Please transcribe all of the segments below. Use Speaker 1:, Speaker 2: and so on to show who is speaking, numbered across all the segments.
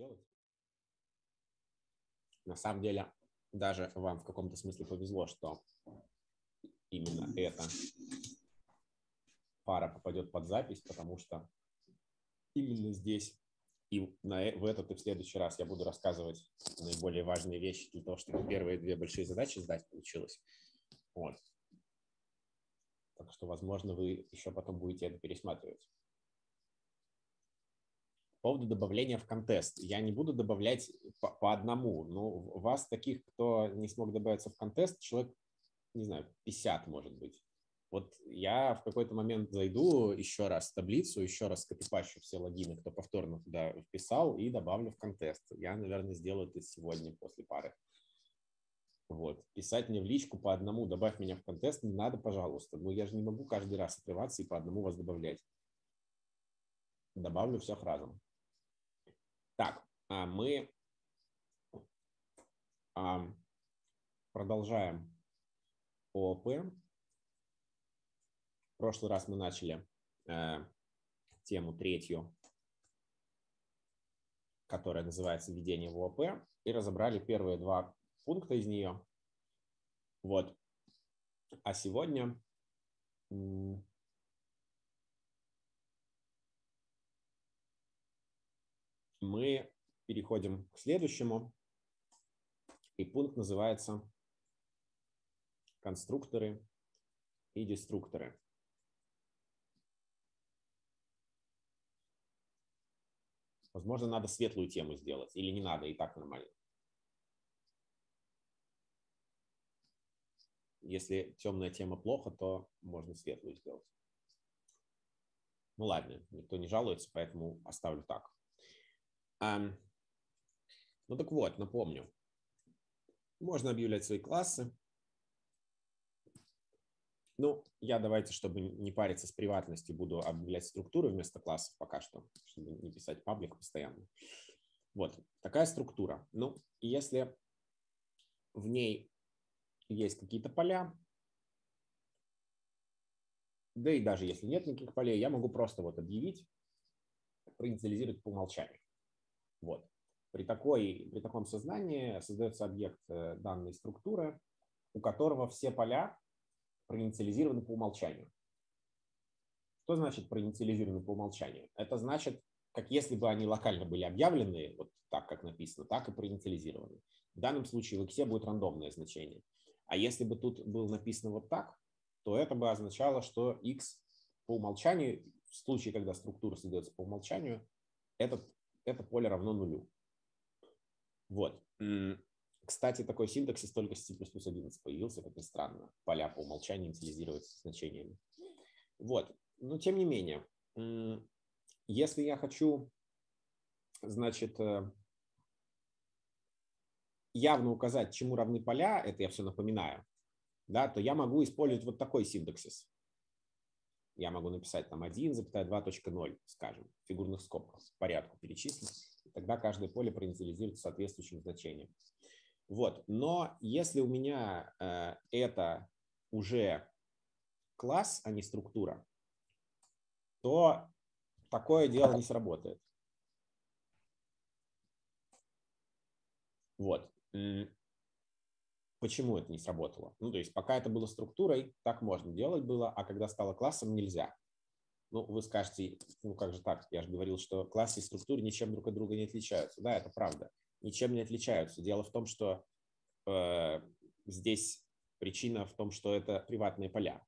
Speaker 1: делать. На самом деле, даже вам в каком-то смысле повезло, что именно эта пара попадет под запись, потому что именно здесь и на, э, в этот и в следующий раз я буду рассказывать наиболее важные вещи для того, чтобы первые две большие задачи сдать получилось. Вот. Так что, возможно, вы еще потом будете это пересматривать по поводу добавления в контест. Я не буду добавлять по, по одному, Ну, вас таких, кто не смог добавиться в контест, человек, не знаю, 50 может быть. Вот я в какой-то момент зайду еще раз в таблицу, еще раз копипащу все логины, кто повторно туда вписал, и добавлю в контест. Я, наверное, сделаю это сегодня после пары. Вот. Писать мне в личку по одному, добавь меня в контест, не надо, пожалуйста. Но ну, я же не могу каждый раз открываться и по одному вас добавлять. Добавлю всех разом. Так, а, мы а, продолжаем ООП. В прошлый раз мы начали э, тему третью, которая называется «Введение в ООП», и разобрали первые два пункта из нее. Вот. А сегодня мы переходим к следующему. И пункт называется конструкторы и деструкторы. Возможно, надо светлую тему сделать, или не надо, и так нормально. Если темная тема плохо, то можно светлую сделать. Ну ладно, никто не жалуется, поэтому оставлю так. А, ну так вот, напомню. Можно объявлять свои классы. Ну, я давайте, чтобы не париться с приватностью, буду объявлять структуры вместо классов пока что, чтобы не писать паблик постоянно. Вот, такая структура. Ну, если в ней есть какие-то поля, да и даже если нет никаких полей, я могу просто вот объявить, проинициализировать по умолчанию. Вот. При, такой, при таком сознании создается объект э, данной структуры, у которого все поля проинициализированы по умолчанию. Что значит проинициализированы по умолчанию? Это значит, как если бы они локально были объявлены, вот так, как написано, так и проинициализированы. В данном случае в X будет рандомное значение. А если бы тут было написано вот так, то это бы означало, что X по умолчанию, в случае, когда структура создается по умолчанию, этот это поле равно нулю. Вот. Кстати, такой синтаксис только с C++11 появился, как ни странно. Поля по умолчанию инициализируются значениями. Вот. Но тем не менее, если я хочу, значит, э, явно указать, чему равны поля, это я все напоминаю, да, то я могу использовать вот такой синтаксис я могу написать там 1,2.0, скажем, фигурных скобках, в порядку перечислить, тогда каждое поле проинициализируется соответствующим значением. Вот. Но если у меня э, это уже класс, а не структура, то такое дело не сработает.
Speaker 2: Вот почему
Speaker 1: это не сработало. Ну, то есть пока это было структурой, так можно делать было, а когда стало классом, нельзя. Ну, вы скажете, ну как же так? Я же говорил, что классы и структуры ничем друг от друга не отличаются. Да, это правда. Ничем не отличаются. Дело в том, что э, здесь причина в том, что это приватные поля.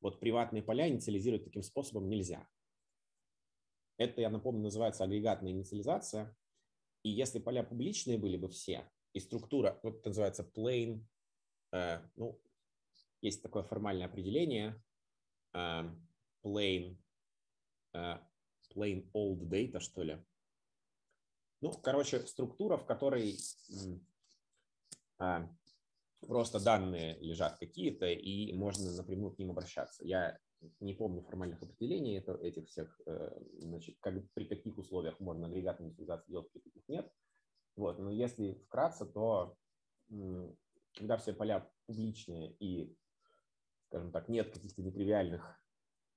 Speaker 1: Вот приватные поля инициализировать таким способом нельзя. Это, я напомню, называется агрегатная инициализация. И если поля публичные были бы все, и структура, вот это называется plain, э, ну, есть такое формальное определение, э, plain, э, plain old data, что ли. Ну, короче, структура, в которой э, просто данные лежат какие-то, и можно напрямую к ним обращаться. Я не помню формальных определений это, этих всех, э, значит, как, при каких условиях можно агрегатную инвентаризацию делать, при каких нет. Вот. Но если вкратце, то когда все поля публичные и, скажем так, нет каких-то нетривиальных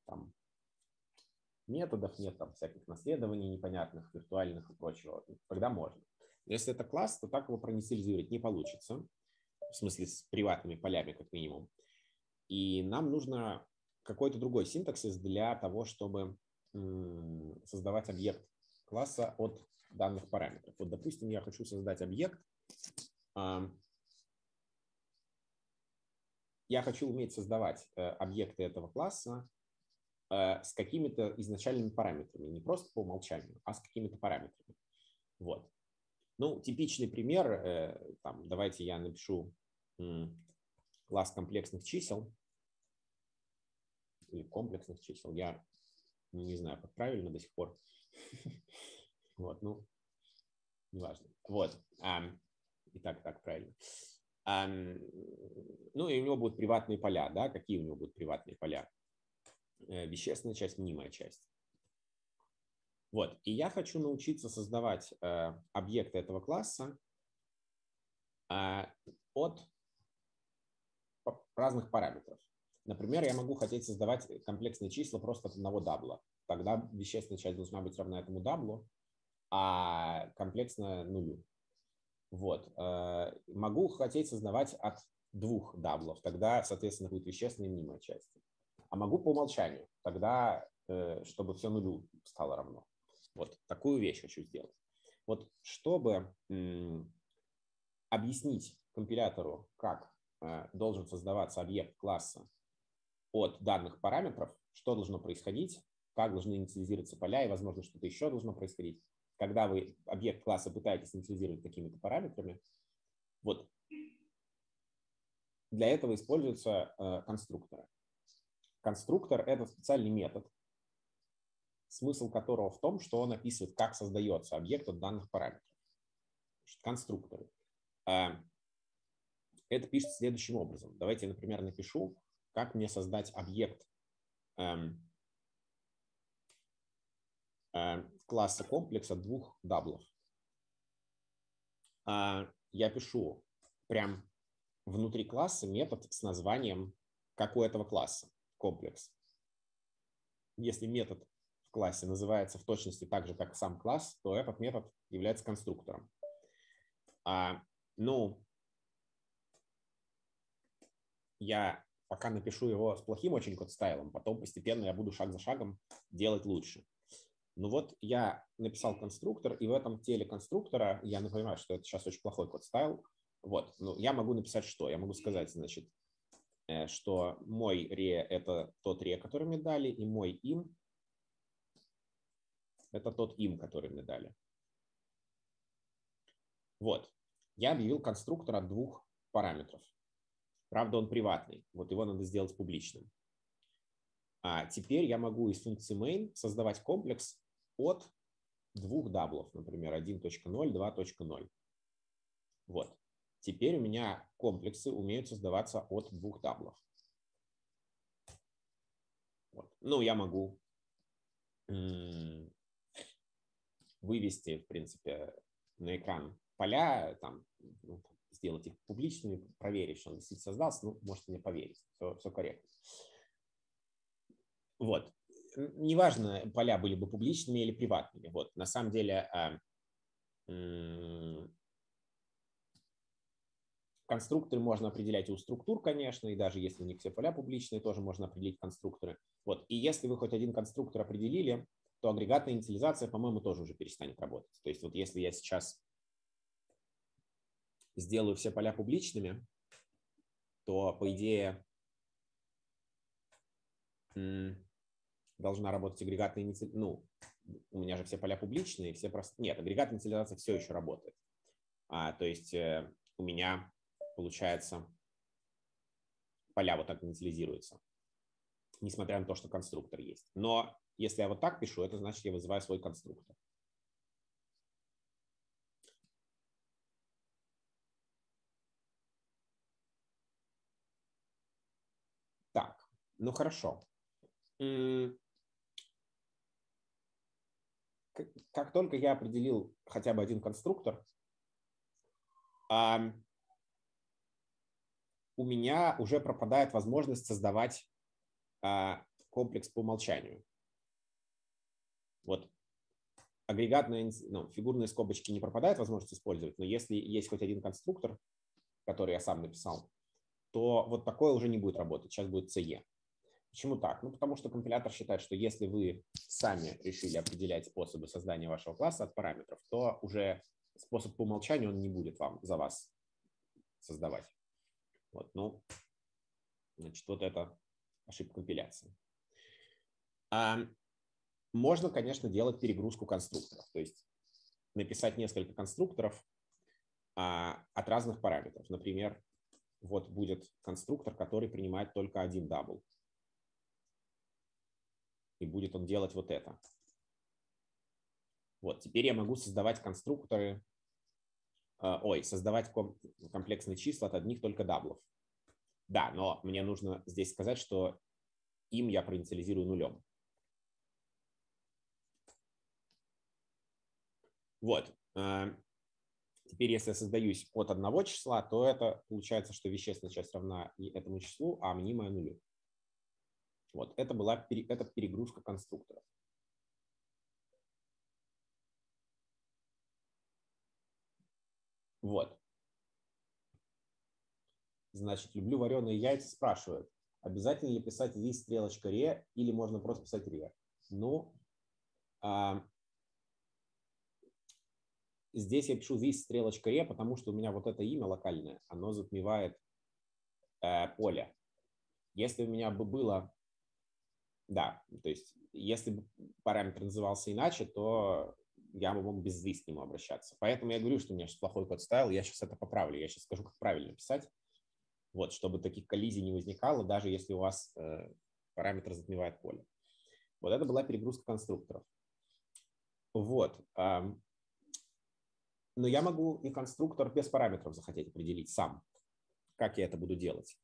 Speaker 1: там, методов, нет там всяких наследований непонятных, виртуальных и прочего, тогда можно. Если это класс, то так его проинициализировать не получится, в смысле с приватными полями как минимум. И нам нужно какой-то другой синтаксис для того, чтобы создавать объект класса от данных параметров. Вот, допустим, я хочу создать объект. Я хочу уметь создавать э, объекты этого класса э, с какими-то изначальными параметрами, не просто по умолчанию, а с какими-то параметрами. Вот. Ну, типичный пример, э, там, давайте я напишу класс комплексных чисел или комплексных чисел, я не знаю, как правильно до сих пор. Вот, ну, неважно. Вот. Um, и так, так, правильно. Um, ну, и у него будут приватные поля, да? Какие у него будут приватные поля? Э, вещественная часть, мнимая часть. Вот. И я хочу научиться создавать э, объекты этого класса э, от разных параметров. Например, я могу хотеть создавать комплексные числа просто от одного дабла. Тогда вещественная часть должна быть равна этому даблу, а комплексно нулю. Вот. Э, могу хотеть создавать от двух даблов, тогда, соответственно, будет вещественная мнимая часть. А могу по умолчанию, тогда, э, чтобы все нулю стало равно. Вот такую вещь хочу сделать. Вот чтобы объяснить компилятору, как э, должен создаваться объект класса от данных параметров, что должно происходить, как должны инициализироваться поля, и, возможно, что-то еще должно происходить когда вы объект класса пытаетесь инициализировать какими-то параметрами, вот для этого используются э, конструкторы. Конструктор – это специальный метод, смысл которого в том, что он описывает, как создается объект от данных параметров. конструкторы. Э, это пишется следующим образом. Давайте например, напишу, как мне создать объект эм, э, класса комплекса двух даблов. А, я пишу прям внутри класса метод с названием, как у этого класса, комплекс. Если метод в классе называется в точности так же, как сам класс, то этот метод является конструктором. А, ну, я пока напишу его с плохим очень код-стайлом, потом постепенно я буду шаг за шагом делать лучше. Ну вот я написал конструктор, и в этом теле конструктора, я ну, понимаю, что это сейчас очень плохой код стайл, вот, ну, я могу написать что? Я могу сказать, значит, э, что мой ре – это тот ре, который мне дали, и мой им – это тот им, который мне дали. Вот. Я объявил конструктор от двух параметров. Правда, он приватный. Вот его надо сделать публичным. А теперь я могу из функции main создавать комплекс, от двух даблов, например, 1.0, 2.0. Вот. Теперь у меня комплексы умеют создаваться от двух даблов. Вот. Ну, я могу вывести, в принципе, на экран поля, там, ну, сделать их публичными, проверить, что он действительно создался, ну, можете мне поверить, все, все корректно. Вот неважно, поля были бы публичными или приватными. Вот, на самом деле, а, конструкторы можно определять и у структур, конечно, и даже если не все поля публичные, тоже можно определить конструкторы. Вот, и если вы хоть один конструктор определили, то агрегатная инициализация, по-моему, тоже уже перестанет работать. То есть вот если я сейчас сделаю все поля публичными, то, по идее, должна работать агрегатная инициализация. Ну, у меня же все поля публичные, все просто... Нет, агрегатная инициализация все еще работает. А, то есть э, у меня, получается, поля вот так инициализируются, несмотря на то, что конструктор есть. Но если я вот так пишу, это значит, я вызываю свой конструктор. Так, ну хорошо как только я определил хотя бы один конструктор, у меня уже пропадает возможность создавать а, комплекс по умолчанию. Вот агрегатные, ну, фигурные скобочки не пропадает возможность использовать, но если есть хоть один конструктор, который я сам написал, то вот такое уже не будет работать. Сейчас будет CE. Почему так? Ну, потому что компилятор считает, что если вы сами решили определять способы создания вашего класса от параметров, то уже способ по умолчанию он не будет вам за вас создавать. Вот, ну, значит, вот это ошибка компиляции. А можно, конечно, делать перегрузку конструкторов, то есть написать несколько конструкторов а, от разных параметров. Например, вот будет конструктор, который принимает только один дабл и будет он делать вот это. Вот, теперь я могу создавать конструкторы, э, ой, создавать ком, комплексные числа от одних только даблов. Да, но мне нужно здесь сказать, что им я проинициализирую нулем. Вот. Э, теперь, если я создаюсь от одного числа, то это получается, что вещественная часть равна и этому числу, а мнимая нулю. Вот, это была это перегрузка
Speaker 2: конструкторов. Вот. Значит,
Speaker 1: люблю вареные яйца, спрашивают. Обязательно ли писать здесь стрелочка ре или можно просто писать ре? Ну, а, здесь я пишу здесь стрелочка ре, потому что у меня вот это имя локальное, оно затмевает э, поле. Если у меня бы было да, то есть если бы параметр назывался иначе, то я бы мог без «the» с ним обращаться. Поэтому я говорю, что у меня сейчас плохой код ставил, я сейчас это поправлю, я сейчас скажу, как правильно писать, вот, чтобы таких коллизий не возникало, даже если у вас э, параметр затмевает поле. Вот это была перегрузка конструкторов. Вот. Но я могу и конструктор без параметров захотеть определить сам, как я это буду делать.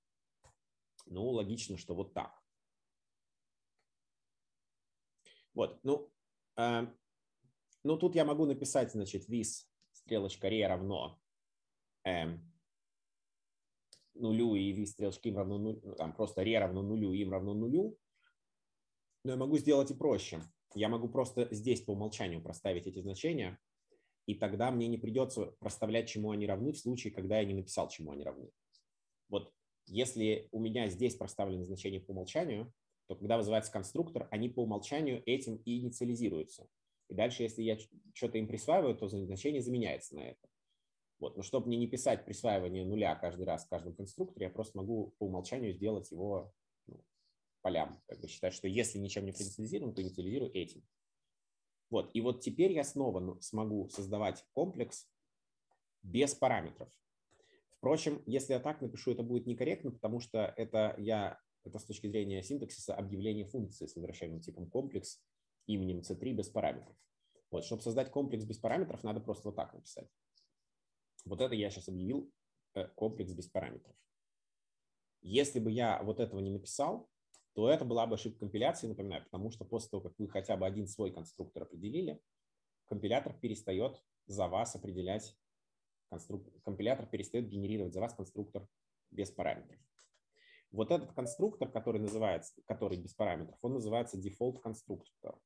Speaker 1: Ну, логично, что вот так. Вот, ну, э, ну тут я могу написать, значит, вис стрелочка ре равно э, нулю и вис стрелочка им равно нулю, там просто ре равно нулю, им равно нулю. Но я могу сделать и проще. Я могу просто здесь по умолчанию проставить эти значения, и тогда мне не придется проставлять, чему они равны, в случае, когда я не написал, чему они равны. Вот если у меня здесь проставлены значения по умолчанию, то когда вызывается конструктор, они по умолчанию этим и инициализируются. И дальше, если я что-то им присваиваю, то значение заменяется на это. Вот. Но чтобы мне не писать присваивание нуля каждый раз в каждом конструкторе, я просто могу по умолчанию сделать его ну, полям. Как бы считать, что если ничем не прединициализирован, то инициализирую этим. Вот. И вот теперь я снова ну, смогу создавать комплекс без параметров. Впрочем, если я так напишу, это будет некорректно, потому что это я это с точки зрения синтаксиса объявление функции с возвращаемым типом комплекс именем c3 без параметров. Вот, чтобы создать комплекс без параметров, надо просто вот так написать. Вот это я сейчас объявил э, комплекс без параметров. Если бы я вот этого не написал, то это была бы ошибка компиляции, напоминаю, потому что после того, как вы хотя бы один свой конструктор определили, компилятор перестает за вас определять, конструк... компилятор перестает генерировать за вас конструктор без параметров. Вот этот конструктор, который называется, который без параметров, он называется дефолт конструктор.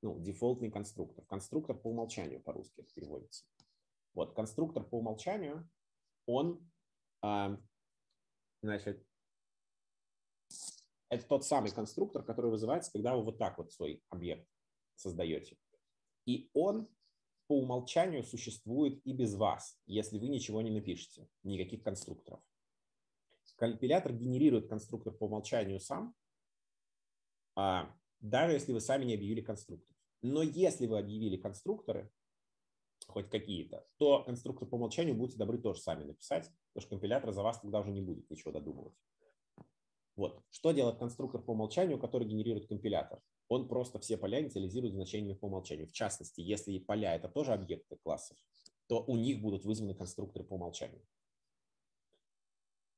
Speaker 1: Ну, дефолтный конструктор. Конструктор по умолчанию по-русски это переводится. Вот, конструктор по умолчанию, он, э, значит, это тот самый конструктор, который вызывается, когда вы вот так вот свой объект создаете. И он по умолчанию существует и без вас, если вы ничего не напишете, никаких конструкторов компилятор генерирует конструктор по умолчанию сам, а, даже если вы сами не объявили конструктор. Но если вы объявили конструкторы, хоть какие-то, то конструктор по умолчанию будете добры тоже сами написать, потому что компилятор за вас тогда уже не будет ничего додумывать. Вот. Что делает конструктор по умолчанию, который генерирует компилятор? Он просто все поля инициализирует значениями по умолчанию. В частности, если поля – это тоже объекты классов, то у них будут вызваны конструкторы по умолчанию.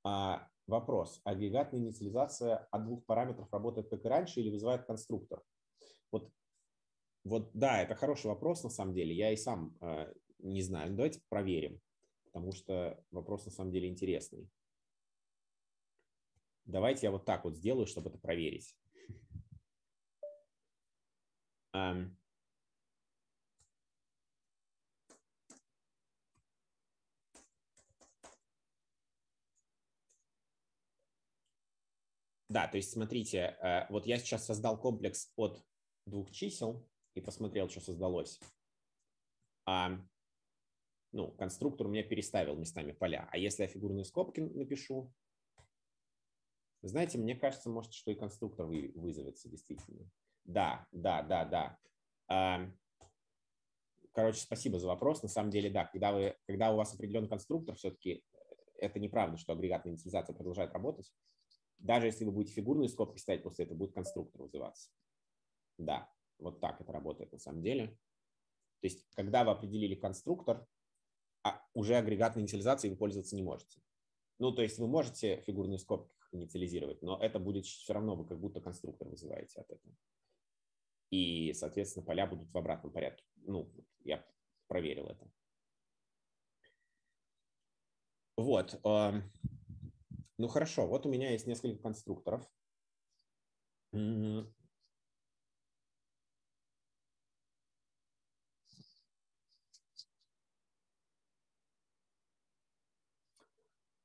Speaker 1: А вопрос, агрегатная инициализация от двух параметров работает как и раньше или вызывает конструктор? Вот, вот да, это хороший вопрос на самом деле, я и сам э, не знаю. Ну, давайте проверим, потому что вопрос на самом деле интересный. Давайте я вот так вот сделаю, чтобы это проверить. Да, то есть смотрите, э, вот я сейчас создал комплекс от двух чисел и посмотрел, что создалось. А, ну, конструктор у меня переставил местами поля. А если я фигурные скобки напишу, знаете, мне кажется, может, что и конструктор вы, вызовется действительно. Да, да, да, да. А, короче, спасибо за вопрос. На самом деле, да, когда, вы, когда у вас определен конструктор, все-таки э, это неправда, что агрегатная инициализация продолжает работать даже если вы будете фигурные скобки ставить, после этого будет конструктор вызываться. Да, вот так это работает на самом деле. То есть, когда вы определили конструктор, а уже агрегатной инициализацией вы пользоваться не можете. Ну, то есть вы можете фигурные скобки инициализировать, но это будет все равно, вы как будто конструктор вызываете от этого. И, соответственно, поля будут в обратном порядке. Ну, я проверил это. Вот. Эм, ну хорошо, вот у меня есть несколько конструкторов.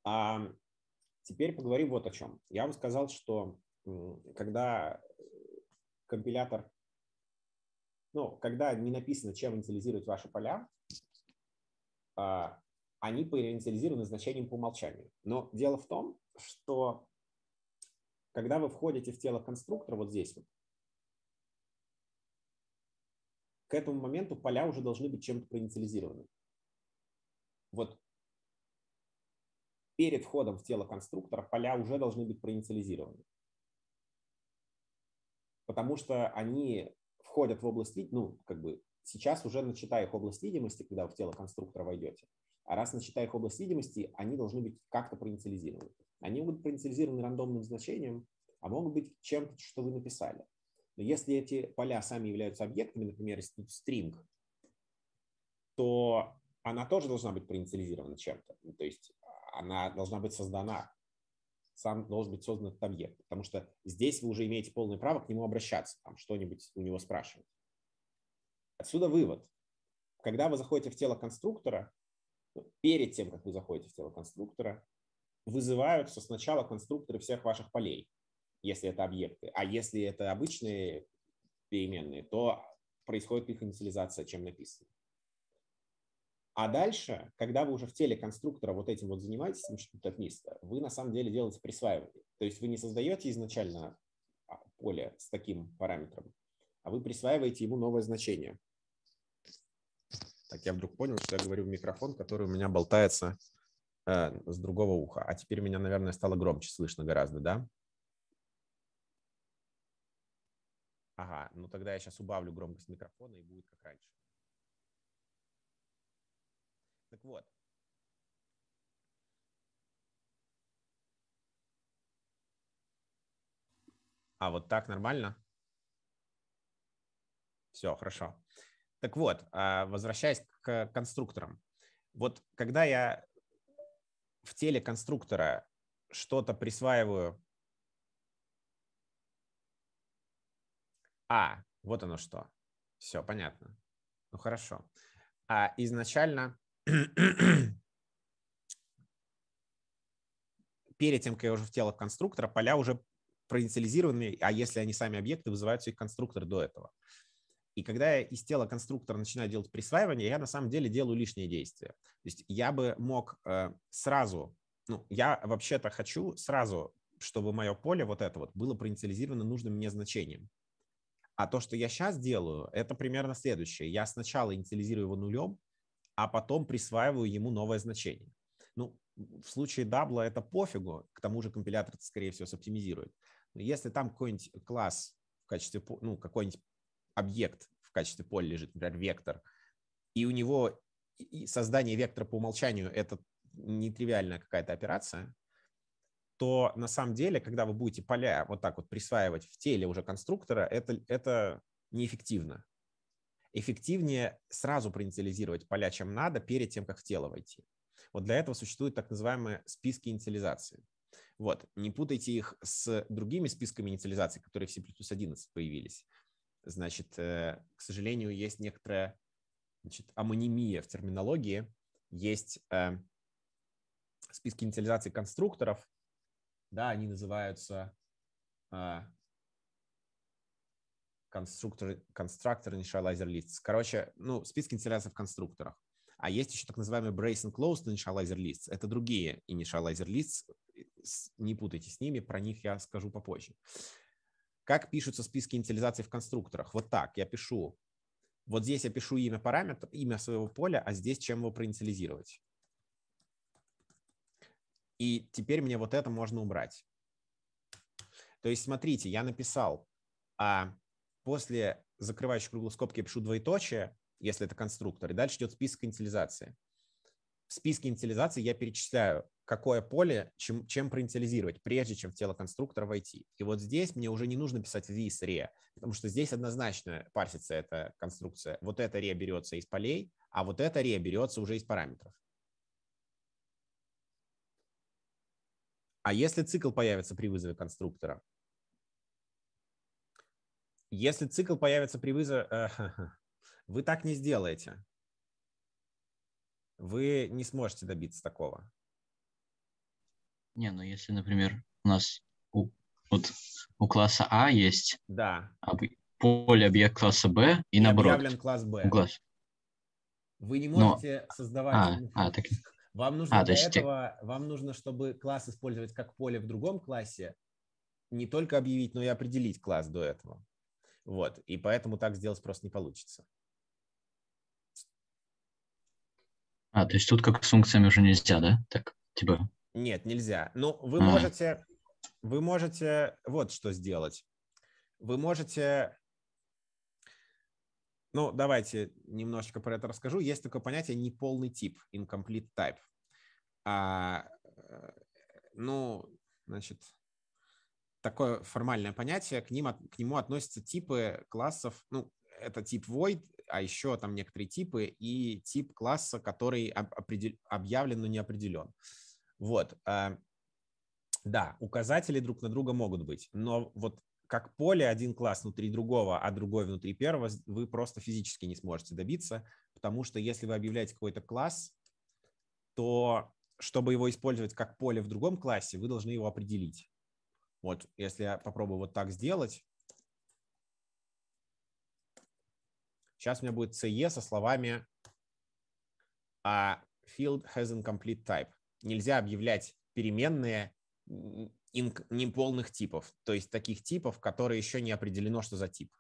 Speaker 1: А теперь поговорим вот о чем. Я вам сказал, что когда компилятор, ну, когда не написано, чем инициализировать ваши поля, а, они поинициализированы значением по умолчанию. Но дело в том, что когда вы входите в тело конструктора, вот здесь вот, к этому моменту поля уже должны быть чем-то проинициализированы. Вот перед входом в тело конструктора поля уже должны быть проинициализированы. Потому что они входят в область, ну, как бы сейчас уже начитая их область видимости, когда вы в тело конструктора войдете, а раз начитая их область видимости, они должны быть как-то проинициализированы они будут проинициализированы рандомным значением, а могут быть чем-то, что вы написали. Но если эти поля сами являются объектами, например, если тут string, то она тоже должна быть проинициализирована чем-то. Ну, то есть она должна быть создана, сам должен быть создан этот объект, потому что здесь вы уже имеете полное право к нему обращаться, там что-нибудь у него спрашивать. Отсюда вывод. Когда вы заходите в тело конструктора, перед тем, как вы заходите в тело конструктора, вызываются сначала конструкторы всех ваших полей, если это объекты. А если это обычные переменные, то происходит их инициализация, чем написано. А дальше, когда вы уже в теле конструктора вот этим вот занимаетесь, институт от места, вы на самом деле делаете присваивание. То есть вы не создаете изначально поле с таким параметром, а вы присваиваете ему новое значение. Так, я вдруг понял, что я говорю в микрофон, который у меня болтается э, с другого уха. А теперь меня, наверное, стало громче слышно гораздо, да? Ага, ну тогда я сейчас убавлю громкость микрофона и будет как раньше. Так вот. А вот так нормально? Все, хорошо. Так вот, а, возвращаясь к конструкторам. Вот когда я в теле конструктора что-то присваиваю. А, вот оно что. Все понятно. Ну хорошо. А изначально
Speaker 2: перед
Speaker 1: тем, как я уже в тело конструктора, поля уже проинициализированы, а если они сами объекты, вызываются их конструктор до этого. И когда я из тела конструктора начинаю делать присваивание, я на самом деле делаю лишние действия. То есть я бы мог э, сразу, ну, я вообще-то хочу сразу, чтобы мое поле вот это вот было проинициализировано нужным мне значением. А то, что я сейчас делаю, это примерно следующее. Я сначала инициализирую его нулем, а потом присваиваю ему новое значение. Ну, в случае дабла это пофигу, к тому же компилятор скорее всего, соптимизирует. Но если там какой-нибудь класс в качестве, ну, какой-нибудь объект в качестве поля лежит, например, вектор, и у него создание вектора по умолчанию — это нетривиальная какая-то операция, то на самом деле, когда вы будете поля вот так вот присваивать в теле уже конструктора, это, это неэффективно. Эффективнее сразу проинициализировать поля, чем надо, перед тем, как в тело войти. Вот для этого существуют так называемые списки инициализации. Вот, не путайте их с другими списками инициализации, которые в C++ 11 появились. Значит, э, к сожалению, есть некоторая значит, амонимия в терминологии. Есть э, списки инициализации конструкторов, да, они называются конструктор, э, конструктор initializer lists. Короче, ну, списки инициализации в конструкторах. А есть еще так называемые brace and closed initializer lists. Это другие initializer lists. Не путайте с ними, про них я скажу попозже. Как пишутся списки инициализации в конструкторах? Вот так. Я пишу. Вот здесь я пишу имя параметра, имя своего поля, а здесь чем его проинициализировать. И теперь мне вот это можно убрать. То есть, смотрите, я написал, а после закрывающей круглой скобки я пишу двоеточие, если это конструктор, и дальше идет список инициализации. В списке инициализации я перечисляю какое поле, чем, чем проинициализировать, прежде чем в тело конструктора войти. И вот здесь мне уже не нужно писать this re, потому что здесь однозначно парсится эта конструкция. Вот это re берется из полей, а вот это re берется уже из параметров. А если цикл появится при вызове конструктора? Если цикл появится при вызове... Э, вы так не сделаете. Вы не сможете добиться такого. Не, ну если, например, у нас у, вот у класса А есть да. об, поле объект класса Б и, и наоборот. Объявлен класс Б. Класс. Вы не можете Но... создавать... А, а, так... Вам нужно а, для есть... этого, вам нужно, чтобы класс использовать как поле в другом классе, не только объявить, но и определить класс до этого. Вот, и поэтому так сделать просто не получится.
Speaker 2: А, то есть тут как с функциями уже нельзя, да? Так, типа
Speaker 1: нет, нельзя. Ну, вы можете, вы можете вот что сделать. Вы можете, ну, давайте немножечко про это расскажу. Есть такое понятие неполный тип, incomplete type. А, э, ну, значит, такое формальное понятие, к, ним, к нему относятся типы классов, ну, это тип void, а еще там некоторые типы и тип класса, который определ, объявлен, но не определен. Uh, вот. А, да, указатели друг на друга могут быть, но вот как поле один класс внутри другого, а другой внутри первого, вы просто физически не сможете добиться, потому что если вы объявляете какой-то класс, то чтобы его использовать как поле в другом классе, вы должны его определить. Вот если я попробую вот так сделать, сейчас у меня будет CE со словами а field has incomplete type нельзя объявлять переменные неполных типов, то есть таких типов, которые еще не определено, что за тип.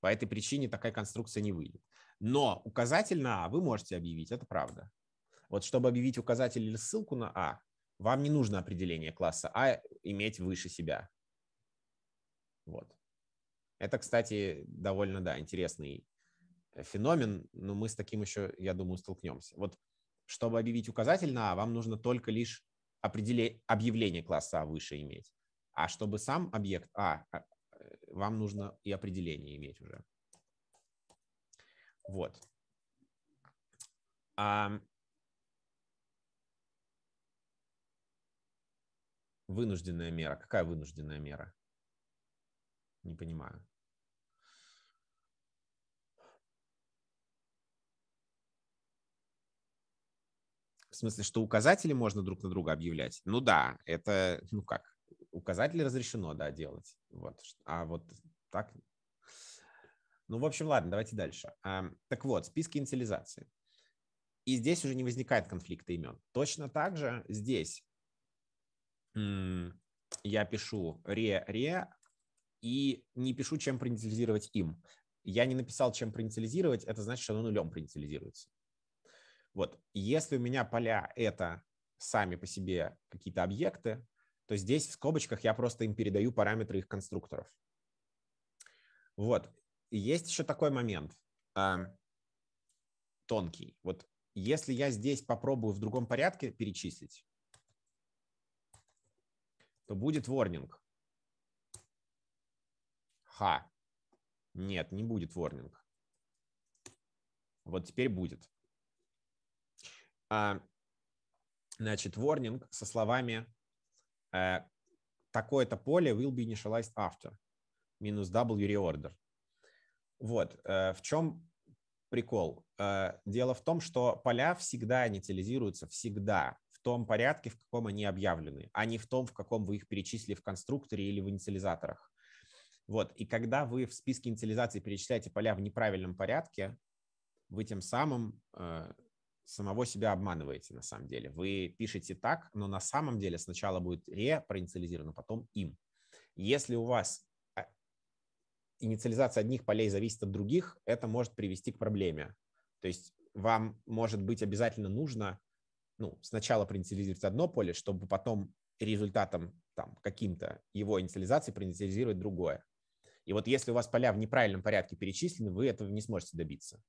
Speaker 1: По этой причине такая конструкция не выйдет. Но указатель на А вы можете объявить, это правда. Вот чтобы объявить указатель или ссылку на А, вам не нужно определение класса А иметь выше себя. Вот. Это, кстати, довольно, да, интересный э, феномен, но мы с таким еще, я думаю, столкнемся. Вот чтобы объявить указатель на А, вам нужно только лишь определе... объявление класса А выше иметь. А чтобы сам объект А, а э, вам нужно и определение иметь уже. Вот. А... Вынужденная мера. Какая вынужденная мера? Не понимаю. смысле, что указатели можно друг на друга объявлять? Ну да, это, ну как, указатели разрешено, да, делать. Вот. А вот так... Ну, в общем, ладно, давайте дальше. Так вот, списки инициализации. И здесь уже не возникает конфликта имен. Точно так же здесь я пишу ре, ре и не пишу, чем проинициализировать им. Я не написал, чем проинициализировать, это значит, что оно нулем проинициализируется. Вот, если у меня поля это сами по себе какие-то объекты, то здесь в скобочках я просто им передаю параметры их конструкторов. Вот, есть еще такой момент а, тонкий. Вот если я здесь попробую в другом порядке перечислить, то будет ворнинг. Ха. Нет, не будет ворнинг. Вот теперь будет. А, значит, warning со словами э, такое-то поле will be initialized after, минус W reorder. Вот, э, в чем прикол? Э, дело в том, что поля всегда инициализируются, всегда, в том порядке, в каком они объявлены, а не в том, в каком вы их перечислили в конструкторе или в инициализаторах. Вот, и когда вы в списке инициализации перечисляете поля в неправильном порядке, вы тем самым самого себя обманываете на самом деле. Вы пишете так, но на самом деле сначала будет ре проинициализировано, потом им. Если у вас а, инициализация одних полей зависит от других, это может привести к проблеме. То есть вам, может быть, обязательно нужно ну, сначала проинициализировать одно поле, чтобы потом результатом там, каким-то его инициализации проинициализировать другое. И вот если у вас поля в неправильном порядке перечислены, вы этого не сможете добиться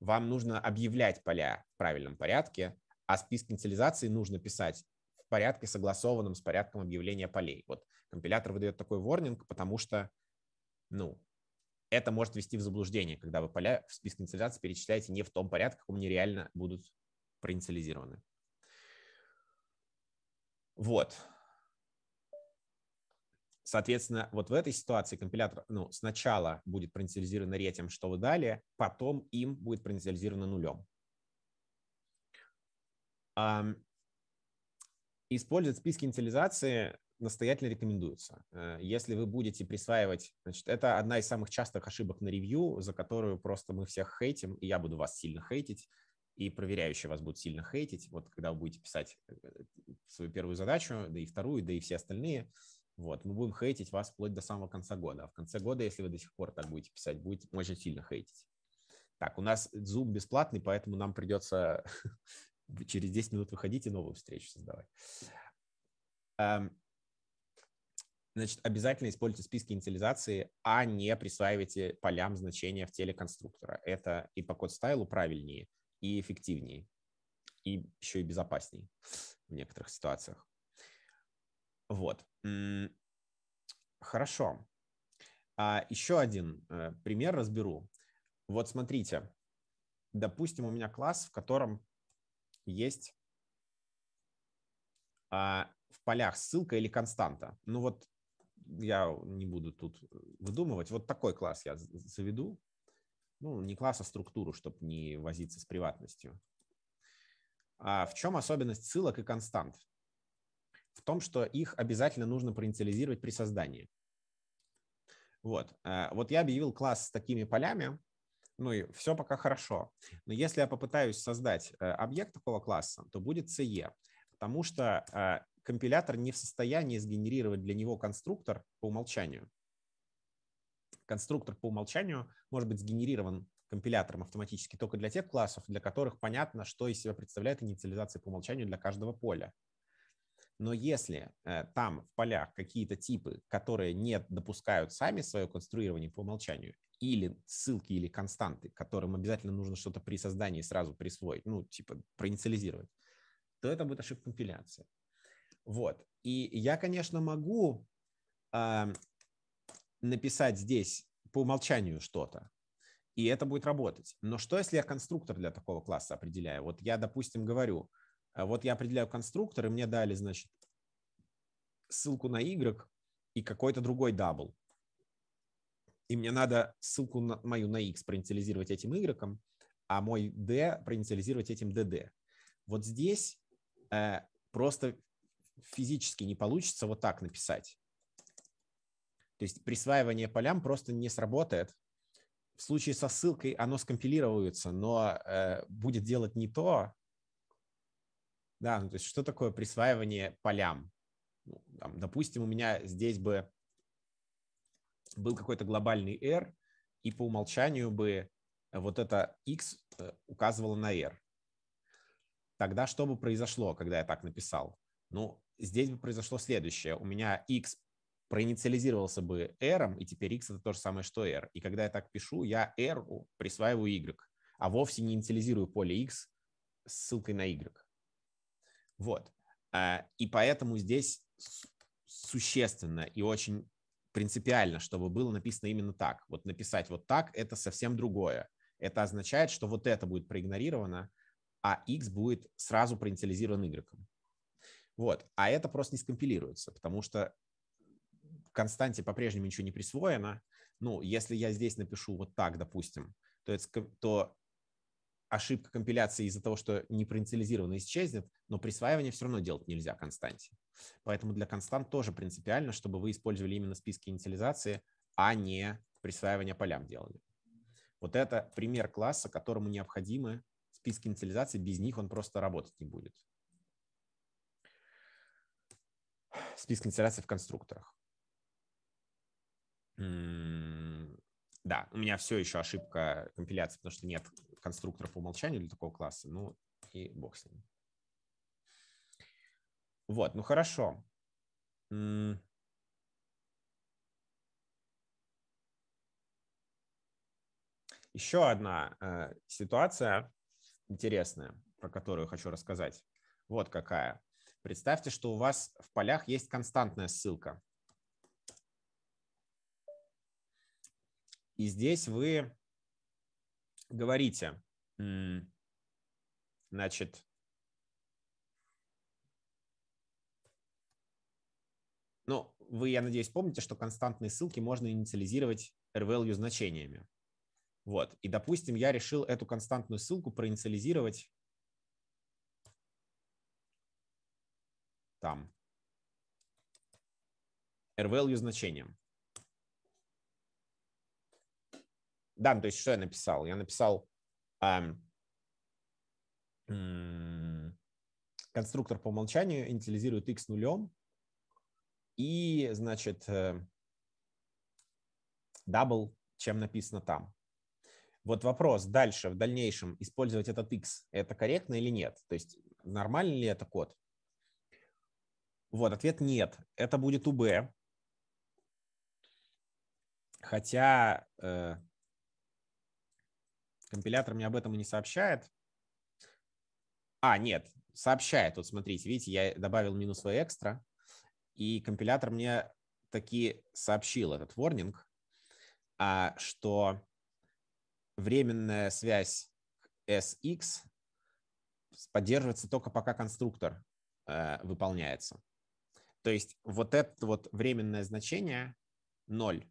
Speaker 1: вам нужно объявлять поля в правильном порядке, а список инициализации нужно писать в порядке, согласованном с порядком объявления полей. Вот компилятор выдает такой ворнинг, потому что, ну, это может вести в заблуждение, когда вы поля в списке инициализации перечисляете не в том порядке, как каком они реально будут проинициализированы. Вот. Соответственно, вот в этой ситуации компилятор ну, сначала будет проинициализирован ретем, что вы дали, потом им будет проинициализировано нулем. Использовать списки инициализации настоятельно рекомендуется. Э, если вы будете присваивать, значит, это одна из самых частых ошибок на ревью, за которую просто мы всех хейтим, и я буду вас сильно хейтить, и проверяющие вас будут сильно хейтить. Вот когда вы будете писать э, свою первую задачу, да и вторую, да и все остальные – вот, мы будем хейтить вас вплоть до самого конца года. А в конце года, если вы до сих пор так будете писать, будете очень сильно хейтить. Так, у нас Zoom бесплатный, поэтому нам придется через 10 минут выходить и новую встречу создавать. Эм, значит, обязательно используйте списки инициализации, а не присваивайте полям значения в теле конструктора. Это и по код-стайлу правильнее, и эффективнее, и еще и безопаснее в некоторых ситуациях. Вот. Хорошо. А еще один э, пример разберу. Вот смотрите. Допустим, у меня класс, в котором есть а, в полях ссылка или константа. Ну вот я не буду тут выдумывать. Вот такой класс я заведу. Ну, не класс, а структуру, чтобы не возиться с приватностью. А в чем особенность ссылок и констант? в том, что их обязательно нужно проинициализировать при создании. Вот. Э, вот я объявил класс с такими полями, ну и все пока хорошо. Но если я попытаюсь создать э, объект такого класса, то будет CE, потому что э, компилятор не в состоянии сгенерировать для него конструктор по умолчанию. Конструктор по умолчанию может быть сгенерирован компилятором автоматически только для тех классов, для которых понятно, что из себя представляет инициализация по умолчанию для каждого поля. Но если э, там в полях какие-то типы, которые не допускают сами свое конструирование по умолчанию, или ссылки, или константы, которым обязательно нужно что-то при создании сразу присвоить, ну, типа проинициализировать, то это будет ошибка компиляции. Вот. И я, конечно, могу э, написать здесь по умолчанию что-то, и это будет работать. Но что, если я конструктор для такого класса определяю? Вот я, допустим, говорю – а вот я определяю конструктор, и мне дали, значит, ссылку на Y и какой-то другой дабл. И мне надо ссылку на, мою на X проинициализировать этим Y, а мой D проинициализировать этим DD. Вот здесь э, просто физически не получится вот так написать. То есть присваивание полям просто не сработает. В случае со ссылкой оно скомпилируется, но э, будет делать не то, да, ну, то есть что такое присваивание полям? Ну, там, допустим, у меня здесь бы был какой-то глобальный R, и по умолчанию бы вот это X э, указывало на R. Тогда что бы произошло, когда я так написал? Ну, здесь бы произошло следующее. У меня X проинициализировался бы R, и теперь X это то же самое, что R. И когда я так пишу, я R присваиваю Y, а вовсе не инициализирую поле X с ссылкой на Y. Вот. А, и поэтому здесь существенно и очень принципиально, чтобы было написано именно так. Вот написать вот так – это совсем другое. Это означает, что вот это будет проигнорировано, а x будет сразу проинициализирован y. Вот. А это просто не скомпилируется, потому что константе по-прежнему ничего не присвоено. Ну, если я здесь напишу вот так, допустим, то, это, то ошибка компиляции из-за того, что не проинициализировано, исчезнет, но присваивание все равно делать нельзя константе. Поэтому для констант тоже принципиально, чтобы вы использовали именно списки инициализации, а не присваивание полям делали. Вот это пример класса, которому необходимы списки инициализации, без них он просто работать не будет. Список инициализации в конструкторах. М-м, да, у меня все еще ошибка компиляции, потому что нет конструкторов по умолчанию для такого класса. Ну и бог с ним. Вот, ну хорошо. Еще одна э, ситуация интересная, про которую хочу рассказать. Вот какая. Представьте, что у вас в полях есть константная ссылка. И здесь вы говорите, значит, ну, вы, я надеюсь, помните, что константные ссылки можно инициализировать RVLU значениями. Вот. И, допустим, я решил эту константную ссылку проинициализировать там RVLU значением. Да, ну, то есть что я написал? Я написал эм, конструктор по умолчанию инициализирует x нулем и, значит, double, э, чем написано там. Вот вопрос дальше, в дальнейшем, использовать этот x, это корректно или нет? То есть нормальный ли это код? Вот, ответ нет. Это будет UB. Хотя, э, Компилятор мне об этом и не сообщает. А, нет, сообщает. Вот смотрите, видите, я добавил минус v экстра, и компилятор мне таки сообщил этот ворнинг, а, что временная связь SX поддерживается только пока конструктор э, выполняется. То есть вот это вот временное значение 0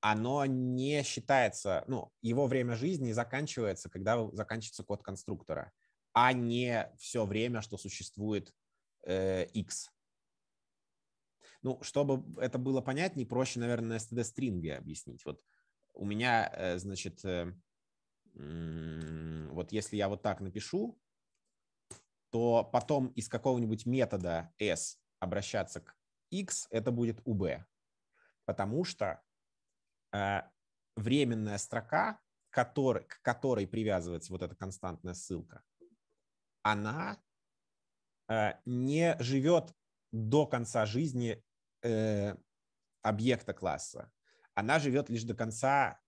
Speaker 1: оно не считается, ну, его время жизни заканчивается, когда заканчивается код конструктора, а не все время, что существует э, X. Ну, чтобы это было понятнее, проще, наверное, на std-стринге объяснить. Вот у меня, э, значит, э, э, вот если я вот так напишу, то потом из какого-нибудь метода s обращаться к x, это будет ub, потому что Э, временная строка, который, к которой привязывается вот эта константная ссылка, она э, не живет до конца жизни э, объекта класса. Она живет лишь до конца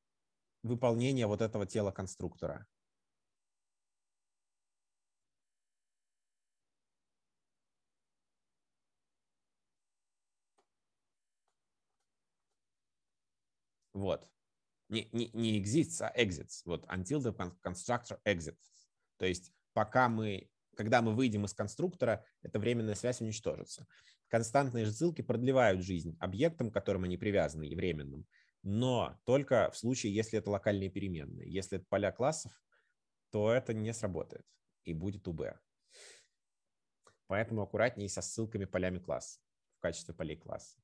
Speaker 1: выполнения вот этого тела конструктора. Вот. Не, не, не exists а exits. Вот until the constructor exits. То есть пока мы, когда мы выйдем из конструктора, эта временная связь уничтожится. Константные же ссылки продлевают жизнь объектам, к которым они привязаны, и временным. Но только в случае, если это локальные переменные. Если это поля классов, то это не сработает и будет УБ. Поэтому аккуратнее со ссылками полями класса в качестве полей класса.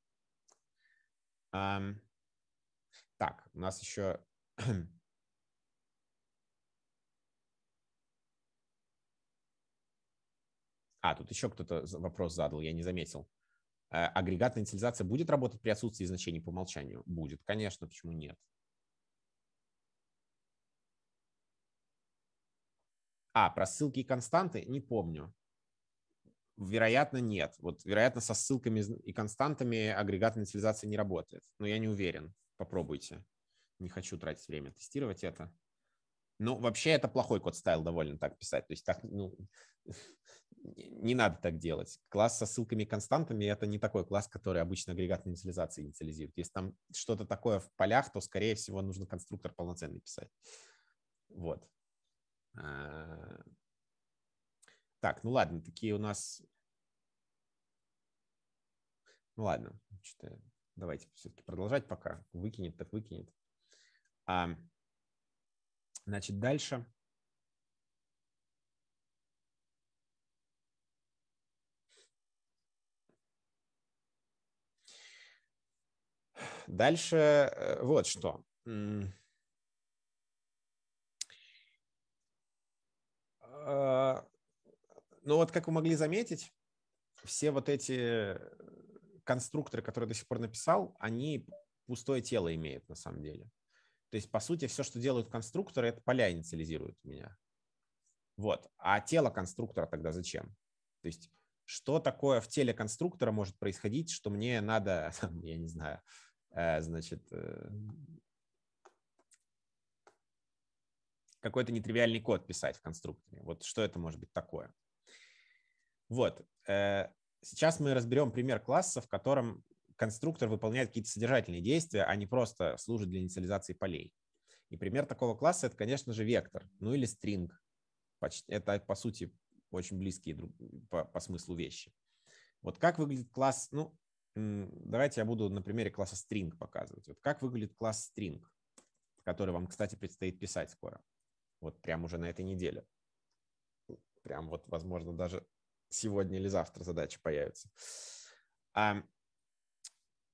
Speaker 1: Um, так, у нас еще... А, тут еще кто-то вопрос задал, я не заметил. Э, агрегатная инициализация будет работать при отсутствии значений по умолчанию? Будет, конечно, почему нет? А, про ссылки и константы не помню. Вероятно, нет. Вот, вероятно, со ссылками и константами агрегатная инициализация не работает. Но я не уверен попробуйте. Не хочу тратить время тестировать это. Ну, вообще это плохой код стайл довольно так писать. То есть так, ну, не надо так делать. Класс со ссылками и константами – это не такой класс, который обычно агрегатной инициализации инициализирует. Если там что-то такое в полях, то, скорее всего, нужно конструктор полноценный писать. Вот. А, так, ну ладно, такие у нас... Ну ладно, что-то давайте все-таки продолжать пока. Выкинет, так выкинет. А, значит, дальше. Дальше э, вот что. А, ну вот, как вы могли заметить, все вот эти э, конструкторы, которые до сих пор написал, они пустое тело имеют на самом деле. То есть, по сути, все, что делают конструкторы, это поля инициализируют меня. Вот. А тело конструктора тогда зачем? То есть, что такое в теле конструктора может происходить, что мне надо, я не знаю, э, значит, э, какой-то нетривиальный код писать в конструкторе. Вот что это может быть такое? Вот. Э, Сейчас мы разберем пример класса, в котором конструктор выполняет какие-то содержательные действия, а не просто служит для инициализации полей. И пример такого класса – это, конечно же, вектор, ну или стринг. Это, по сути, очень близкие по, по смыслу вещи. Вот как выглядит класс, ну, давайте я буду на примере класса string показывать. Вот как выглядит класс string, который вам, кстати, предстоит писать скоро. Вот прямо уже на этой неделе. Прям вот, возможно, даже сегодня или завтра задача появится. А,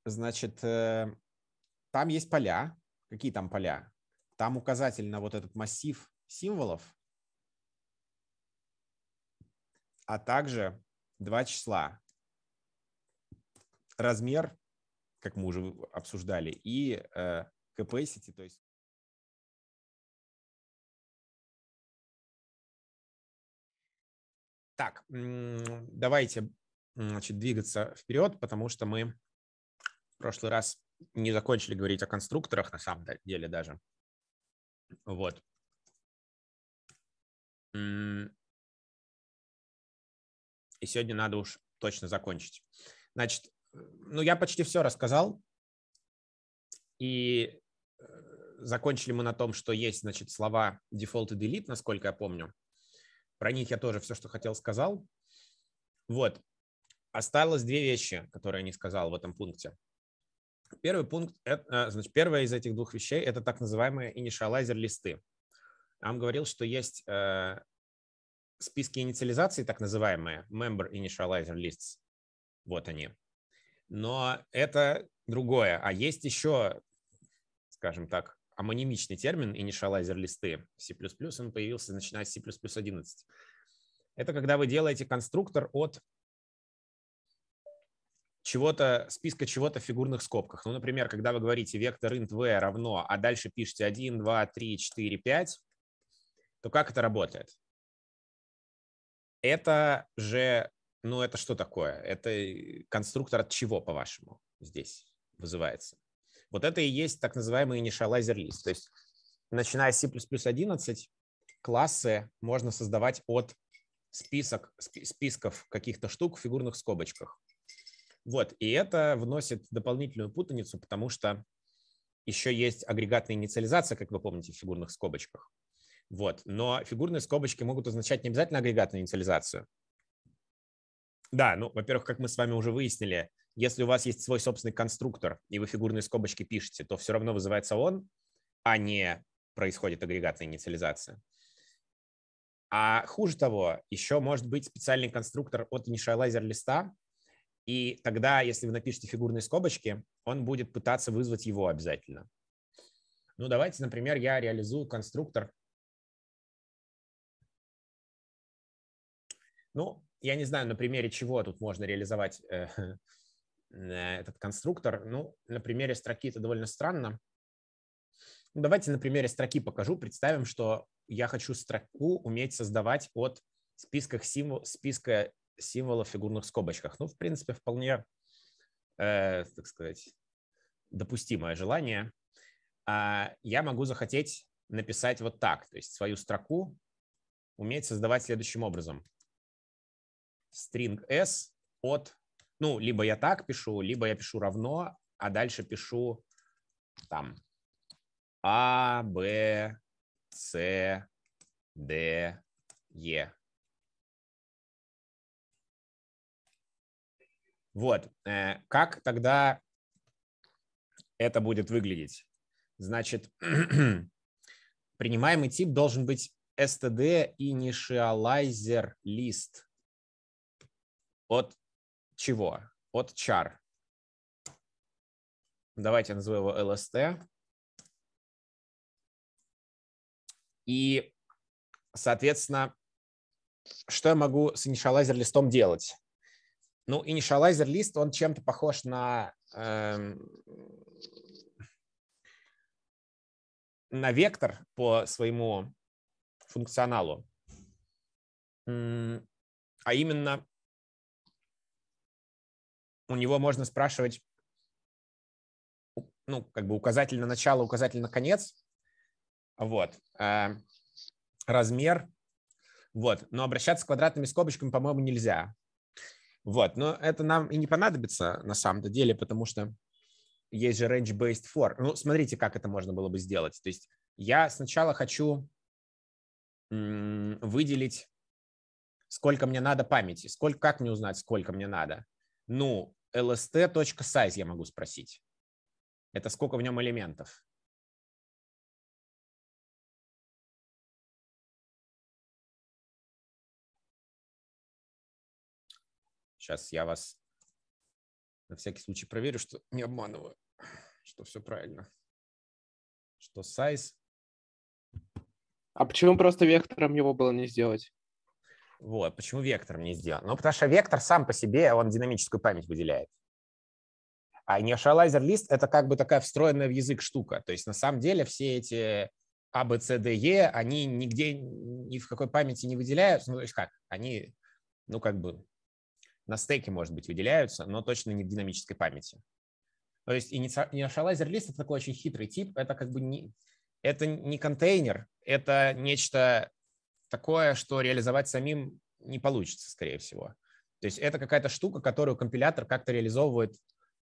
Speaker 1: значит, э, там есть поля. Какие там поля? Там указатель на вот этот массив символов, а также два числа.
Speaker 2: Размер, как мы уже обсуждали, и э, capacity, то есть Так, давайте значит, двигаться вперед,
Speaker 1: потому что мы в прошлый раз не закончили говорить о конструкторах, на самом деле
Speaker 2: даже. Вот. И сегодня надо уж точно закончить. Значит, ну я почти все рассказал.
Speaker 1: И э, закончили мы на том, что есть, значит, слова default и delete, насколько я помню. Про них я тоже все, что хотел, сказал. Вот. Осталось две вещи, которые я не сказал в этом пункте. Первый пункт, это, а, значит, первая из этих двух вещей – это так называемые инициализер листы Я вам говорил, что есть э, списки инициализации, так называемые, member initializer lists. Вот они. Но это другое. А есть еще, скажем так, амонимичный термин initializer-листы. C++ он появился, начиная с C++11. Это когда вы делаете конструктор от чего-то, списка чего-то в фигурных скобках. Ну, например, когда вы говорите вектор int v равно, а дальше пишете 1, 2, 3, 4, 5, то как это работает? Это же, ну это что такое? Это э, конструктор от чего, по-вашему, здесь вызывается? Вот это и есть так называемый initializer list. То есть начиная с C++11 классы можно создавать от список, списков каких-то штук в фигурных скобочках. Вот, и это вносит дополнительную путаницу, потому что еще есть агрегатная инициализация, как вы помните, в фигурных скобочках. Вот. Но фигурные скобочки могут означать не обязательно агрегатную инициализацию. Да, ну, во-первых, как мы с вами уже выяснили, если у вас есть свой собственный конструктор, и вы фигурные скобочки пишете, то все равно вызывается он, а не происходит агрегатная инициализация. А хуже того, еще может быть специальный конструктор от инициалайзер листа, и тогда, если вы напишете фигурные скобочки, он будет пытаться вызвать его обязательно. Ну,
Speaker 2: давайте, например, я реализую конструктор. Ну, я не знаю, на примере чего тут можно реализовать э,
Speaker 1: Э, этот конструктор. Ну, на примере строки это довольно странно. Ну, давайте на примере строки покажу. Представим, что я хочу строку уметь создавать от списка символ, списка символов в фигурных скобочках. Ну, в принципе, вполне, э, так сказать, допустимое желание. А я могу захотеть написать вот так, то есть свою строку уметь создавать следующим образом. String s от ну, либо я так пишу, либо я пишу равно, а дальше пишу там
Speaker 2: А, Б, С, Д, Е. Вот. Э, как тогда это будет выглядеть? Значит,
Speaker 1: принимаемый тип должен быть std initializer
Speaker 2: list от чего? От чар. Давайте назову его LST. И, соответственно,
Speaker 1: что я могу с инишалайзер листом делать? Ну, инишалайзер лист, он чем-то похож на, э,
Speaker 2: на вектор по своему функционалу. А именно у него можно спрашивать, ну, как бы указатель на начало, указатель на конец.
Speaker 1: Вот. Э, размер. Вот. Но обращаться с квадратными скобочками, по-моему, нельзя. Вот. Но это нам и не понадобится на самом-то деле, потому что есть же range-based for. Ну, смотрите, как это можно было бы сделать. То есть я сначала хочу выделить, сколько мне надо памяти, сколько, как мне узнать, сколько мне надо. Ну,
Speaker 2: lst.size я могу спросить. Это сколько в нем элементов? Сейчас я вас на всякий случай проверю, что не обманываю, что все правильно. Что
Speaker 1: size. А почему просто вектором его было не сделать? Вот, почему вектором не сделан? Ну, потому что вектор сам по себе, он динамическую память выделяет. А инициалайзер лист – это как бы такая встроенная в язык штука. То есть на самом деле все эти А, Б, С, Д, Е, они нигде, ни в какой памяти не выделяются. Ну, то есть как? Они, ну, как бы на стеке, может быть, выделяются, но точно не в динамической памяти. То есть инициалайзер лист – это такой очень хитрый тип. Это как бы не, это не контейнер, это нечто такое, что реализовать самим не получится, скорее всего. То есть это какая-то штука, которую компилятор как-то реализовывает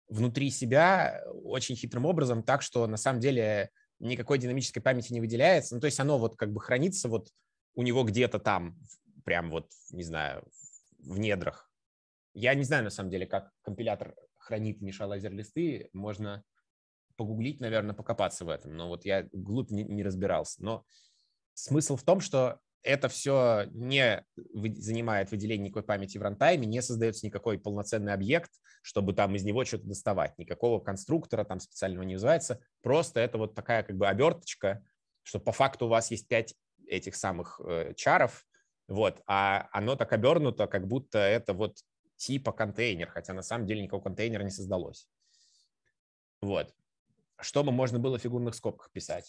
Speaker 1: внутри себя э, очень хитрым образом, так что на самом деле никакой динамической памяти не выделяется. Ну, то есть оно вот как бы хранится вот у него где-то там, прям вот, не знаю, в недрах. Я не знаю, на самом деле, как компилятор хранит мешалайзер листы. Можно погуглить, наверное, покопаться в этом. Но вот я глубь не, не разбирался. Но смысл в том, что это все не занимает выделение никакой памяти в рантайме, не создается никакой полноценный объект, чтобы там из него что-то доставать. Никакого конструктора там специального не называется. Просто это вот такая как бы оберточка, что по факту у вас есть пять этих самых э, чаров, вот, а оно так обернуто, как будто это вот типа контейнер, хотя на самом деле никакого контейнера не создалось. Вот. Чтобы можно было в фигурных скобках писать?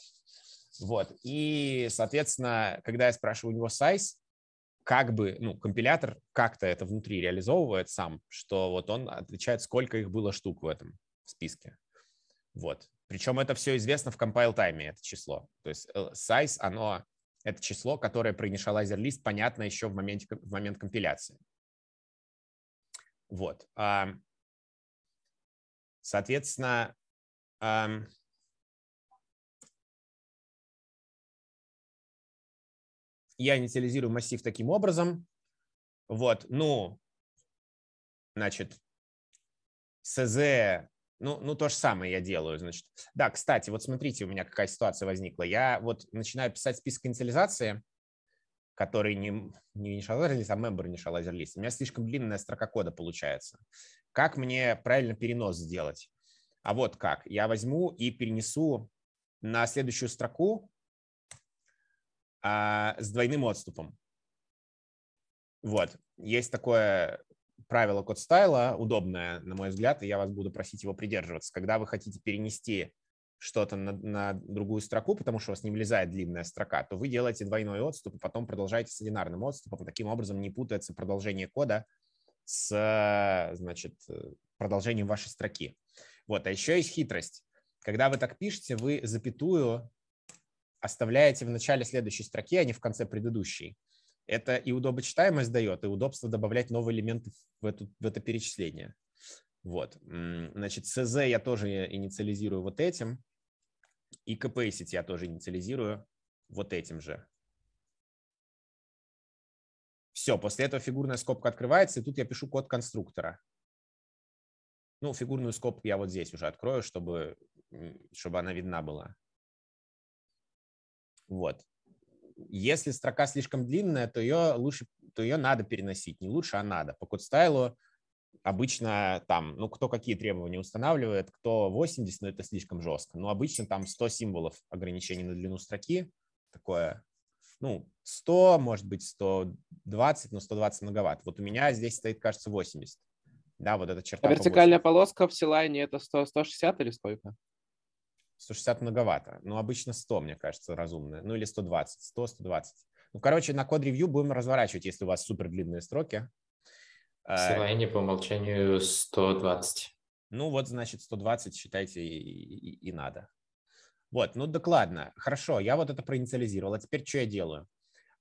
Speaker 1: Вот. И, соответственно, когда я спрашиваю у него size, как бы, ну, компилятор как-то это внутри реализовывает сам, что вот он отвечает, сколько их было штук в этом списке. Вот. Причем это все известно в compile тайме, это число. То есть э, size, оно, это число, которое про initializer лист понятно еще в,
Speaker 2: моменте, в момент компиляции. Вот. Соответственно, я инициализирую массив таким образом. Вот, ну, значит,
Speaker 1: СЗ, ну, ну, то же самое я делаю, значит. Да, кстати, вот смотрите, у меня какая ситуация возникла. Я вот начинаю писать список инициализации, который не, не initializer-лист, а member initializer-лист. У меня слишком длинная строка кода получается. Как мне правильно перенос сделать? А вот как. Я возьму и перенесу на следующую строку а, с двойным отступом. Вот, есть такое правило код стайла, удобное, на мой взгляд, и я вас буду просить его придерживаться. Когда вы хотите перенести что-то на, на другую строку, потому что у вас не влезает длинная строка, то вы делаете двойной отступ, и потом продолжаете с одинарным отступом. Таким образом не путается продолжение кода с значит, продолжением вашей строки. Вот, а еще есть хитрость. Когда вы так пишете, вы запятую оставляете в начале следующей строки, а не в конце предыдущей. Это и удобочитаемость дает, и удобство добавлять новые элементы в, эту, в это перечисление. Вот. Значит, СЗ я тоже инициализирую вот этим. И КПСить я
Speaker 2: тоже инициализирую вот этим же. Все, после этого фигурная скобка открывается, и тут я пишу код конструктора.
Speaker 1: Ну, фигурную скобку я вот здесь уже открою, чтобы, чтобы она видна была. Вот. Если строка слишком длинная, то ее лучше, то ее надо переносить. Не лучше, а надо. По кодстайлу обычно там, ну, кто какие требования устанавливает, кто 80, но это слишком жестко. Но обычно там 100 символов ограничений на длину строки, такое, ну, 100, может быть, 120, но 120 многовато. Вот у меня здесь стоит, кажется, 80. Да, вот эта черта. А вертикальная
Speaker 3: полоска в силайне это 100, 160 или сколько?
Speaker 1: 160 многовато, но ну, обычно 100, мне кажется, разумно, ну или 120, 100, 120. Ну, короче, на код-ревью будем разворачивать, если у вас супер длинные строки. Э, Сравнение по умолчанию 120. Ну вот, значит, 120, считайте, и, и, и надо. Вот, ну докладно. Хорошо, я вот это проинициализировал. А теперь что я делаю?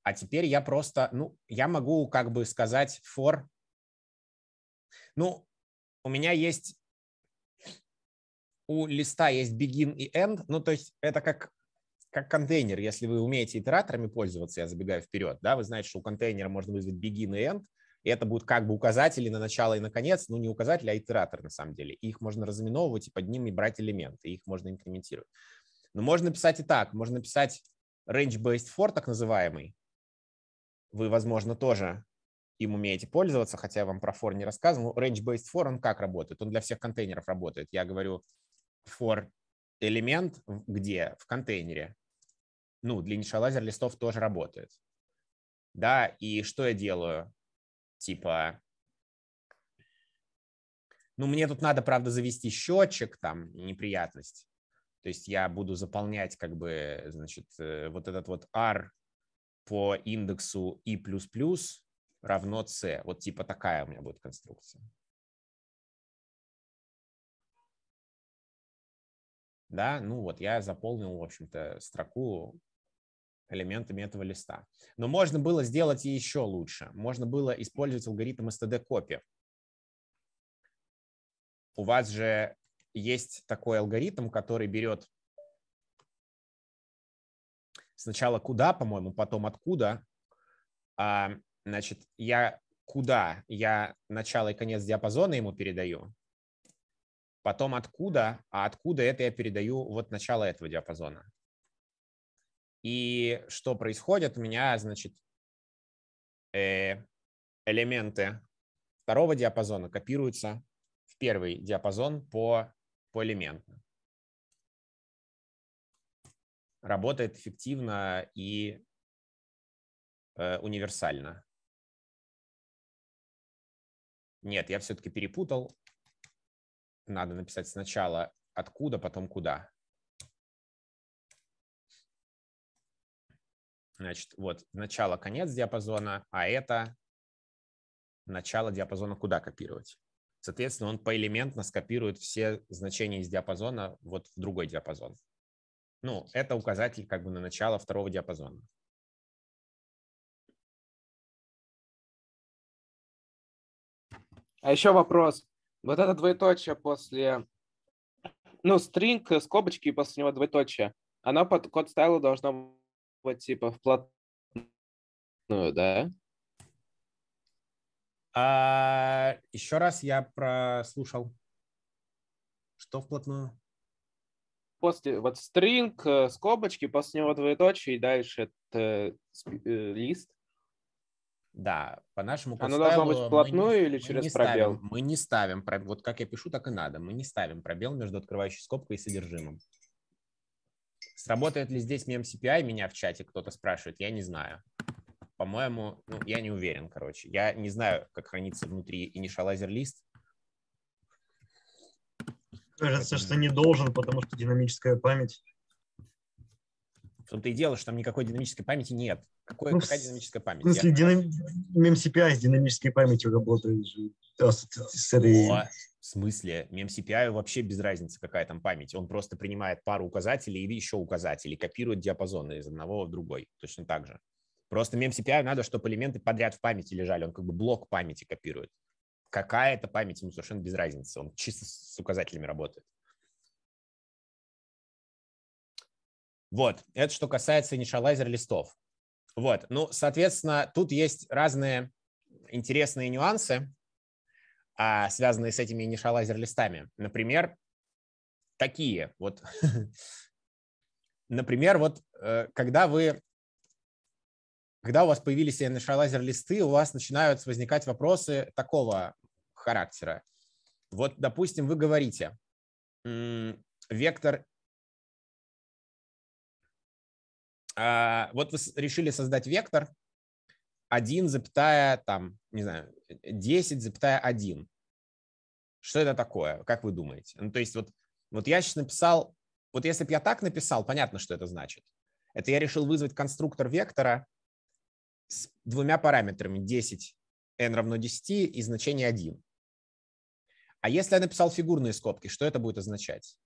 Speaker 1: А теперь я просто, ну, я могу как бы сказать for. Ну, у меня есть у листа есть begin и end, ну, то есть это как как контейнер, если вы умеете итераторами пользоваться, я забегаю вперед, да, вы знаете, что у контейнера можно вызвать begin и end, и это будут как бы указатели на начало и на конец, ну не указатели, а итератор на самом деле. И их можно разминовывать и под ними брать элементы, и их можно инкрементировать. Но можно писать и так, можно писать range-based for, так называемый. Вы, возможно, тоже им умеете пользоваться, хотя я вам про for не рассказывал. Ну, range-based for, он как работает? Он для всех контейнеров работает. Я говорю for элемент где? В контейнере. Ну, для инitializer листов тоже работает. Да, и что я делаю? Типа,
Speaker 2: ну, мне тут надо,
Speaker 1: правда, завести счетчик, там, неприятность. То есть я буду заполнять, как бы, значит, э, вот этот вот R по индексу i++
Speaker 2: равно C. Вот типа такая у меня будет конструкция. да, ну вот я заполнил, в общем-то,
Speaker 1: строку элементами этого листа.
Speaker 2: Но можно было сделать еще лучше.
Speaker 1: Можно было использовать алгоритм std-копи. У вас же есть такой алгоритм, который берет сначала куда, по-моему, потом откуда. А, значит, я куда, я начало и конец диапазона ему передаю, потом откуда, а откуда это я передаю вот начало этого диапазона. И что происходит? У меня, значит, э, элементы второго диапазона копируются в первый
Speaker 2: диапазон по, по элементу. Работает эффективно и э, универсально. Нет, я все-таки перепутал надо написать сначала откуда, потом куда.
Speaker 1: Значит, вот начало-конец диапазона, а это начало диапазона куда копировать. Соответственно, он поэлементно скопирует все значения из диапазона вот в другой диапазон. Ну, это указатель
Speaker 2: как бы на начало второго диапазона. А еще вопрос. Вот это двоеточие
Speaker 3: после... Ну, стринг, скобочки, и после него двоеточие. Оно под код стайла должно быть типа вплотную, да?
Speaker 1: А, еще раз я прослушал. Что вплотную?
Speaker 3: После вот стринг, э, скобочки, после него двоеточие и дальше это, э, э лист. Да,
Speaker 1: по нашему Оно должно быть вплотную или через мы пробел? Ставим, мы не ставим пробел. Вот как я пишу, так и надо. Мы не ставим пробел между открывающей скобкой и содержимым. Сработает ли здесь мем CPI, меня в чате кто-то спрашивает, я не знаю. По-моему, ну, я не уверен, короче. Я не знаю, как хранится внутри initializer лист.
Speaker 2: Кажется, что не должен, потому что динамическая память
Speaker 1: том-то и дело, что там никакой динамической памяти нет. Какой, ну, какая динамическая память? В смысле, динам...
Speaker 2: MCPI с динамической памятью работает же. Э, с этой... О,
Speaker 1: в смысле, MemCPI вообще без разницы, какая там память. Он просто принимает пару указателей или еще указателей, копирует диапазоны из одного в другой. Точно так же. Просто MemCPI надо, чтобы элементы подряд в памяти лежали. Он как бы блок памяти копирует. Какая это память, ему совершенно без разницы. Он чисто с указателями работает. Вот, это что касается инициалайзер листов. Вот, ну, соответственно, тут есть разные интересные нюансы, а, связанные с этими инициалайзер листами. Например, такие вот. Например, вот э, когда вы когда у вас появились инициалайзер листы, у вас начинают возникать вопросы такого характера. Вот, допустим, вы
Speaker 2: говорите, вектор А, вот вы решили создать вектор 1,
Speaker 1: там, не знаю, 10,1. Что это такое? Как вы думаете? Ну, то есть вот, вот я сейчас написал, вот если бы я так написал, понятно, что это значит. Это я решил вызвать конструктор вектора с двумя параметрами 10, n равно 10 и значение 1. А если я написал фигурные скобки, что это будет означать?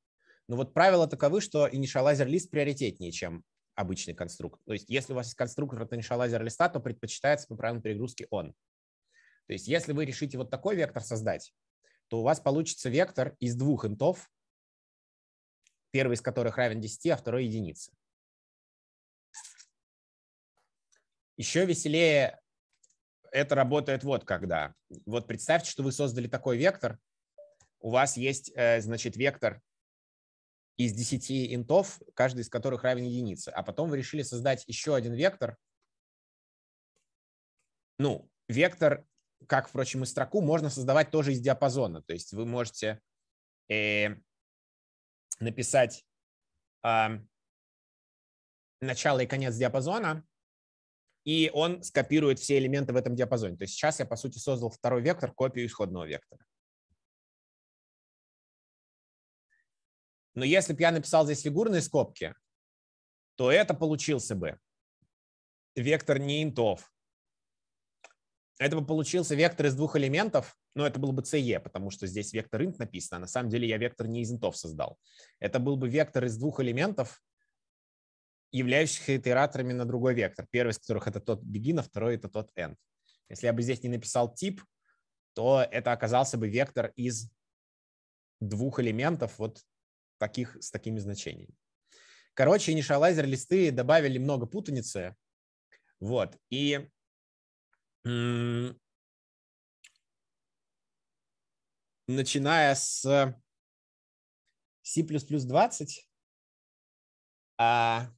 Speaker 1: Ну вот правила таковы, что initializer list приоритетнее, чем обычный конструктор. То есть если у вас есть конструктор от initializer листа, то предпочитается по правилам перегрузки он. То есть если вы решите вот такой вектор создать, то у вас получится вектор
Speaker 2: из двух интов, первый из которых равен 10, а второй единице. Еще веселее
Speaker 1: это работает вот когда. Вот представьте, что вы создали такой вектор. У вас есть, э, значит, вектор из 10 интов, каждый из которых равен единице. А потом вы решили создать еще один вектор. Ну, вектор, как, впрочем, и строку, можно создавать тоже из диапазона. То есть вы можете э, написать э, начало и конец диапазона, и он скопирует все элементы в этом диапазоне.
Speaker 2: То есть сейчас я, по сути, создал второй вектор, копию исходного вектора. Но если бы я написал здесь фигурные скобки, то это получился бы вектор не интов.
Speaker 1: Это бы получился вектор из двух элементов, но это был бы CE, потому что здесь вектор int написано, а на самом деле я вектор не из интов создал. Это был бы вектор из двух элементов, являющихся итераторами на другой вектор. Первый из которых это тот begin, а второй это тот end. Если я бы здесь не написал тип, то это оказался бы вектор из двух элементов, вот таких, с такими значениями. Короче, инишалайзер листы добавили много путаницы. Вот. И
Speaker 2: начиная с C++20, а,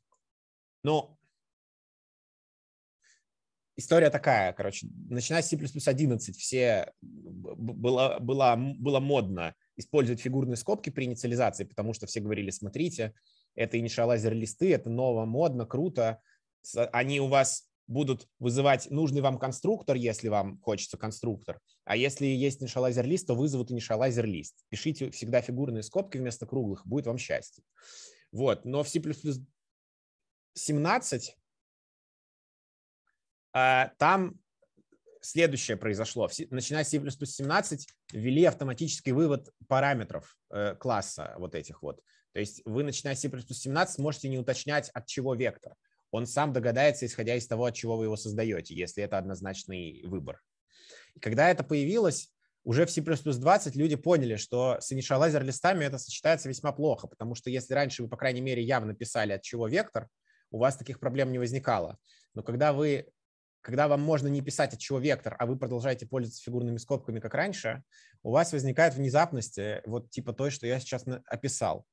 Speaker 2: ну, история такая, короче,
Speaker 1: начиная с C++11 все было, было, было модно использовать фигурные скобки при инициализации, потому что все говорили, смотрите, это инициалайзер-листы, это ново, модно, круто. Они у вас будут вызывать нужный вам конструктор, если вам хочется конструктор. А если есть инициалайзер-лист, то вызовут инициалайзер-лист. Пишите всегда фигурные скобки вместо круглых, будет вам счастье. Вот, но в C++ 17 а, там следующее произошло. Начиная с C++17, 17 ввели автоматический вывод параметров э, класса вот этих вот. То есть вы, начиная с C++17 можете не уточнять, от чего вектор. Он сам догадается, исходя из того, от чего вы его создаете, если это однозначный выбор. И когда это появилось, уже в C++20 люди поняли, что с инишалайзер листами это сочетается весьма плохо, потому что если раньше вы, по крайней мере, явно писали, от чего вектор, у вас таких проблем не возникало. Но когда вы когда вам можно не писать, от чего вектор, а вы продолжаете пользоваться фигурными скобками, как раньше, у вас возникает внезапность, э, вот типа той, что я сейчас описал.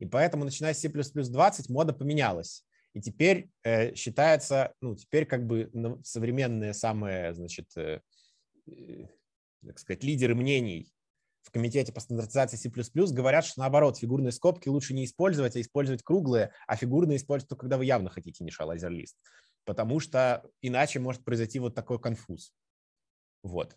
Speaker 1: И поэтому, начиная с C++20, мода поменялась. И теперь э, считается, ну, теперь как бы ну, современные самые, значит, э, э, так сказать, лидеры мнений в комитете по стандартизации C++ говорят, что наоборот, фигурные скобки лучше не использовать, а использовать круглые, а фигурные используют, когда вы явно хотите не шалайзер-лист потому что иначе может произойти вот такой конфуз. Вот.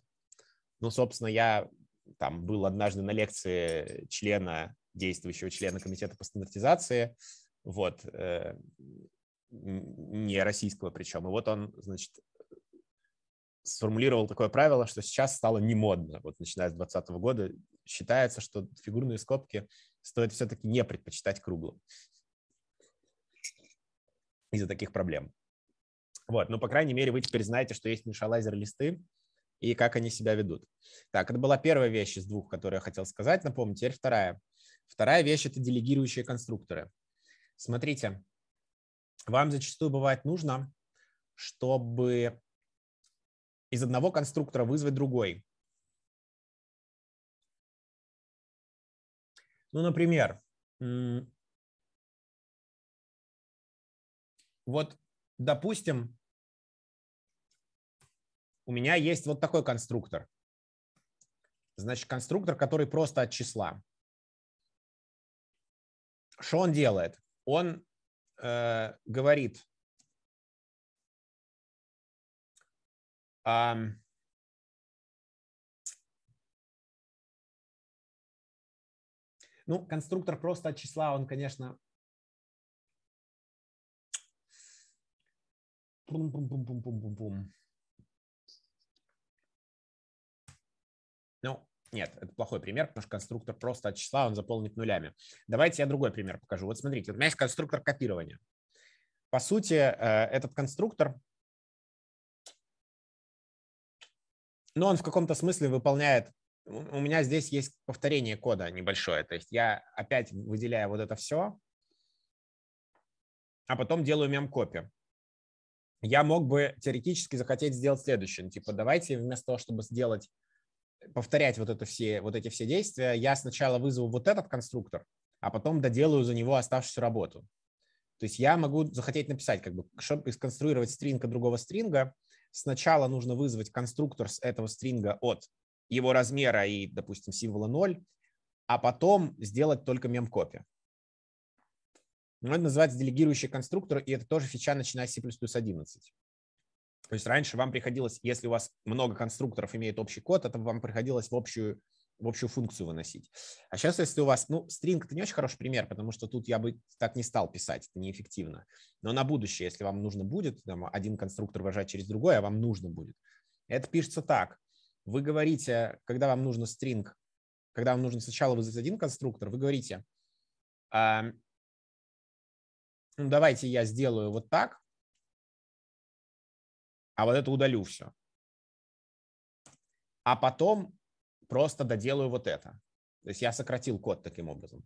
Speaker 1: Ну, собственно, я там был однажды на лекции члена, действующего члена комитета по стандартизации, вот, э, не российского причем. И вот он, значит, сформулировал такое правило, что сейчас стало не модно. Вот начиная с 2020 года считается, что фигурные скобки стоит все-таки не предпочитать круглым из-за таких проблем. Вот, ну, по крайней мере, вы теперь знаете, что есть иншалайзер-листы и как они себя ведут. Так, это была первая вещь из двух, которую я хотел сказать. Напомню, теперь вторая. Вторая вещь – это делегирующие конструкторы. Смотрите,
Speaker 2: вам зачастую бывает нужно, чтобы из одного конструктора вызвать другой. Ну, например, вот допустим, у меня
Speaker 1: есть вот такой конструктор. Значит, конструктор, который просто от числа.
Speaker 2: Что он делает? Он э, говорит, э, ну, конструктор просто от числа, он, конечно, Бум-бум-бум-бум-бум-бум. Ну, нет, это плохой пример, потому что конструктор просто от
Speaker 1: числа он заполнит нулями. Давайте я другой пример покажу. Вот смотрите, у меня есть конструктор копирования. По сути, э, этот конструктор, ну, он в каком-то смысле выполняет у меня здесь есть повторение кода небольшое. То есть я опять выделяю вот это все, а потом делаю мем копию я мог бы теоретически захотеть сделать следующее. Ну, типа, давайте вместо того, чтобы сделать, э, повторять вот, это все, вот эти все действия, я сначала вызову вот этот конструктор, а потом доделаю за него оставшуюся работу. То есть я могу захотеть написать, как бы, чтобы сконструировать стринга другого стринга, сначала нужно вызвать конструктор с этого стринга от его размера и, допустим, символа 0, а потом сделать только мемкопи но ну, это называется делегирующий конструктор, и это тоже фича, начиная с C++ 11. То есть раньше вам приходилось, если у вас много конструкторов имеет общий код, это вам приходилось в общую, в общую функцию выносить. А сейчас, если у вас, ну, стринг это не очень хороший пример, потому что тут я бы так не стал писать, это неэффективно. Но на будущее, если вам нужно будет, там, один конструктор выражать через другой, а вам нужно будет, это пишется так. Вы говорите, когда вам нужно стринг, когда вам нужно сначала вызвать один
Speaker 2: конструктор, вы говорите, ну давайте я сделаю вот так, а вот это удалю все. А потом просто доделаю вот это. То есть я сократил
Speaker 1: код таким образом.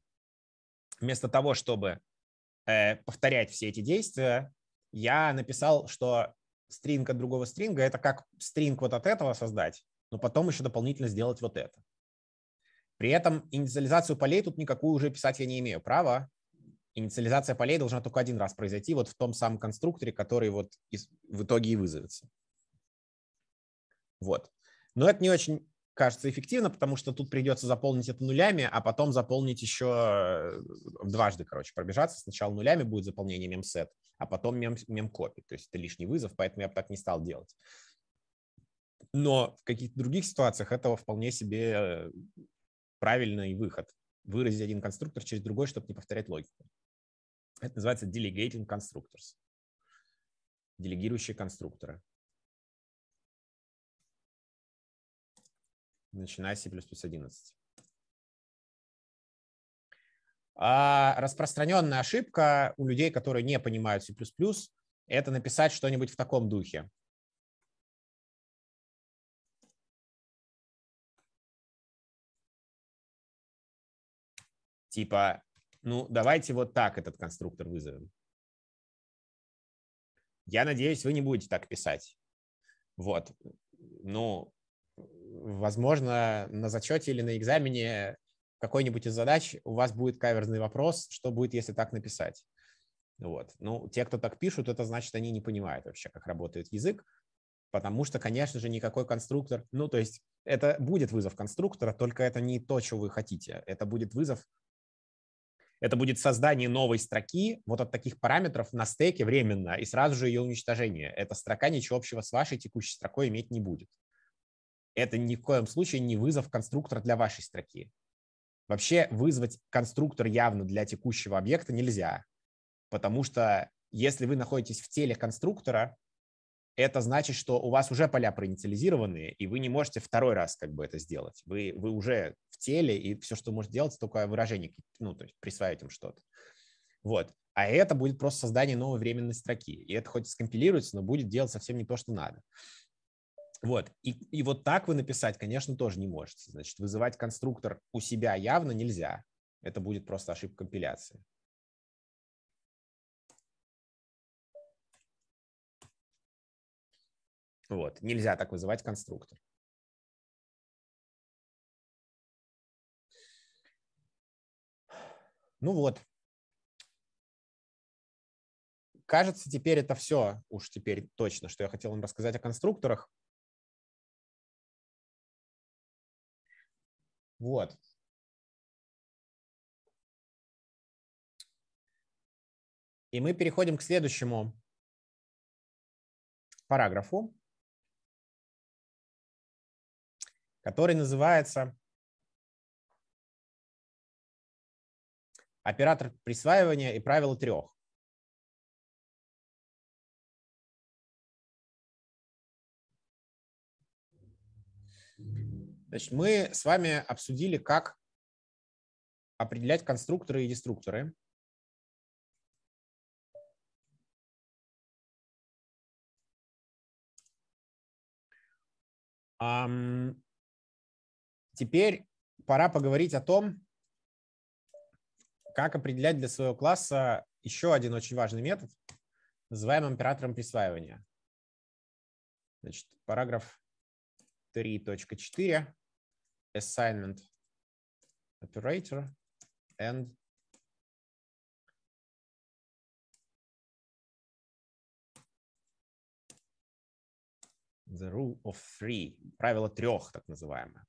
Speaker 1: Вместо того, чтобы э, повторять все эти действия, я написал, что стринг от другого стринга – это как стринг вот от этого создать, но потом еще дополнительно сделать вот это. При этом инициализацию полей тут никакую уже писать я не имею права, инициализация полей должна только один раз произойти вот в том самом конструкторе, который вот в итоге и вызовется. Вот. Но это не очень кажется эффективно, потому что тут придется заполнить это нулями, а потом заполнить еще э, дважды, короче, пробежаться. Сначала нулями будет заполнение мемсет, а потом мем, мемкопи. То есть это лишний вызов, поэтому я бы так не стал делать. Но в каких-то других ситуациях этого вполне себе э, правильный выход. Выразить один конструктор через другой, чтобы не повторять логику. Это называется delegating constructors.
Speaker 2: Делегирующие конструкторы. Начиная с C++ 11.
Speaker 1: А распространенная ошибка у людей, которые не понимают C++,
Speaker 2: это написать что-нибудь в таком духе. Типа ну, давайте вот так этот конструктор вызовем.
Speaker 1: Я надеюсь, вы не будете так писать. Вот. Ну, возможно, на зачете или на экзамене какой-нибудь из задач у вас будет каверзный вопрос, что будет, если так написать. Вот. Ну, те, кто так пишут, это значит, они не понимают вообще, как работает язык, потому что, конечно же, никакой конструктор, ну, то есть это будет вызов конструктора, только это не то, что вы хотите. Это будет вызов это будет создание новой строки вот от таких параметров на стеке временно и сразу же ее уничтожение. Эта строка ничего общего с вашей текущей строкой иметь не будет. Это ни в коем случае не вызов конструктора для вашей строки. Вообще вызвать конструктор явно для текущего объекта нельзя, потому что если вы находитесь в теле конструктора, это значит, что у вас уже поля проинициализированы, и вы не можете второй раз как бы это сделать. Вы, вы уже в теле, и все, что можете делать, только выражение, ну, то есть присваивать им что-то. Вот. А это будет просто создание новой временной строки. И это хоть скомпилируется, но будет делать совсем не то, что надо. Вот. И, и вот так вы написать, конечно, тоже не можете. Значит, вызывать конструктор у себя явно нельзя.
Speaker 2: Это будет просто ошибка компиляции. Вот. Нельзя так вызывать конструктор. Ну вот. Кажется, теперь это все уж теперь точно, что я хотел вам рассказать о конструкторах. Вот. И мы переходим к следующему параграфу. который называется «Оператор присваивания и правило трех». Значит, мы с вами обсудили, как определять конструкторы и деструкторы. Um, Теперь пора поговорить о том,
Speaker 1: как определять для своего класса еще один очень важный метод, называемый оператором присваивания. Значит, параграф
Speaker 2: 3.4 assignment operator and the rule of three, правило трех, так называемое.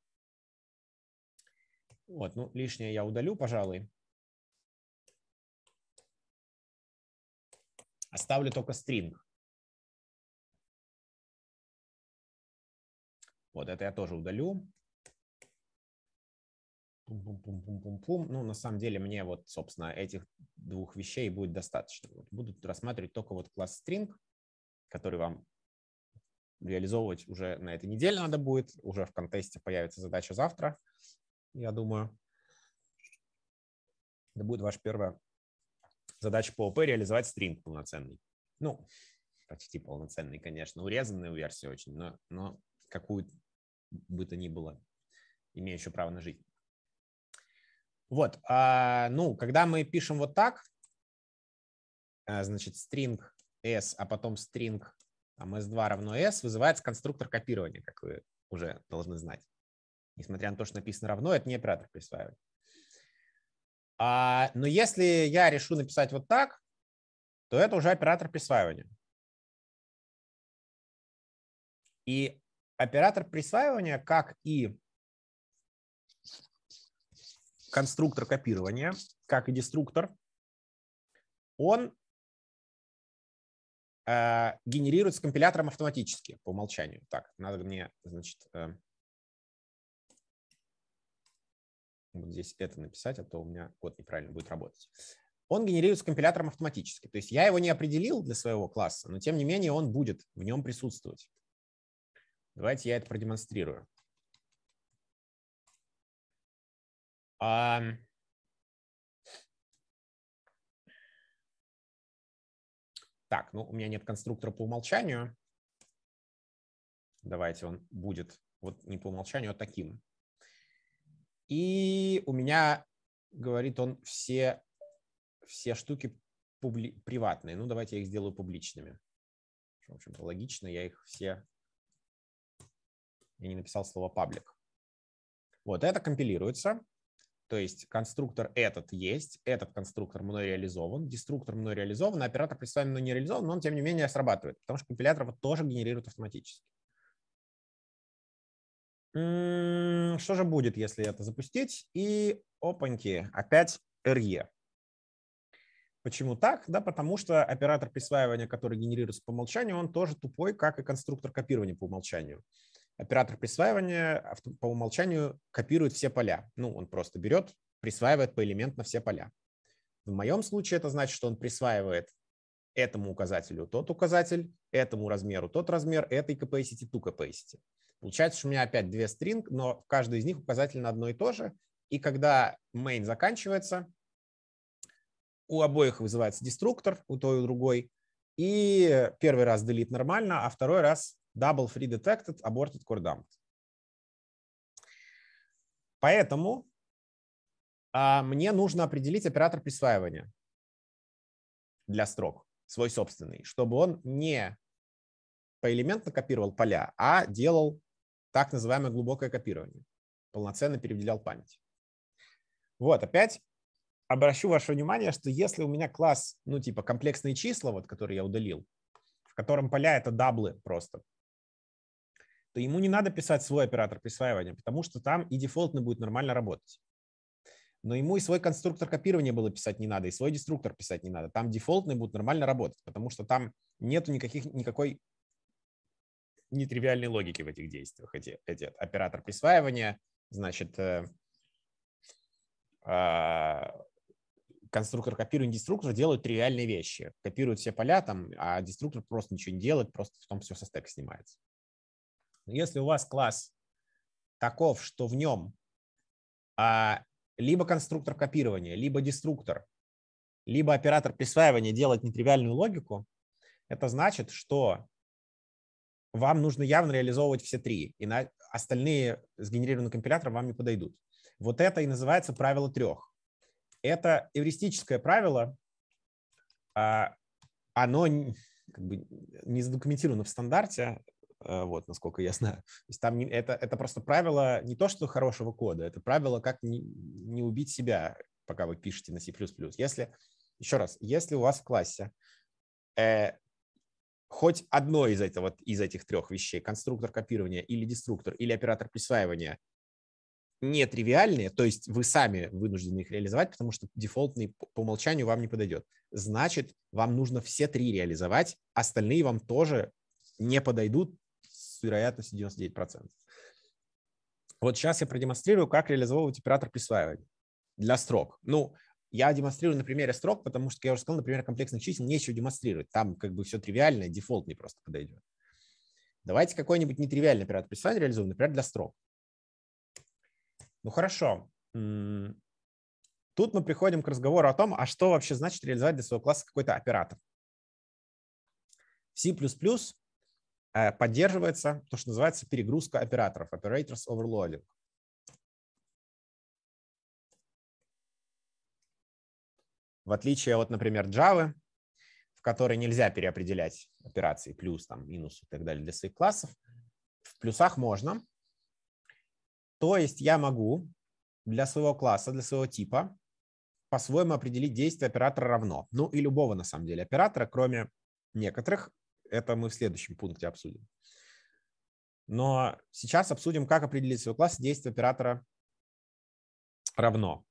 Speaker 2: Вот, ну, лишнее я удалю, пожалуй. Оставлю только стринг. Вот это я тоже удалю. Пум-пум-пум-пум-пум-пум.
Speaker 1: Ну, на самом деле, мне вот, собственно, этих двух вещей будет достаточно. Вот буду рассматривать только вот класс string, который вам реализовывать уже на этой неделе надо будет. Уже в контесте появится задача завтра я думаю. Это будет ваша первая задача по ОП – реализовать стринг полноценный. Ну, почти полноценный, конечно. Урезанную версию очень, но, но какую бы то ни было, имеющую право на жизнь. Вот, а, ну, когда мы пишем вот так, а, значит, string s, а потом string там, s2 равно s, вызывается конструктор копирования, как вы уже должны знать. Несмотря на то, что написано равно, это не оператор присваивает.
Speaker 2: А, но если я решу написать вот так, то это уже оператор присваивания. И оператор присваивания, как и конструктор
Speaker 1: копирования, как и деструктор, он э, генерирует компилятором автоматически по умолчанию. Так, надо мне, значит, э, вот здесь это написать, а то у меня код неправильно будет работать. Он генерируется компилятором автоматически. То есть я его не определил для своего класса, но тем не менее он будет в нем присутствовать. Давайте я это
Speaker 2: продемонстрирую. А... Так, ну у меня нет конструктора по умолчанию. Давайте он будет
Speaker 1: вот не по умолчанию, а таким. И у меня, говорит он, все, все штуки публи- приватные. Ну, давайте я их сделаю публичными. В общем-то, логично, я их все... Я не написал слово паблик. Вот, это компилируется. То есть конструктор этот есть, этот конструктор мной реализован, деструктор мной реализован, а оператор представлен, но не реализован, но он, тем не менее, срабатывает, потому что компилятор вот тоже генерирует автоматически. Что же будет, если это запустить? И опаньки, опять RE. Почему так? Да, потому что оператор присваивания, который генерируется по умолчанию, он тоже тупой, как и конструктор копирования по умолчанию. Оператор присваивания по умолчанию копирует все поля. Ну, он просто берет, присваивает по поэлементно все поля. В моем случае это значит, что он присваивает этому указателю тот указатель, этому размеру тот размер, этой capacity ту capacity. Получается, что у меня опять две стринг, но в каждой из них указатель на одно и то же. И когда main заканчивается, у обоих вызывается деструктор, у той и у другой. И первый раз delete нормально, а второй раз double free detected, aborted core dumped.
Speaker 2: Поэтому а, мне нужно определить оператор присваивания для строк, свой собственный,
Speaker 1: чтобы он не по поэлементно копировал поля, а делал так называемое глубокое копирование. Полноценно переделял память. Вот, опять обращу ваше внимание, что если у меня класс, ну, типа комплексные числа, вот, которые я удалил, в котором поля это даблы просто, то ему не надо писать свой оператор присваивания, потому что там и дефолтно будет нормально работать. Но ему и свой конструктор копирования было писать не надо, и свой деструктор писать не надо. Там дефолтные будут нормально работать, потому что там нету никаких, никакой нетривиальной логики в этих действиях. Эти, эти оператор присваивания, значит, э, э, конструктор копирует деструктор, делают тривиальные вещи. Копируют все поля там, а деструктор просто ничего не делает, просто в том все со стека снимается. Если у вас класс таков, что в нем а, либо конструктор копирования, либо деструктор, либо оператор присваивания делает нетривиальную логику, это значит, что вам нужно явно реализовывать все три, и на остальные сгенерированные компилятором вам не подойдут. Вот это и называется правило трех. Это эвристическое правило, а, оно как бы не задокументировано в стандарте, э, вот, насколько я знаю. То есть там не, это, это просто правило не то, что хорошего кода, это правило, как не, не убить себя, пока вы пишете на C++. Если, еще раз, если у вас в классе э, хоть одно из этого, из этих трех вещей, конструктор копирования или деструктор, или оператор присваивания, нетривиальные, то есть вы сами вынуждены их реализовать, потому что дефолтный по умолчанию вам не подойдет. Значит, вам нужно все три реализовать, остальные вам тоже не подойдут с вероятностью 99%. Вот сейчас я продемонстрирую, как реализовывать оператор присваивания для строк. Ну, я демонстрирую на примере строк, потому что, я уже сказал, например, комплексных чисел нечего демонстрировать. Там как бы все тривиальное, дефолтный просто подойдет. Давайте какой-нибудь нетривиальный оператор присылания реализуем, например, для строк. Ну хорошо. Тут мы приходим к разговору о том, а что вообще значит реализовать для своего класса какой-то оператор. C++ э, поддерживается то, что называется перегрузка операторов, operators overloading. В отличие от, например, Java, в которой нельзя переопределять операции плюс, там, минус и так далее для своих классов, в плюсах можно. То есть я могу для своего класса, для своего типа по-своему определить действие оператора равно. Ну и любого, на самом деле, оператора, кроме некоторых. Это мы в следующем пункте обсудим. Но сейчас обсудим, как определить свой класс действие оператора
Speaker 2: равно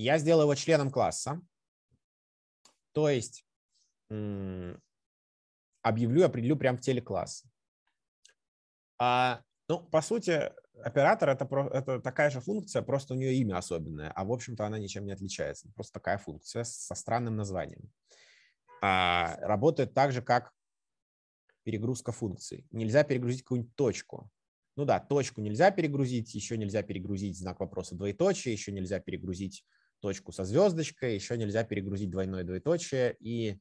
Speaker 2: я сделаю его членом класса, то есть
Speaker 1: объявлю, определю прямо в теле класса. А, ну, по сути, оператор это, это такая же функция, просто у нее имя особенное, а в общем-то она ничем не отличается. Просто такая функция со странным названием. А, работает так же, как перегрузка функций. Нельзя перегрузить какую-нибудь точку. Ну да, точку нельзя перегрузить, еще нельзя перегрузить знак вопроса двоеточие, еще нельзя перегрузить точку со звездочкой, еще нельзя перегрузить двойное двоеточие и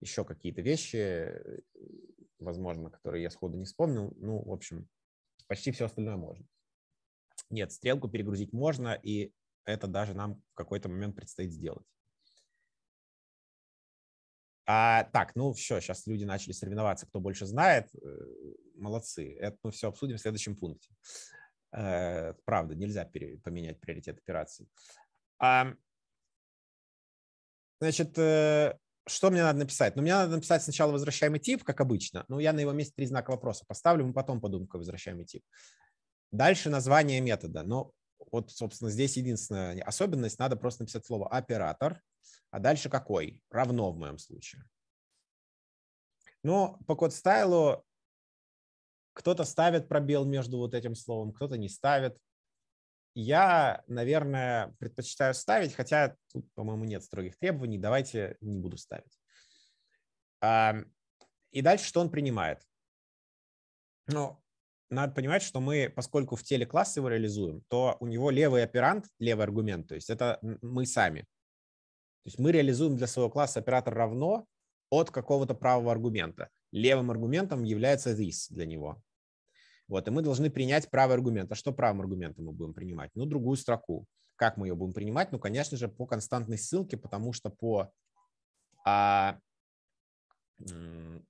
Speaker 1: еще какие-то вещи, э, возможно, которые я сходу не вспомнил. Ну, в общем, почти все остальное можно. Нет, стрелку перегрузить можно, и это даже нам в какой-то момент предстоит сделать. А, так, ну все, сейчас люди начали соревноваться, кто больше знает, э, молодцы. Это мы все обсудим в следующем пункте. Э, правда, нельзя поменять приоритет операции. Значит, э, что мне надо написать? Ну, мне надо написать сначала возвращаемый тип, как обычно. Ну, я на его месте три знака вопроса поставлю, мы потом подумаем, какой возвращаемый тип. Дальше название метода. Но вот, собственно, здесь единственная особенность, надо просто написать слово оператор, а дальше какой? Равно в моем случае. Но по код-стайлу кто-то ставит пробел между вот этим словом, кто-то не ставит я, наверное, предпочитаю ставить, хотя тут, по-моему, нет строгих требований, давайте не буду ставить. И дальше что он принимает? Ну, надо понимать, что мы, поскольку в теле класс его реализуем, то у него левый оперант, левый аргумент, то есть это мы сами. То есть мы реализуем для своего класса оператор равно от какого-то правого аргумента. Левым аргументом является this для него. Вот, и мы должны принять правый аргумент. А что правым аргументом мы будем принимать? Ну, другую строку. Как мы ее будем принимать? Ну, конечно же, по константной ссылке, потому что по а,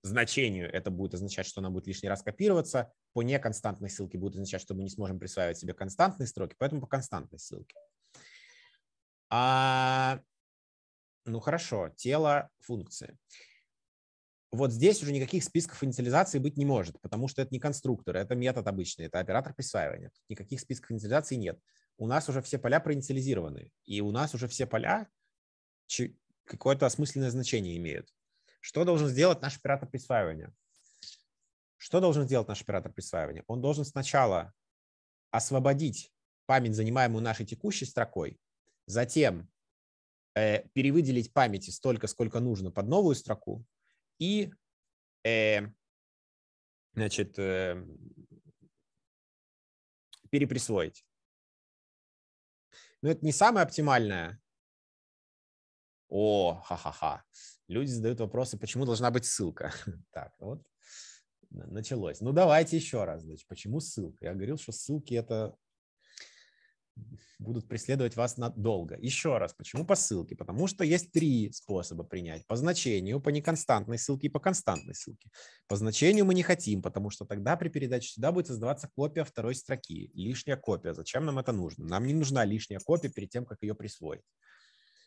Speaker 1: значению это будет означать, что она будет лишний раз копироваться. По неконстантной ссылке будет означать, что мы не сможем присваивать себе константные строки, поэтому по константной ссылке. А, ну хорошо, тело функции вот здесь уже никаких списков инициализации быть не может, потому что это не конструктор, это метод обычный, это оператор присваивания. Тут никаких списков инициализации нет. У нас уже все поля проинициализированы, и у нас уже все поля какое-то осмысленное значение имеют. Что должен сделать наш оператор присваивания? Что должен сделать наш оператор присваивания? Он должен сначала освободить память, занимаемую нашей текущей строкой, затем э, перевыделить памяти столько, сколько нужно под новую
Speaker 2: строку, и э, значит, э, переприсвоить. Но ну, это не самое оптимальное. О, ха-ха-ха. Люди задают
Speaker 1: вопросы, почему должна быть ссылка. Так, вот началось. Ну, давайте еще раз. Значит, почему ссылка? Я говорил, что ссылки – это будут преследовать вас надолго. Еще раз, почему по ссылке? Потому что есть три способа принять. По значению, по неконстантной ссылке и по константной ссылке. По значению мы не хотим, потому что тогда при передаче сюда будет создаваться копия второй строки, лишняя копия. Зачем нам это нужно? Нам не нужна лишняя копия перед тем, как ее присвоить.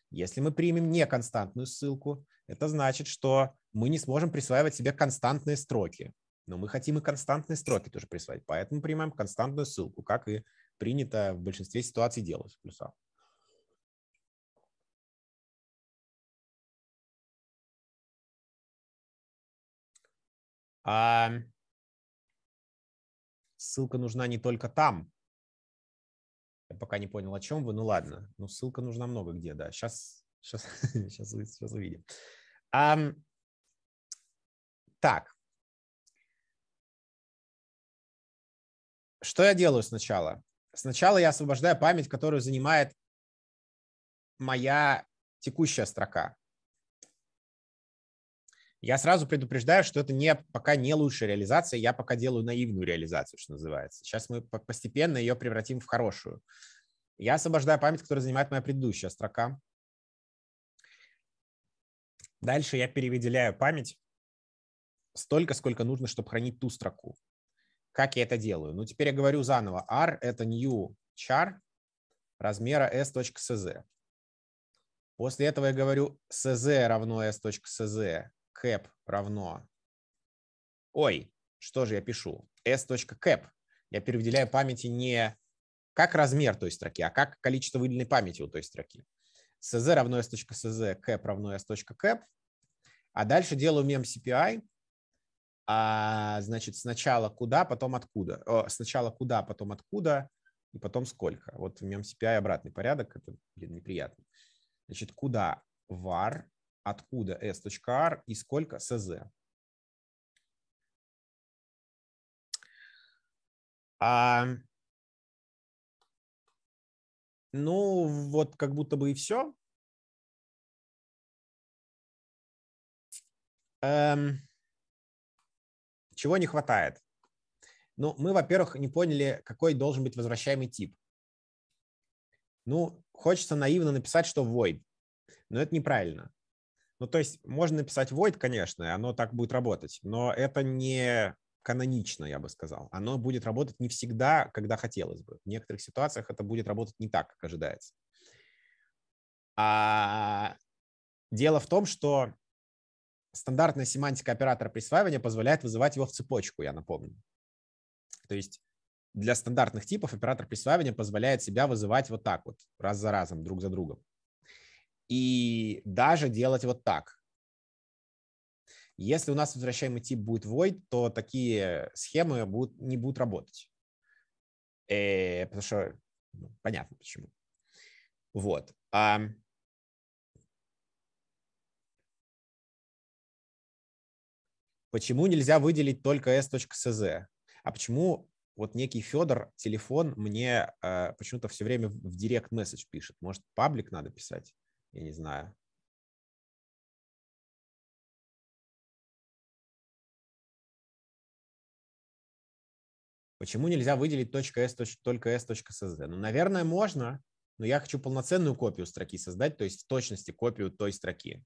Speaker 1: Если мы примем неконстантную ссылку, это значит, что мы не сможем присваивать себе константные строки. Но мы хотим и константные строки тоже
Speaker 2: присвоить, поэтому принимаем константную ссылку, как и принято в большинстве ситуаций делать в А ссылка нужна не только там. Я пока не понял, о чем вы. Ну
Speaker 1: ладно, ну ссылка нужна много где, да. Сейчас, сейчас, сейчас, сейчас увидим. А,
Speaker 2: так. Что я делаю сначала? Сначала я освобождаю память, которую занимает
Speaker 1: моя текущая строка. Я сразу предупреждаю, что это не, пока не лучшая реализация, я пока делаю наивную реализацию, что называется. Сейчас мы постепенно ее превратим в хорошую. Я освобождаю память, которая занимает моя предыдущая строка. Дальше я перевыделяю память столько, сколько нужно, чтобы хранить ту строку. Как я это делаю? Ну, теперь я говорю заново. R – это new char размера s.cz. После этого я говорю cz равно s.cz, cap равно… Ой, что же я пишу? s.cap. Я переопределяю памяти не как размер той строки, а как количество выделенной памяти у той строки. cz равно s.cz, cap равно s.cap. А дальше делаю мем CPI – а, значит, сначала куда, потом откуда. О, сначала куда, потом откуда, и потом сколько. Вот в нем CPI обратный порядок, это, блин, неприятно. Значит, куда var, откуда s.r
Speaker 2: и сколько cz. А, ну, вот как будто бы и все. Эм, чего не хватает?
Speaker 1: Ну, мы, во-первых, не поняли, какой должен быть возвращаемый тип. Ну, хочется наивно написать, что void, но это неправильно. Ну, то есть можно написать void, конечно, и оно так будет работать, но это не канонично, я бы сказал. Оно будет работать не всегда, когда хотелось бы. В некоторых ситуациях это будет работать не так, как ожидается. А дело в том, что стандартная семантика оператора присваивания позволяет вызывать его в цепочку, я напомню. То есть для стандартных типов оператор присваивания позволяет себя вызывать вот так вот, раз за разом, друг за другом. И даже делать вот так. Если у нас возвращаемый тип будет void, то такие схемы будут, не будут
Speaker 2: работать. Э, потому что ну, понятно почему. Вот. А, Почему нельзя выделить только s.cz? А почему
Speaker 1: вот некий Федор телефон мне э, почему-то все время в директ месседж пишет?
Speaker 2: Может, паблик надо писать? Я не знаю. Почему нельзя выделить .s только s.cz? Ну, наверное, можно, но я хочу
Speaker 1: полноценную копию строки создать, то есть в точности копию той строки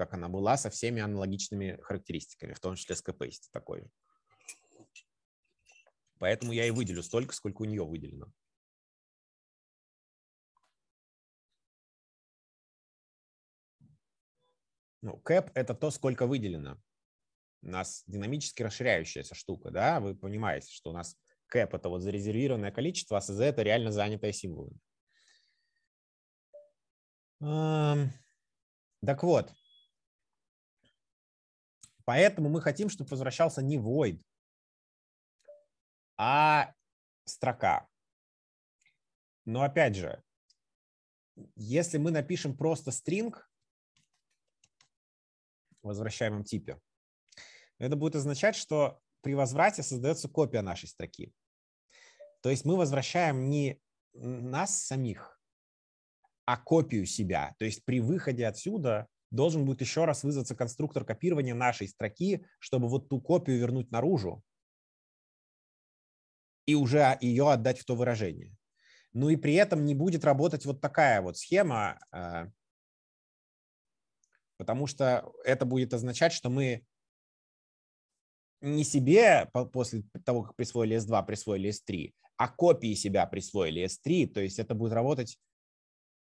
Speaker 1: как она была, со всеми аналогичными характеристиками, в том числе с КП есть такой.
Speaker 2: Поэтому я и выделю столько, сколько у нее выделено. Ну, кэп – это то,
Speaker 1: сколько выделено. У нас динамически расширяющаяся штука, да? Вы понимаете, что у нас кэп – это вот зарезервированное количество, а СЗ – это реально занятое символами.
Speaker 2: Так вот, Поэтому мы хотим, чтобы возвращался не void, а строка. Но опять же, если мы напишем просто string,
Speaker 1: возвращаемом типе, это будет означать, что при возврате создается копия нашей строки. То есть мы возвращаем не нас самих, а копию себя. То есть при выходе отсюда должен будет еще раз вызваться конструктор копирования нашей строки, чтобы вот ту копию вернуть наружу и уже ее отдать в то выражение. Ну и при этом не будет работать вот такая вот схема, а, потому что это будет означать, что мы не себе после того, как присвоили S2, присвоили S3, а копии себя присвоили S3, то есть это будет работать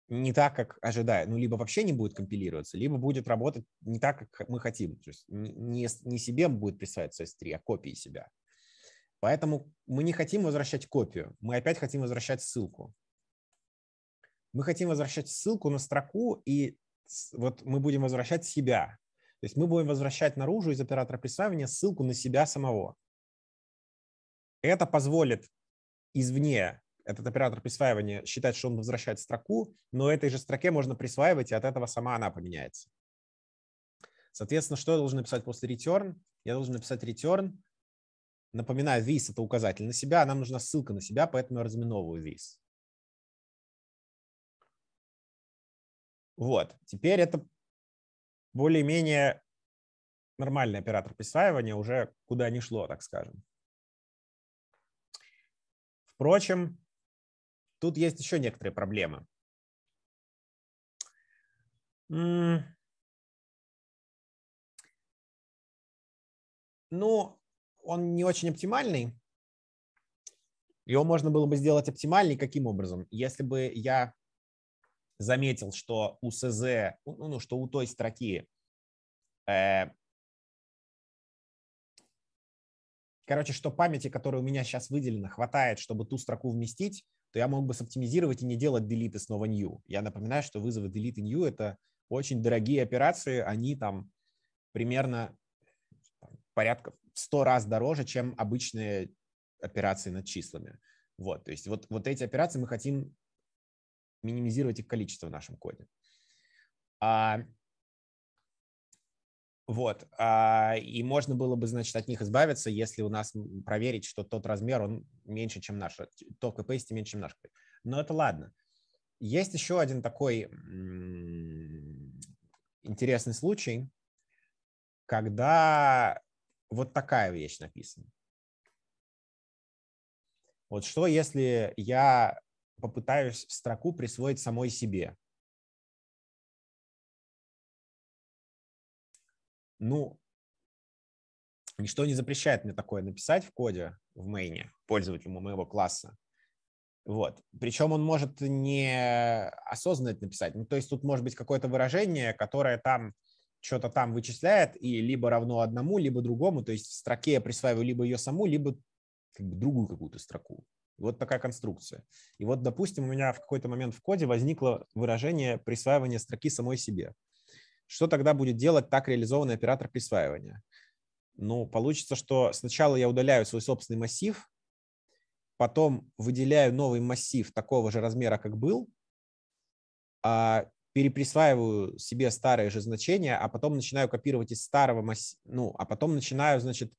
Speaker 1: не так, как ожидает. Ну, либо вообще не будет компилироваться, либо будет работать не так, как мы хотим. То есть не, не себе будет присваиваться S3, а копии себя. Поэтому мы не хотим возвращать копию. Мы опять хотим возвращать ссылку. Мы хотим возвращать ссылку на строку, и вот мы будем возвращать себя. То есть мы будем возвращать наружу из оператора присваивания ссылку на себя самого. Это позволит извне этот оператор присваивания считать, что он возвращает строку, но этой же строке можно присваивать, и от этого сама она поменяется. Соответственно, что я должен написать после return? Я должен написать return. Напоминаю, this – это указатель
Speaker 2: на себя, а нам нужна ссылка на себя, поэтому я разминовываю this. Вот, теперь это более-менее нормальный оператор присваивания, уже куда ни шло, так скажем. Впрочем, Тут есть еще некоторые проблемы. Ну, он не очень оптимальный.
Speaker 1: Его можно было бы сделать оптимальнее каким образом? Если бы я заметил, что у СЗ, ну, ну что у той строки, э, короче, что памяти, которая у меня сейчас выделена, хватает, чтобы ту строку вместить, то я мог бы соптимизировать и не делать delete и снова new. Я напоминаю, что вызовы delete и new — это очень дорогие операции, они там примерно порядка в 100 раз дороже, чем обычные операции над числами. Вот, то есть вот, вот эти операции мы хотим минимизировать их количество в нашем коде. А вот. А, и можно было бы, значит, от них избавиться, если у нас проверить, что тот размер, он меньше, чем наш. Э, то capacity меньше, чем наш. Но это ладно. Есть еще один такой интересный случай, когда вот такая вещь написана.
Speaker 2: Вот что, если я попытаюсь строку присвоить самой себе? ну, ничто не запрещает мне такое написать в коде в мейне
Speaker 1: пользователю моего класса. Вот. Причем он может не осознанно это написать. Ну, то есть тут может быть какое-то выражение, которое там что-то там вычисляет и либо равно одному, либо другому. То есть в строке я присваиваю либо ее саму, либо как бы, другую какую-то строку. вот такая конструкция. И вот, допустим, у меня в какой-то момент в коде возникло выражение присваивания строки самой себе. Что тогда будет делать так реализованный оператор присваивания? Ну, получится, что сначала я удаляю свой собственный массив, потом выделяю новый массив такого же размера, как был, а, переприсваиваю себе старые же значения, а потом начинаю копировать из старого массива, ну, а потом начинаю, значит,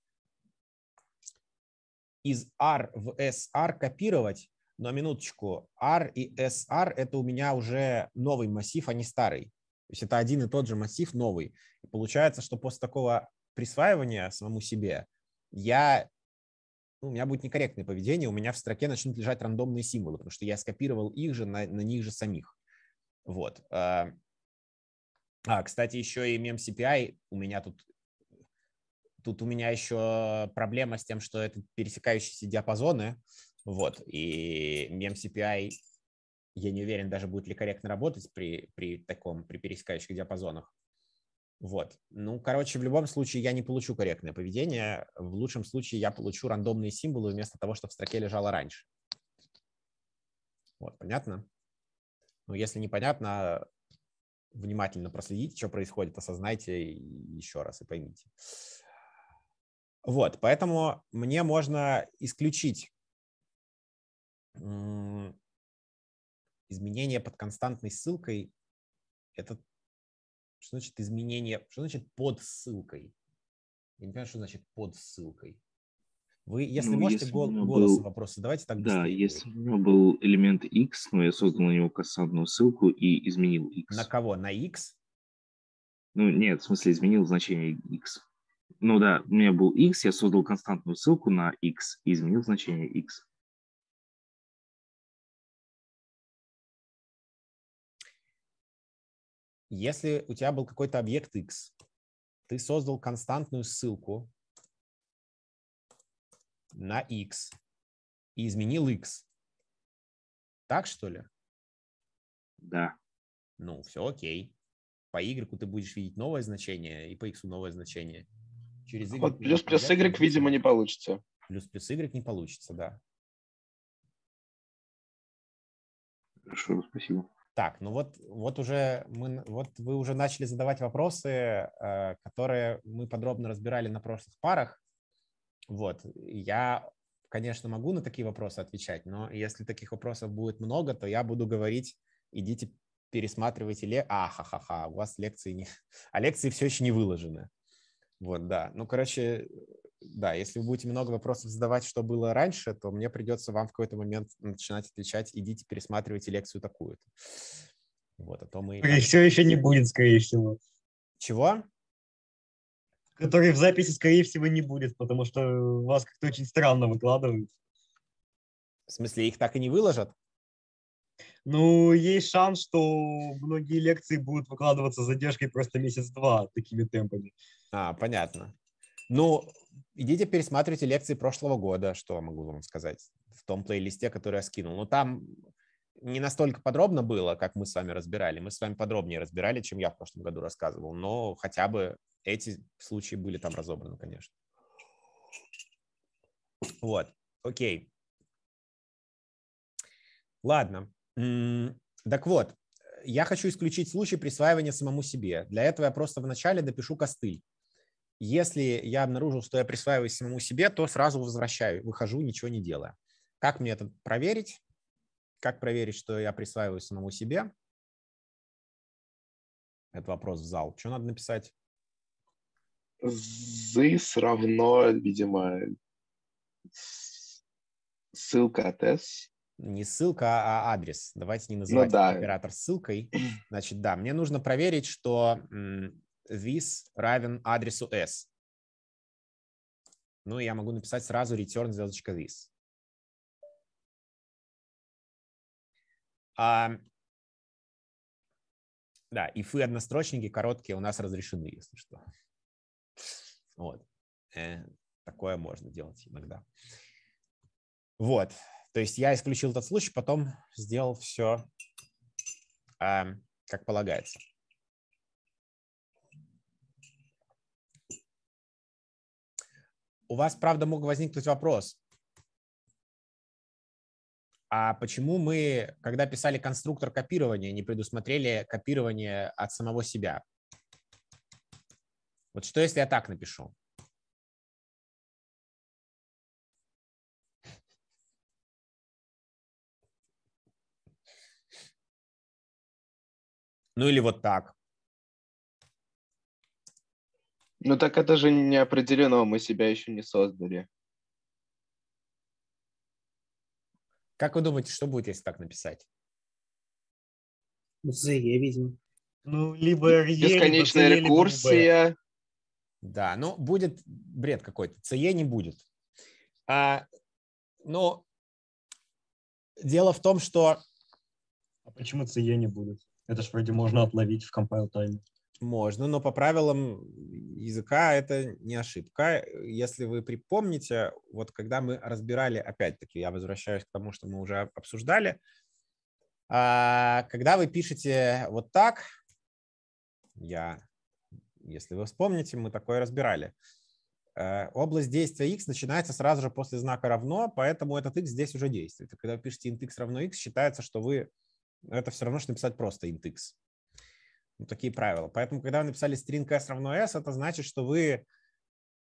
Speaker 1: из R в SR копировать, но минуточку, R и SR это у меня уже новый массив, а не старый. То есть это один и тот же массив новый. И получается, что после такого присваивания самому себе я ну, у меня будет некорректное поведение, у меня в строке начнут лежать рандомные символы, потому что я скопировал их же на, на них же самих. Вот. А, а кстати, еще и мем CPI у меня тут тут у меня еще проблема с тем, что это пересекающиеся диапазоны, вот, и мем CPI я не уверен, даже будет ли корректно работать при, при таком, при пересекающих диапазонах. Вот. Ну, короче, в любом случае я не получу корректное поведение. В лучшем случае я получу рандомные символы вместо того, что в строке лежало раньше. Вот, понятно? Ну, если непонятно, внимательно проследите, что происходит, осознайте еще раз и поймите. Вот, поэтому мне можно исключить
Speaker 2: изменение под константной ссылкой – это что значит изменение, что значит под
Speaker 1: ссылкой? Я не понимаю, что значит под ссылкой.
Speaker 2: Вы, если ну, можете, если гол, голосом был... вопрос
Speaker 1: задавайте так Да, если у меня был элемент X, но я создал на него кассадную ссылку и изменил X. На кого? На X? Ну, нет, в смысле, изменил значение
Speaker 2: X. Ну да, у меня был X, я создал константную ссылку на X и изменил значение X. Если у тебя был какой-то объект X, ты создал константную ссылку на X и изменил X. Так что ли? Да.
Speaker 1: Ну, все окей. По Y ты будешь видеть новое значение, и по X новое
Speaker 2: значение. Через y вот плюс плюс Y, видимо, не получится. Плюс плюс Y не получится, да. Хорошо, спасибо.
Speaker 1: Так, ну вот, вот уже мы, вот вы уже начали задавать вопросы, э, которые мы подробно разбирали на прошлых парах. Вот, я, конечно, могу на такие вопросы отвечать, но если таких вопросов будет много, то я буду говорить, идите пересматривайте ле... А, ха-ха-ха, у вас лекции не... А лекции все еще не выложены. Вот, да. Ну, короче, да, если вы будете много вопросов задавать, что было раньше, то мне придется вам в какой-то момент начинать отвечать, идите пересматривайте лекцию такую-то. Вот, а то мы...
Speaker 2: И все еще не будет, скорее
Speaker 1: всего. Чего? Который в записи, скорее всего, не будет, потому что вас как-то очень странно выкладывают. В смысле, их так и не выложат?
Speaker 2: Ну, есть шанс, что многие лекции будут выкладываться с задержкой просто месяц-два такими темпами.
Speaker 1: А, понятно. Ну, идите пересматривайте лекции прошлого года, что могу вам сказать, в том плейлисте, который я скинул. Но там не настолько подробно было, как мы с вами разбирали. Мы с вами подробнее разбирали, чем я в прошлом году рассказывал, но хотя бы эти случаи были там разобраны, конечно. Вот, окей. Ладно. Так вот, я хочу исключить случай присваивания самому себе. Для этого я просто вначале допишу костыль. Если я обнаружил, что я присваиваю самому себе, то сразу возвращаю, выхожу, ничего не делая. Как мне это проверить? Как проверить, что я присваиваю самому себе? Это вопрос в зал. Что надо написать?
Speaker 2: This равно, видимо,
Speaker 1: ссылка от S. Не ссылка, а, а адрес. Давайте не ну называть ну, да. оператор ссылкой. Значит, да, мне нужно проверить, что this равен адресу
Speaker 2: s. Ну, я могу написать сразу return звездочка this. А, да, и фы однострочники короткие у нас разрешены, если что.
Speaker 1: Вот. Э, такое можно делать иногда. Вот. То есть я исключил этот случай, потом сделал все э, а, как полагается. у вас, правда, мог возникнуть вопрос, а почему мы, когда писали конструктор копирования, не
Speaker 2: предусмотрели копирование от самого себя? Вот что, если я так напишу? Ну или вот так.
Speaker 3: Ну так это же не определено, мы себя еще не создали.
Speaker 1: Как вы думаете, что будет, если так написать? Ну, ЗЕ, видимо. Ну, либо РЕ, Бесконечная либо рекурсия. Либо да, ну, будет бред какой-то. ЦЕ не будет. А, но ну, дело в том, что... А почему ЦЕ не будет?
Speaker 2: Это же вроде можно
Speaker 1: отловить в compile тайме. Можно, но по правилам языка это не ошибка. Если вы припомните, вот когда мы разбирали, опять-таки, я возвращаюсь к тому, что мы уже обсуждали, а, когда вы пишете вот так, я, если вы вспомните, мы такое разбирали. Э, Область действия x начинается сразу же после знака равно, поэтому этот x здесь уже действует. когда вы пишете int x равно x, считается, что вы это все равно, что написать просто int x. Ну, такие правила. Поэтому, когда вы написали string s равно s, это значит, что вы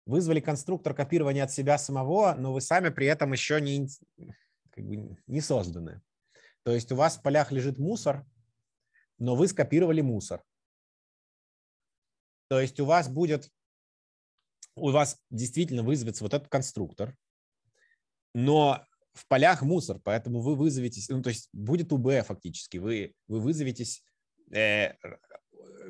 Speaker 1: вызвали конструктор копирования от себя самого, но вы сами при этом еще не, как бы, не созданы. То есть у вас в полях лежит мусор, но вы скопировали мусор. То есть у вас будет, у вас действительно вызовется вот этот конструктор, но в полях мусор, поэтому вы вызоветесь, ну то есть будет УБ фактически, вы, вы вызоветесь э,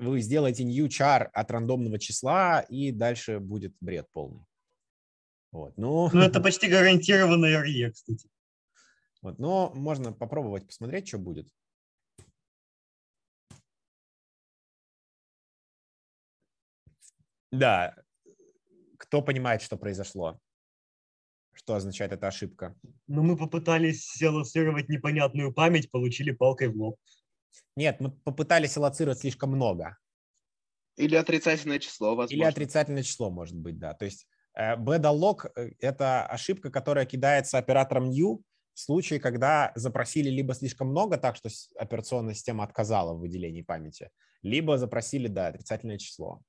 Speaker 1: вы сделаете new char от рандомного числа, и дальше будет бред полный. Вот, ну... ну, это
Speaker 2: почти гарантированный RE, кстати. Вот, но можно попробовать посмотреть, что будет. Да, кто понимает, что произошло? Что означает эта ошибка? Ну, мы попытались лоцировать непонятную память, получили палкой в лоб. Нет,
Speaker 1: мы попытались аллоцировать слишком много.
Speaker 3: Или отрицательное число, возможно. Или
Speaker 1: отрицательное число, может быть, да. То есть Бедалог э, – э, это ошибка, которая кидается оператором new в случае, когда запросили либо слишком много, так что операционная система отказала в выделении памяти, либо запросили, да, отрицательное число.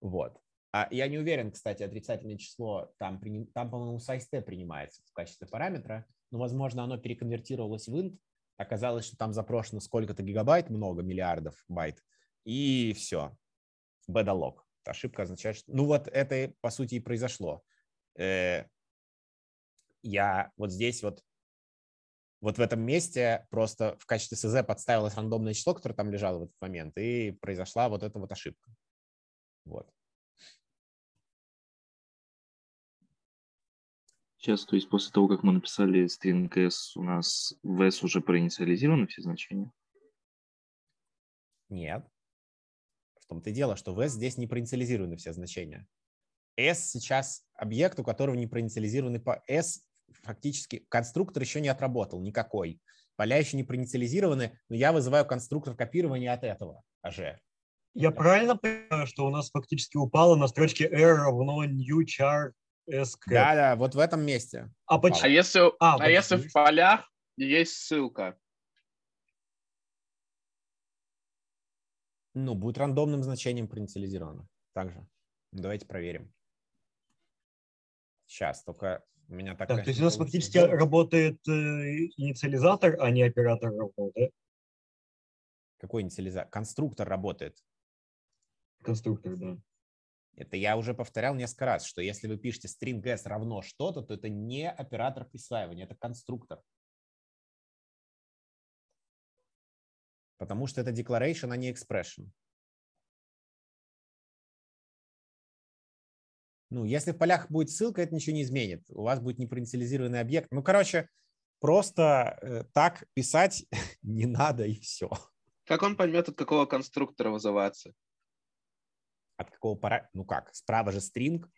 Speaker 1: Вот. А я не уверен, кстати, отрицательное число, там, там по-моему, size принимается в качестве параметра, но, возможно, оно переконвертировалось в int, Оказалось, что там запрошено сколько-то гигабайт, много миллиардов байт, и все. Бедолог. Ошибка означает, что... Ну вот это, по сути, и произошло. Э, я вот здесь вот вот в этом месте просто в качестве СЗ подставилось рандомное
Speaker 2: число, которое там лежало в этот момент, и произошла вот эта вот ошибка. Вот. Сейчас, то есть после того, как мы написали string s, у нас в s уже проинициализированы все значения?
Speaker 1: Нет. В том-то и дело, что в s здесь не проинициализированы все значения. s сейчас объект, у которого не проинициализированы по s, фактически конструктор еще не отработал никакой. Поля еще не проинициализированы, но я вызываю конструктор копирования от этого АЖ. Я правильно понимаю, что у нас фактически упало на строчке R равно new char SCAP. Да, да, вот в этом месте. А, почему? а, если,
Speaker 3: а, а если в полях есть ссылка?
Speaker 1: Ну, будет рандомным значением проинициализировано. Также. Ну, давайте проверим. Сейчас, только у меня так... Так, то есть у нас фактически
Speaker 2: работает э, инициализатор, а не оператор работы.
Speaker 1: Какой инициализатор? Конструктор работает. Конструктор, да. Это я уже повторял несколько раз, что если вы пишете string s равно что-то, то это не оператор присваивания,
Speaker 2: это конструктор. Потому что это declaration, а не expression. Ну, если в полях будет ссылка, это ничего не изменит. У вас будет непроинициализированный объект.
Speaker 1: Ну, короче, просто э, так писать не надо и все.
Speaker 3: Как он поймет, от какого конструктора вызываться?
Speaker 1: От какого пара... Ну как, справа же стринг.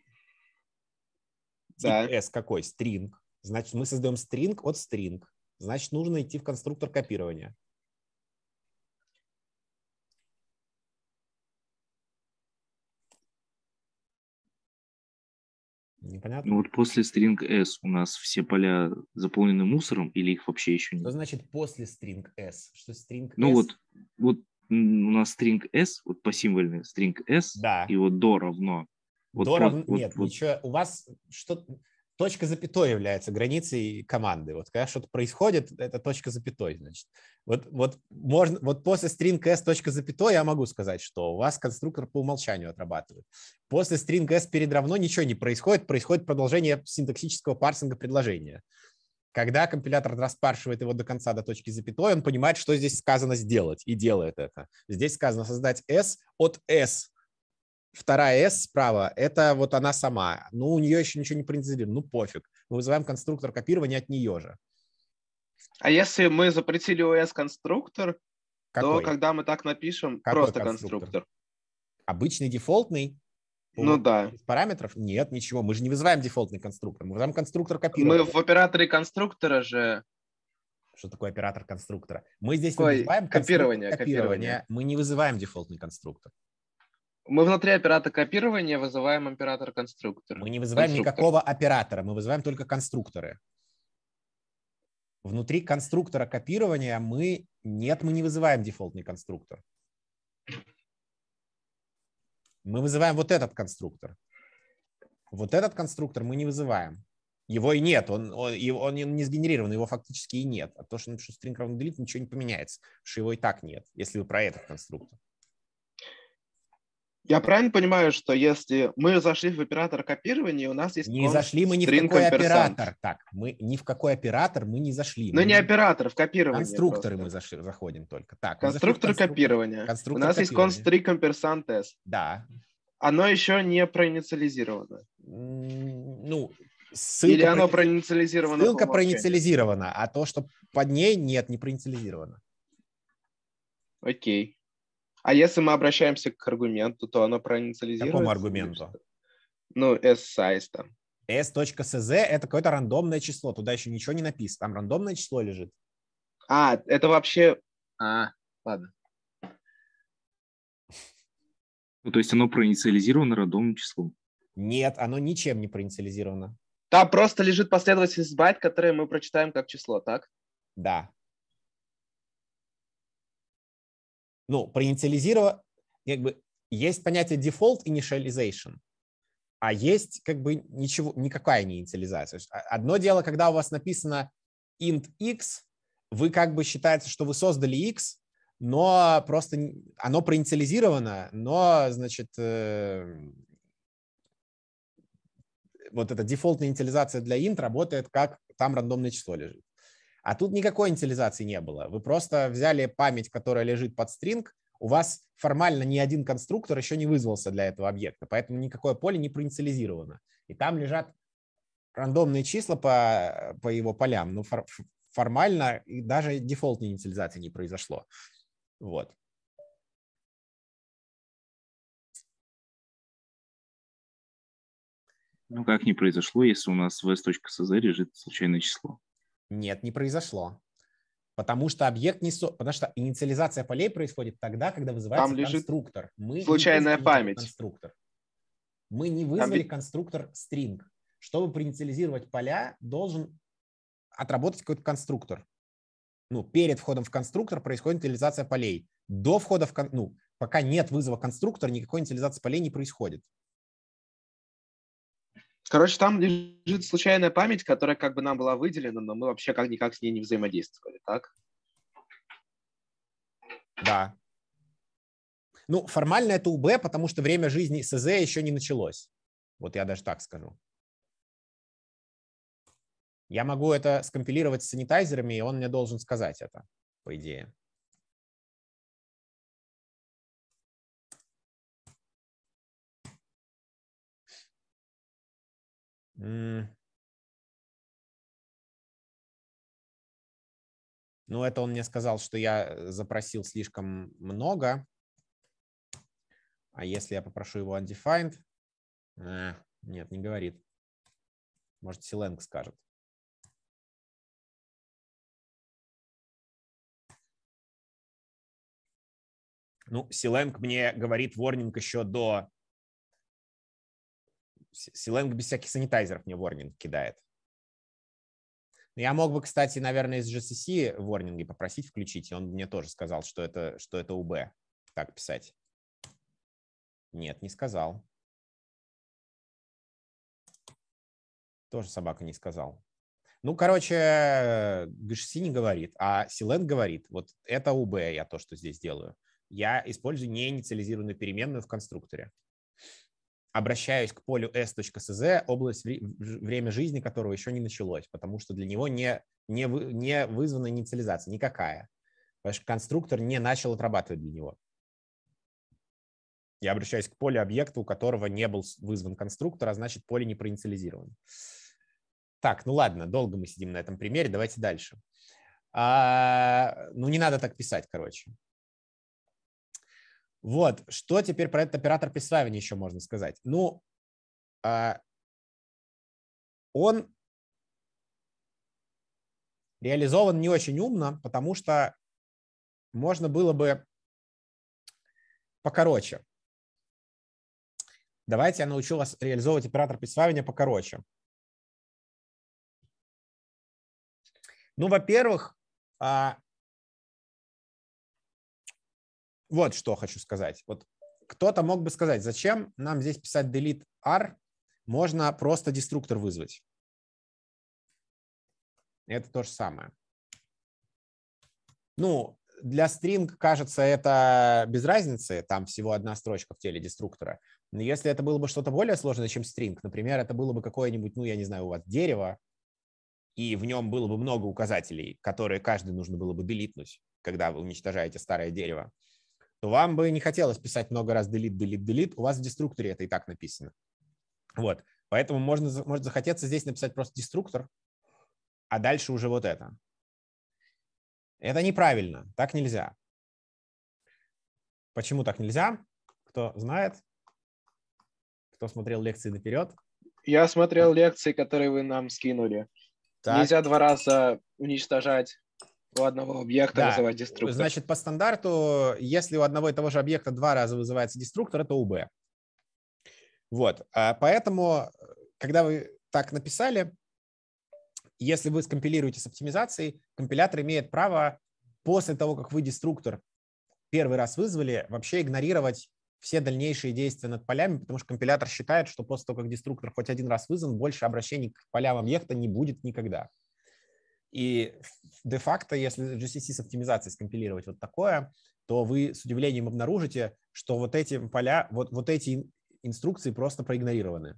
Speaker 1: Да. S какой? Стринг. Значит, мы создаем стринг от стринг. Значит, нужно идти в конструктор копирования.
Speaker 2: Непонятно? Ну вот после string s у нас все поля
Speaker 1: заполнены мусором или их вообще еще нет? Что значит после string s? Что string ну s? Ну вот, вот у нас string s, вот по символьной string s, да. и вот до равно. Вот, до вот, равно, вот, нет, вот, ничего, у вас что точка запятой является границей команды. Вот когда что-то происходит, это точка запятой, значит. Вот, вот, можно, вот после string s точка запятой я могу сказать, что у вас конструктор по умолчанию отрабатывает. После string s перед равно ничего не происходит, происходит продолжение синтаксического парсинга предложения. Когда компилятор распаршивает его до конца, до точки запятой, он понимает, что здесь сказано сделать, и делает это. Здесь сказано создать S от S. Вторая S справа – это вот она сама. Ну, у нее еще ничего не принципиально, ну пофиг. Мы вызываем конструктор копирования от нее же.
Speaker 3: А если мы запретили у S конструктор, Какой? то когда мы так напишем, Какой просто конструктор?
Speaker 1: конструктор. Обычный дефолтный, ну, да. параметров? Нет, ничего. Мы же не вызываем дефолтный конструктор. Мы вызываем конструктор копируем. Мы в
Speaker 3: операторе конструктора же... Что такое оператор конструктора?
Speaker 1: Мы здесь Ой, вызываем копирование, копирование. копирование. Мы не вызываем дефолтный конструктор.
Speaker 3: Мы внутри оператора копирования вызываем оператор конструктора. Мы не вызываем никакого
Speaker 1: оператора, мы вызываем только конструкторы. Внутри конструктора копирования мы нет, мы не вызываем дефолтный конструктор. Мы вызываем вот этот конструктор. Вот этот конструктор мы не вызываем. Его и нет, он, он, он не сгенерирован, его фактически и нет. А то, что напишу string равно delete, ничего не поменяется, потому что его и так нет, если вы про этот конструктор.
Speaker 3: Я правильно понимаю, что если мы зашли в оператор копирования, у нас есть... Не зашли мы ни в какой оператор.
Speaker 1: Так, мы ни в какой оператор мы не зашли. Ну, не
Speaker 3: оператор, в копирование. Конструкторы просто. мы зашли, заходим только. Так, конструктор конструк... копирования. Конструктор у нас копирования. есть конструктор 3 s. Да. Оно еще не проинициализировано.
Speaker 1: Ну, ссылка... Или оно проинициализировано Ссылка проинициализирована, а то, что под ней, нет, не проинициализировано.
Speaker 3: Окей. А если мы обращаемся к аргументу, то оно проинициализируется? Какому аргументу? Ну, S-size там.
Speaker 1: S.cz – это какое-то рандомное число, туда еще ничего не написано, там рандомное число лежит. А, это вообще... А, ладно.
Speaker 2: Ну, то есть оно проинициализировано рандомным
Speaker 3: числом?
Speaker 1: Нет, оно ничем не проинициализировано. Там просто лежит последовательность байт, которые
Speaker 3: мы прочитаем как число, так?
Speaker 1: Да. ну, проинициализировать, как бы, есть понятие default initialization, а есть как бы ничего, никакая не инициализация. А, одно дело, когда у вас написано int x, вы как бы считаете, что вы создали x, но просто оно проинициализировано, но, значит, э, вот эта дефолтная инициализация для int работает как там рандомное число лежит. А тут никакой инициализации не было. Вы просто взяли память, которая лежит под стринг, у вас формально ни один конструктор еще не вызвался для этого объекта, поэтому никакое поле не проинициализировано. И там лежат рандомные числа по, по его
Speaker 2: полям, но ну, фор, формально и даже дефолтной инициализации не произошло. Вот. Ну как не произошло, если у нас в s.cz лежит случайное число?
Speaker 1: Нет, не произошло. Потому что объект не со... потому что инициализация полей происходит тогда, когда вызывается Там конструктор. Мы случайная память. Конструктор. Мы не вызвали Там... конструктор string. Чтобы проинициализировать поля, должен отработать какой-то конструктор. Ну, перед входом в конструктор происходит инициализация полей. До входа в кон... ну, пока нет вызова конструктора, никакой инициализации полей не происходит.
Speaker 3: Короче, там лежит случайная память, которая как бы нам была выделена, но мы вообще как никак с ней не взаимодействовали, так?
Speaker 1: Да. Ну, формально это УБ, потому что время жизни СЗ еще не началось. Вот я даже так скажу. Я могу это
Speaker 2: скомпилировать с санитайзерами, и он мне должен сказать это, по идее. Ну, это он мне сказал, что я э, запросил слишком
Speaker 1: много. А если я попрошу его undefined?
Speaker 2: А, нет, не говорит. Может, Силенг скажет. Ну, Силенг мне говорит ворнинг еще до Силенг без всяких санитайзеров мне ворнинг кидает.
Speaker 1: Я мог бы, кстати, наверное, из GCC ворнинги попросить включить, и он мне тоже сказал, что это, что
Speaker 2: это UB. Так писать. Нет, не сказал. Тоже собака не сказал. Ну, короче,
Speaker 1: э, GCC не говорит, а Силен говорит, вот это UB я то, что здесь делаю. Я использую неинициализированную переменную в конструкторе обращаюсь к полю s.cz, область время жизни которого еще не началось, потому что для него не, не, вы, не вызвана инициализация никакая, потому что конструктор не начал отрабатывать для него. Я обращаюсь к полю объекта, у которого не был вызван конструктор, а значит поле не проинициализировано. Так, ну ладно, долго мы сидим на этом примере, давайте дальше. А, ну не надо так писать, короче.
Speaker 2: Вот, что теперь про этот оператор присваивания еще можно сказать? Ну, а, он реализован не очень умно, потому что можно было бы покороче. Давайте я научу вас реализовывать оператор присваивания покороче. Ну, во-первых, а,
Speaker 1: вот что хочу сказать. Вот кто-то мог бы сказать, зачем нам здесь писать delete r, можно просто деструктор вызвать. Это то же самое. Ну, для string, кажется, это без разницы, там всего одна строчка в теле деструктора. Но если это было бы что-то более сложное, чем string, например, это было бы какое-нибудь, ну, я не знаю, у вас дерево, и в нем было бы много указателей, которые каждый нужно было бы делитнуть, когда вы уничтожаете старое дерево, то вам бы не хотелось писать много раз delete, delete, delete. У вас в деструкторе это и так написано. Вот. Поэтому можно, может захотеться здесь написать просто деструктор, а дальше уже вот это. Это неправильно. Так нельзя. Почему так нельзя? Кто знает? Кто смотрел лекции наперед?
Speaker 3: Я смотрел лекции, которые вы нам скинули. Так. Нельзя два раза уничтожать у одного объекта да. вызывать деструктор. Значит,
Speaker 1: по стандарту, если у одного и того же объекта два раза вызывается деструктор, это УБ. Вот. А поэтому, когда вы так написали, если вы скомпилируете с оптимизацией, компилятор имеет право после того, как вы деструктор первый раз вызвали, вообще игнорировать все дальнейшие действия над полями, потому что компилятор считает, что после того, как деструктор хоть один раз вызван, больше обращений к полям объекта не будет никогда. И де-факто, если GCC с оптимизацией скомпилировать вот такое, то вы с удивлением обнаружите, что вот эти поля, вот, вот эти инструкции просто проигнорированы.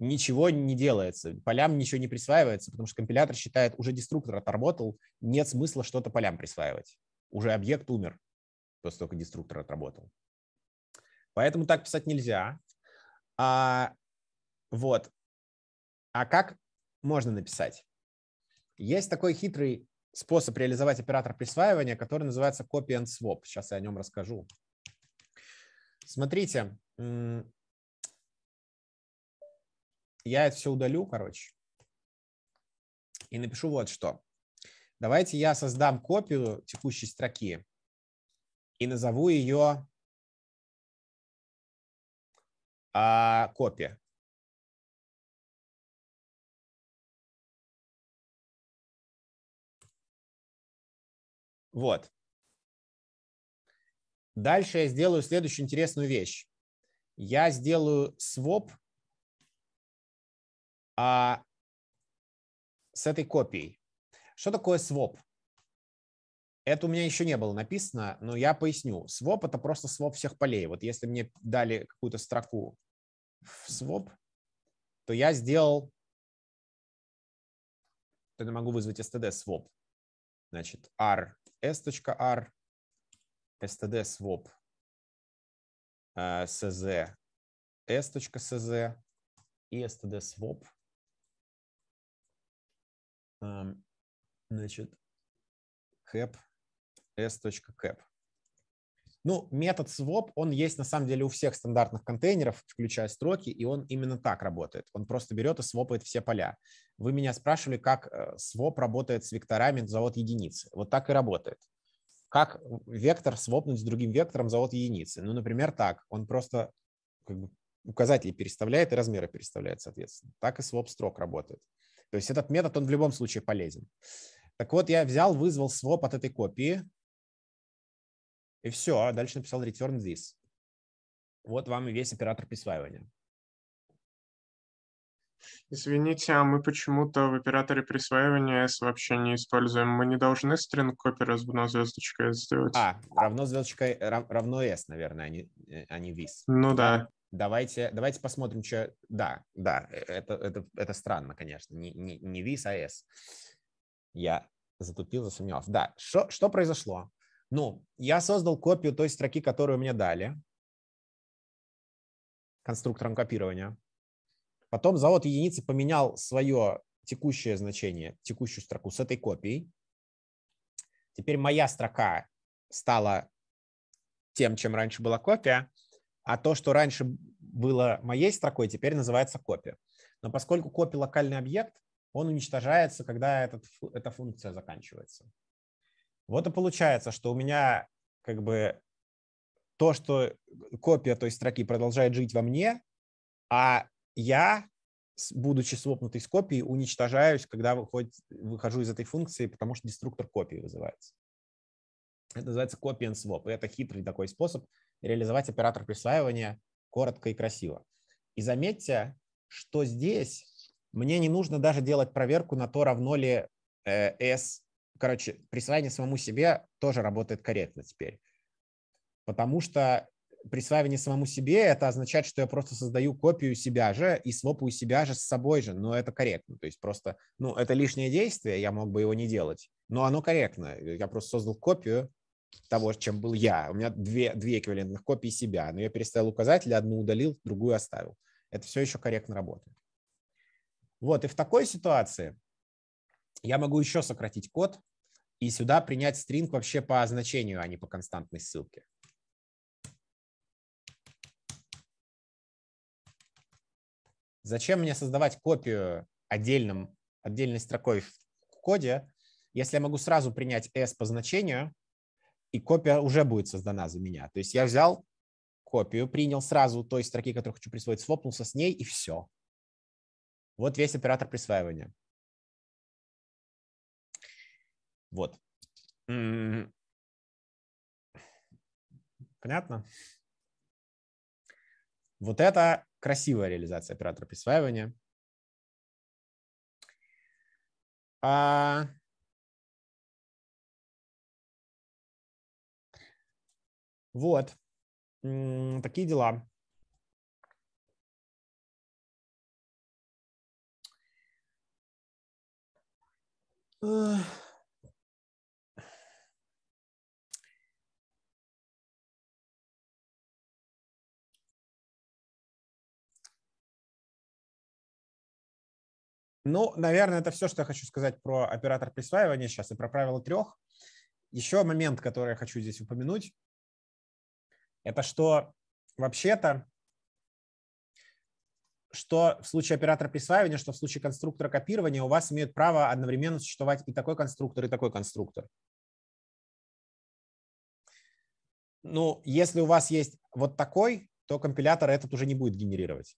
Speaker 1: Ничего не делается, полям ничего не присваивается, потому что компилятор считает, уже деструктор отработал, нет смысла что-то полям присваивать. Уже объект умер после того, как деструктор отработал. Поэтому так писать нельзя. А, вот. А как можно написать? Есть такой хитрый способ реализовать оператор присваивания, который называется copy and swap. Сейчас я о нем расскажу. Смотрите, я это все удалю, короче, и напишу вот что. Давайте я создам копию текущей строки
Speaker 2: и назову ее а, копия. Вот. Дальше я сделаю следующую интересную вещь. Я сделаю своп а, с этой копией. Что такое своп? Это у меня еще не было написано,
Speaker 1: но я поясню. Своп – это просто своп всех полей. Вот если мне дали какую-то строку в своп, то я сделал, то я могу вызвать std своп. Значит, r s.r,
Speaker 2: std swap, cz, s.cz и std swap. Значит, cap, s.cap.
Speaker 1: Ну, метод swap, он есть на самом деле у всех стандартных контейнеров, включая строки, и он именно так работает. Он просто берет и свопает все поля. Вы меня спрашивали, как э, своп работает с векторами за от единицы. Вот так и работает. Как вектор свопнуть с другим вектором за от единицы? Ну, например, так. Он просто как бы, указатели переставляет и размеры переставляет, соответственно. Так и своп строк работает. То есть этот метод, он в любом случае полезен. Так вот, я взял, вызвал своп от этой копии, и все, а дальше написал return this. Вот вам и весь оператор присваивания. Извините, а мы почему-то в операторе
Speaker 3: присваивания S вообще не используем. Мы не должны string copy равно звездочка S сделать. А,
Speaker 1: равно звездочка равно S, наверное, а не, э, а не this. Ну да. Давайте, давайте посмотрим, что... Да, да, э, это, это, это странно, конечно. Не, не, не this, а S. Я затупил, засомневался. Да, что, что произошло? Ну, я создал копию той строки, которую мне дали конструктором копирования. Потом завод единицы поменял свое текущее значение, текущую строку с этой копией. Теперь моя строка стала тем, чем раньше была копия, а то, что раньше было моей строкой, теперь называется копия. Но поскольку копия локальный объект, он уничтожается, когда этот, эта функция заканчивается. Вот и получается, что у меня как бы то, что копия той строки продолжает жить во мне, а я, будучи свопнутой с копией, уничтожаюсь, когда выходит, выхожу из этой функции, потому что деструктор копии вызывается. Это называется copy and swap. И это хитрый такой способ реализовать оператор присваивания коротко и красиво. И заметьте, что здесь мне не нужно даже делать проверку на то, равно ли э, s короче, присвоение самому себе тоже работает корректно теперь. Потому что присваивание самому себе, это означает, что я просто создаю копию себя же и свопаю себя же с собой же, но это корректно. То есть просто, ну, это лишнее действие, я мог бы его не делать, но оно корректно. Я просто создал копию того, чем был я. У меня две, две эквивалентных копии себя, но я переставил указатели, одну удалил, другую оставил. Это все еще корректно работает. Вот, и в такой ситуации я могу еще сократить код и сюда принять стринг вообще по значению, а не по константной ссылке. Зачем мне создавать копию отдельным, отдельной строкой в коде, если я могу сразу принять s по значению, и копия уже будет создана за меня. То есть я взял копию, принял сразу той строки, которую хочу присвоить, свопнулся
Speaker 2: с ней, и все. Вот весь оператор присваивания. Вот. Понятно? Вот это красивая реализация оператора присваивания. А... Вот. Такие дела. Ugh. Ну, наверное, это все, что я хочу сказать
Speaker 1: про оператор присваивания сейчас и про правило трех. Еще момент, который я хочу здесь упомянуть, это что вообще-то, что в случае оператора присваивания, что в случае конструктора копирования у вас имеют право одновременно существовать и такой конструктор, и такой конструктор. Ну, если у вас есть вот такой, то компилятор этот уже не будет генерировать.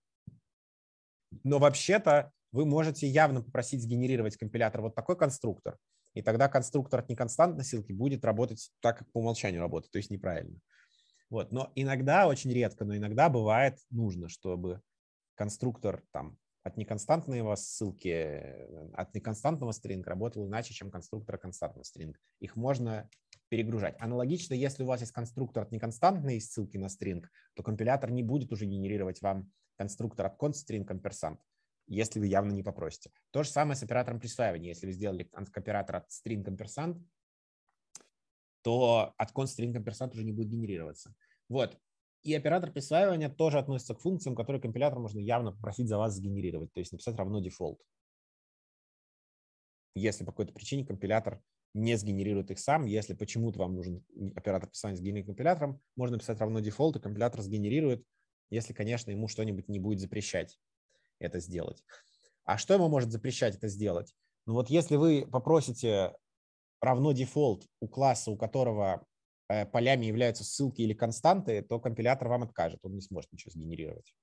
Speaker 1: Но вообще-то вы можете явно попросить сгенерировать компилятор вот такой конструктор, и тогда конструктор от неконстантной ссылки будет работать так, как по умолчанию работает, то есть неправильно. Вот. Но иногда, очень редко, но иногда бывает нужно, чтобы конструктор там, от неконстантного ссылки, э, от неконстантного стринга работал иначе, чем конструктор константного стринга. Их можно перегружать. Аналогично, если у вас есть конструктор от неконстантной ссылки на стринг, то компилятор не будет уже генерировать вам конструктор от conststring ampersand если вы явно не попросите. То же самое с оператором присваивания. Если вы сделали оператор от string ampersand, то от const string ampersand уже не будет генерироваться. Вот. И оператор присваивания тоже относится к функциям, которые компилятор можно явно попросить за вас сгенерировать, то есть написать равно дефолт. Если по какой-то причине компилятор не сгенерирует их сам, если почему-то вам нужен оператор присвоения с генерированным компилятором, можно написать равно дефолт, и компилятор сгенерирует, если, конечно, ему что-нибудь не будет запрещать это сделать. А что ему может запрещать это сделать? Ну вот если вы попросите равно дефолт у класса, у которого э, полями являются ссылки или константы, то компилятор вам откажет, он не сможет ничего сгенерировать.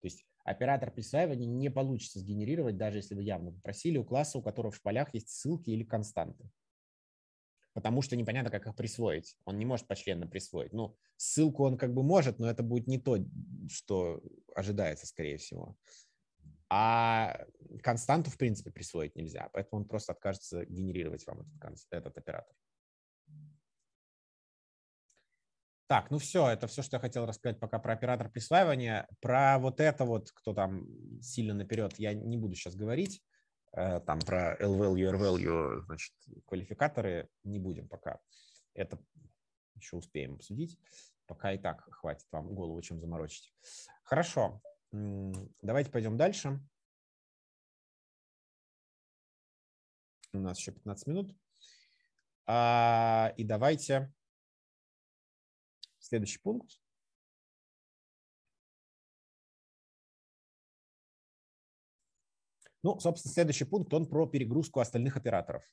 Speaker 1: То есть оператор присваивания не получится сгенерировать, даже если вы явно попросили у класса, у которого в полях есть ссылки или константы потому что непонятно, как их присвоить. Он не может почленно присвоить. Ну, ссылку он как бы может, но это будет не то, что ожидается, скорее всего. А константу, в принципе, присвоить нельзя, поэтому он просто откажется генерировать вам этот, этот оператор. Так, ну все, это все, что я хотел рассказать пока про оператор присваивания. Про вот это вот, кто там сильно наперед, я не буду сейчас говорить. Э, там про LVL, value r значит, квалификаторы не будем пока. Это еще успеем обсудить. Пока и так хватит вам голову чем заморочить. Хорошо,
Speaker 2: давайте пойдем дальше. У нас еще 15 минут. А, и давайте следующий пункт. Ну, собственно, следующий пункт, он про перегрузку остальных операторов.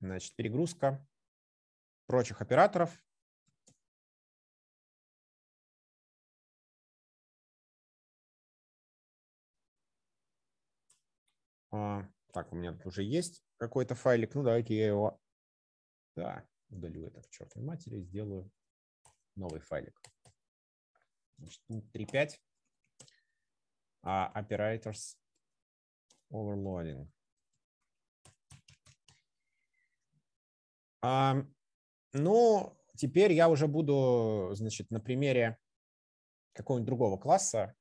Speaker 2: Значит, перегрузка прочих операторов. А, так, у меня тут уже есть какой-то файлик. Ну, давайте я его да,
Speaker 1: удалю это к чертовой матери и сделаю новый файлик. Значит, ну, пункт 3.5. А operators overloading. А, ну, теперь я уже буду, значит, на примере какого-нибудь другого класса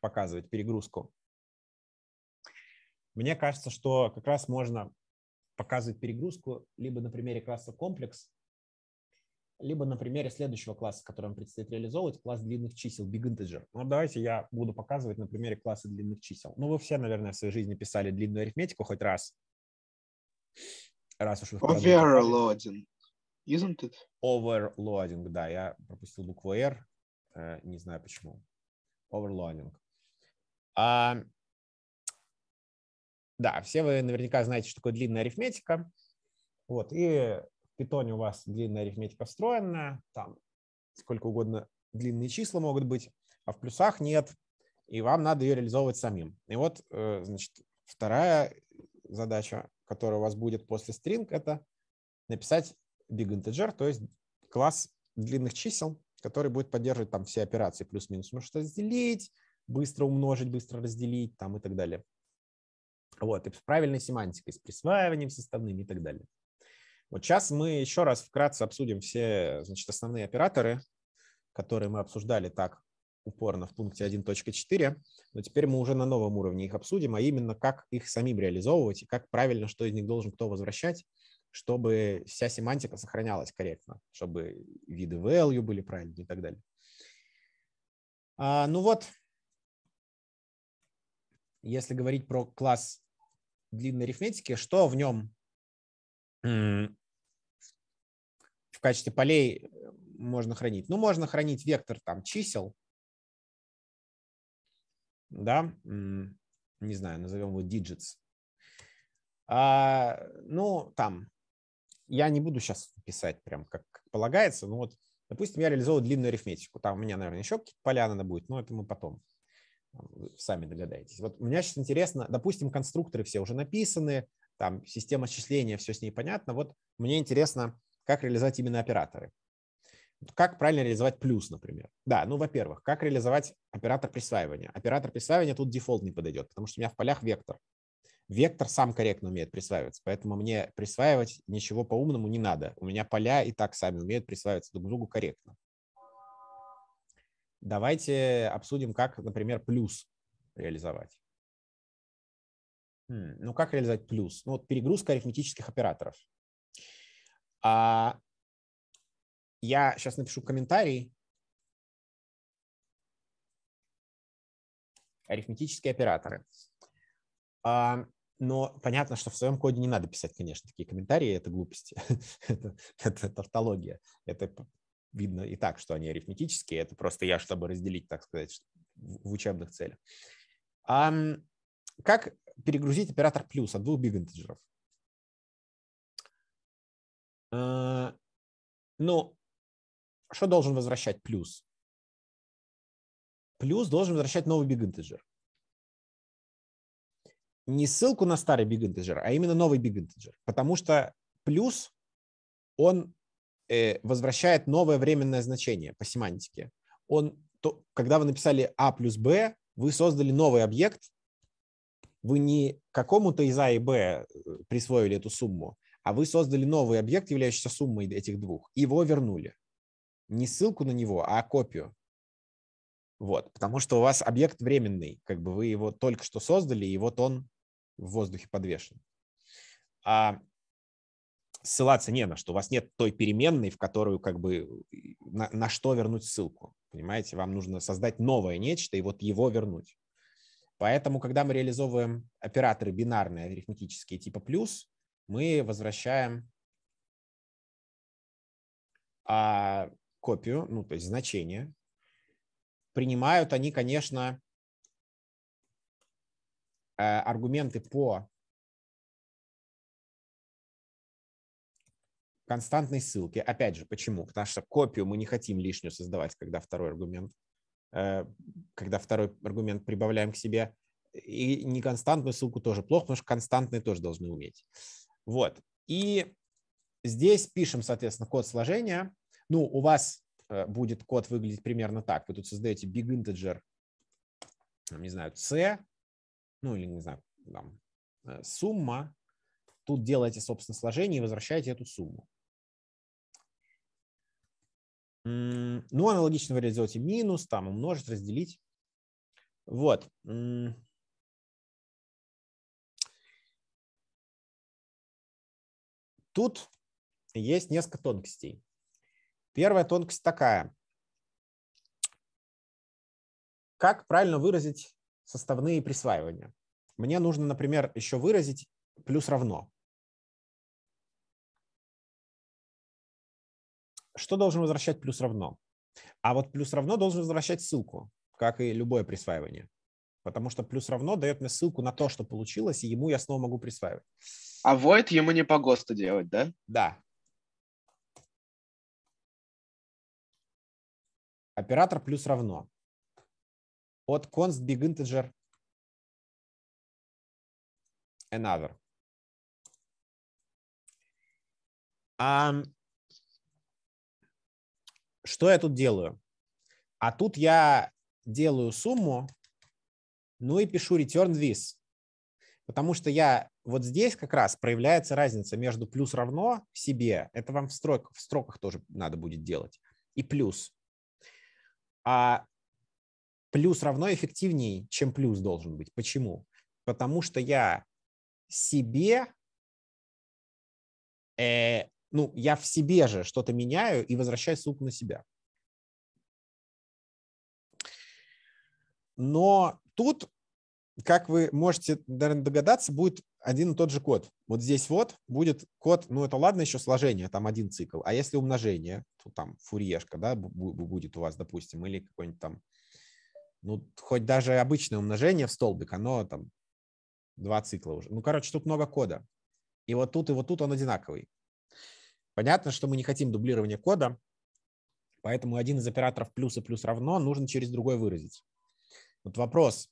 Speaker 1: показывать перегрузку. Мне кажется, что как раз можно показывать перегрузку либо на примере класса комплекс, либо на примере следующего класса, который нам предстоит реализовывать, класс длинных чисел, big integer. Ну, давайте я буду показывать на примере класса длинных чисел. Ну, вы все, наверное, в своей жизни писали длинную арифметику хоть раз. Раз уж вы... Overloading, isn't it? Overloading, да, я пропустил букву R, э, не знаю почему. Overloading. А, да, все вы наверняка знаете, что такое длинная арифметика. Вот, и питоне у вас длинная арифметика встроенная, там сколько угодно длинные числа могут быть, а в плюсах нет, и вам надо ее реализовывать самим. И вот, э, значит, вторая задача, которая у вас будет после string, это написать big integer, то есть класс длинных чисел, который будет поддерживать там все операции плюс-минус, ну что разделить, быстро умножить, быстро разделить там и так далее. Вот, и с правильной семантикой, с присваиванием составными и так далее. Вот сейчас мы еще раз вкратце обсудим все значит, основные операторы, которые мы обсуждали так упорно в пункте 1.4, но теперь мы уже на новом уровне их обсудим, а именно как их самим реализовывать и как правильно, что из них должен кто возвращать, чтобы вся семантика сохранялась корректно, чтобы виды value были правильные и так далее. А, ну вот, если говорить про класс длинной арифметики, что в нем в качестве полей э, можно хранить? Ну, можно хранить вектор там чисел, да, не знаю, назовем его digits. А, ну, там, я не буду сейчас писать прям как полагается, но вот, допустим, я реализовываю длинную арифметику, там у меня, наверное, еще какие-то поля надо будет, но это мы потом э, вы сами догадаетесь. Вот у меня сейчас интересно, допустим, конструкторы все уже написаны, там система счисления, все с ней понятно. Вот мне интересно, как реализовать именно операторы. Как правильно реализовать плюс, например? Да, ну, во-первых, как реализовать оператор присваивания? Оператор присваивания тут дефолт не подойдет, потому что у меня в полях вектор. Вектор сам корректно умеет присваиваться, поэтому мне присваивать ничего по-умному не надо. У меня поля и так сами умеют присваиваться друг к другу корректно. Давайте обсудим, как, например, плюс реализовать ну как реализовать плюс? Ну вот перегрузка арифметических операторов. А
Speaker 2: я сейчас напишу комментарий. Арифметические операторы. А,
Speaker 1: но понятно, что в своем коде не надо писать, конечно, такие комментарии. Это глупости. это, это тавтология. Это видно и так, что они арифметические. Это просто я, чтобы разделить, так сказать, в, учебных целях. Как перегрузить оператор
Speaker 2: плюс от двух биг интеджеров? Э, ну, что должен возвращать плюс? Плюс должен возвращать новый big integer. Не ссылку
Speaker 1: на старый big integer, а именно новый big integer. Потому что плюс, он э, возвращает новое временное значение по семантике. Он, то, когда вы написали а плюс b, вы создали новый объект, вы не какому-то из А и Б э, присвоили эту сумму, а вы создали новый объект, являющийся суммой этих двух, и его вернули. Не ссылку на него, а копию. Вот, потому что у вас объект временный, как бы вы его только что создали, и вот он в воздухе подвешен. А ссылаться не на что, у вас нет той переменной, в которую как бы э, на, на что вернуть ссылку, понимаете? Вам нужно создать новое нечто и вот его вернуть. Поэтому, когда мы реализовываем операторы бинарные, арифметические типа плюс, мы возвращаем а, копию, ну, то есть значение. Принимают
Speaker 2: они, конечно, э, аргументы по константной ссылке. Опять же, почему? Потому что копию мы не хотим лишнюю создавать, когда второй аргумент – Э,
Speaker 1: когда второй аргумент прибавляем к себе. И неконстантную ссылку тоже плохо, потому что константные тоже должны уметь. Вот. И здесь пишем, соответственно, код сложения. Ну, у вас э, будет код выглядеть примерно так. Вы тут создаете big integer, не знаю, c, ну или, не знаю, там, э, сумма. Тут делаете, собственно, сложение и возвращаете эту сумму. Ну, аналогично вариант сделайте минус, там умножить,
Speaker 2: разделить. Вот. Тут есть несколько тонкостей. Первая тонкость такая. Как правильно выразить составные присваивания? Мне нужно, например, еще выразить плюс равно. что должен возвращать плюс равно? А вот плюс равно должен возвращать ссылку,
Speaker 1: как и любое присваивание. Потому что плюс равно дает мне ссылку на то, что получилось, и ему я снова могу присваивать. А void ему не по ГОСТу делать,
Speaker 2: да? Да. Оператор плюс равно. От const big integer another. Um,
Speaker 1: что я тут делаю? А тут я делаю сумму, ну и пишу return this. Потому что я вот здесь как раз проявляется разница между плюс равно себе, это вам в, строк, в строках тоже надо будет делать, и плюс. А плюс равно эффективнее, чем плюс должен быть. Почему? Потому что я
Speaker 2: себе э, ну, я в себе же что-то меняю и возвращаю ссылку на себя.
Speaker 1: Но тут, как вы можете, наверное, догадаться, будет один и тот же код. Вот здесь вот будет код, ну это ладно еще сложение, там один цикл, а если умножение, то там фурьешка, да, будет у вас, допустим, или какой-нибудь там, ну хоть даже обычное умножение в столбик, оно там два цикла уже. Ну, короче, тут много кода. И вот тут, и вот тут он одинаковый. Понятно, что мы не хотим дублирования кода, поэтому один из операторов плюс и плюс равно нужно через другой выразить. Вот вопрос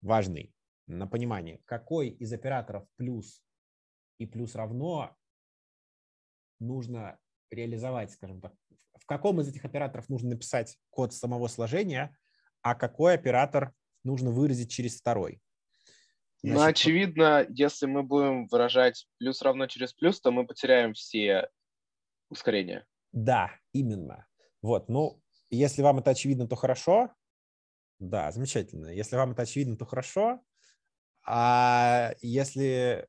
Speaker 1: важный на понимание. Какой из операторов плюс и плюс равно нужно реализовать, скажем так? В каком из этих операторов нужно написать код самого сложения, а какой оператор нужно выразить через второй? Я ну, очевидно,
Speaker 3: если мы будем выражать плюс равно через плюс, то мы потеряем все ускорения.
Speaker 1: Да, именно. Вот, ну, если вам это очевидно, то хорошо. Да, замечательно. Если вам это очевидно, то хорошо. А если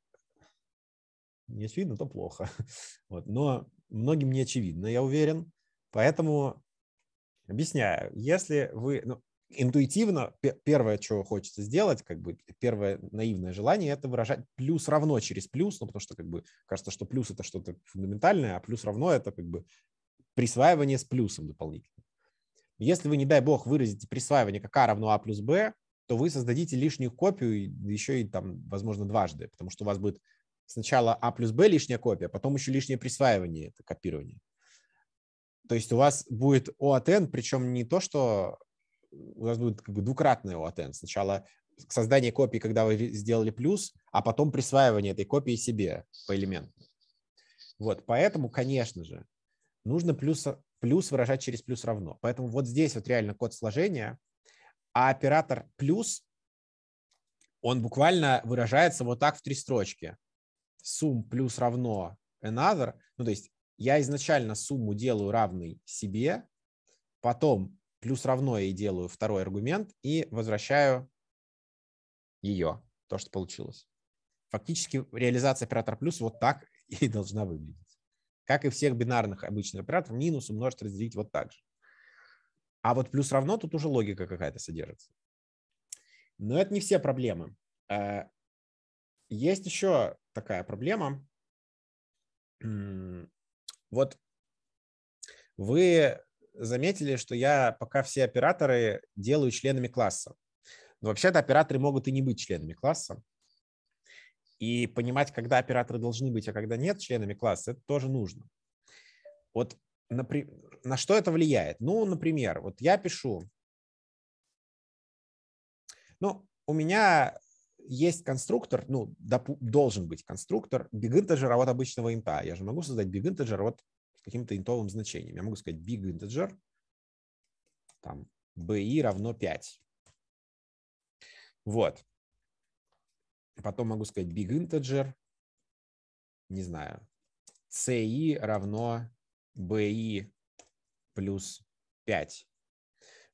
Speaker 1: не очевидно, то плохо. Вот. Но многим не очевидно, я уверен. Поэтому объясняю. Если вы... Ну, интуитивно первое, что хочется сделать, как бы первое наивное желание, это выражать плюс равно через плюс, ну, потому что как бы кажется, что плюс это что-то фундаментальное, а плюс равно это как бы присваивание с плюсом дополнительно. Если вы, не дай бог, выразите присваивание как А равно А плюс Б, то вы создадите лишнюю копию еще и там, возможно, дважды, потому что у вас будет сначала А плюс Б лишняя копия, а потом еще лишнее присваивание, это копирование. То есть у вас будет о от N, причем не то, что у нас будет как бы двукратная OATN. Сначала создание копии, когда вы сделали плюс, а потом присваивание этой копии себе по элементу. Вот, поэтому, конечно же, нужно плюс, плюс выражать через плюс равно. Поэтому вот здесь вот реально код сложения, а оператор плюс, он буквально выражается вот так в три строчки. Сум плюс равно another, ну то есть я изначально сумму делаю равной себе, потом плюс равно и делаю второй аргумент и возвращаю ее, то, что получилось. Фактически реализация оператора плюс вот так и должна выглядеть. Как и всех бинарных обычных операторов, минус умножить, разделить вот так же. А вот плюс равно тут уже логика какая-то содержится. Но это не все проблемы. Э, есть еще такая проблема. Вот вы заметили, что я пока все операторы делаю членами класса. Но вообще-то операторы могут и не быть членами класса. И понимать, когда операторы должны быть, а когда нет членами класса, это тоже нужно. Вот на, что это влияет? Ну, например, вот я пишу. Ну, у меня есть конструктор, ну, доп, должен быть конструктор big integer от обычного инта. Я же могу создать big integer от с каким-то интовым значением. Я могу сказать big integer, там, bi равно 5. Вот. Потом могу сказать big integer, не знаю, ci равно bi плюс 5.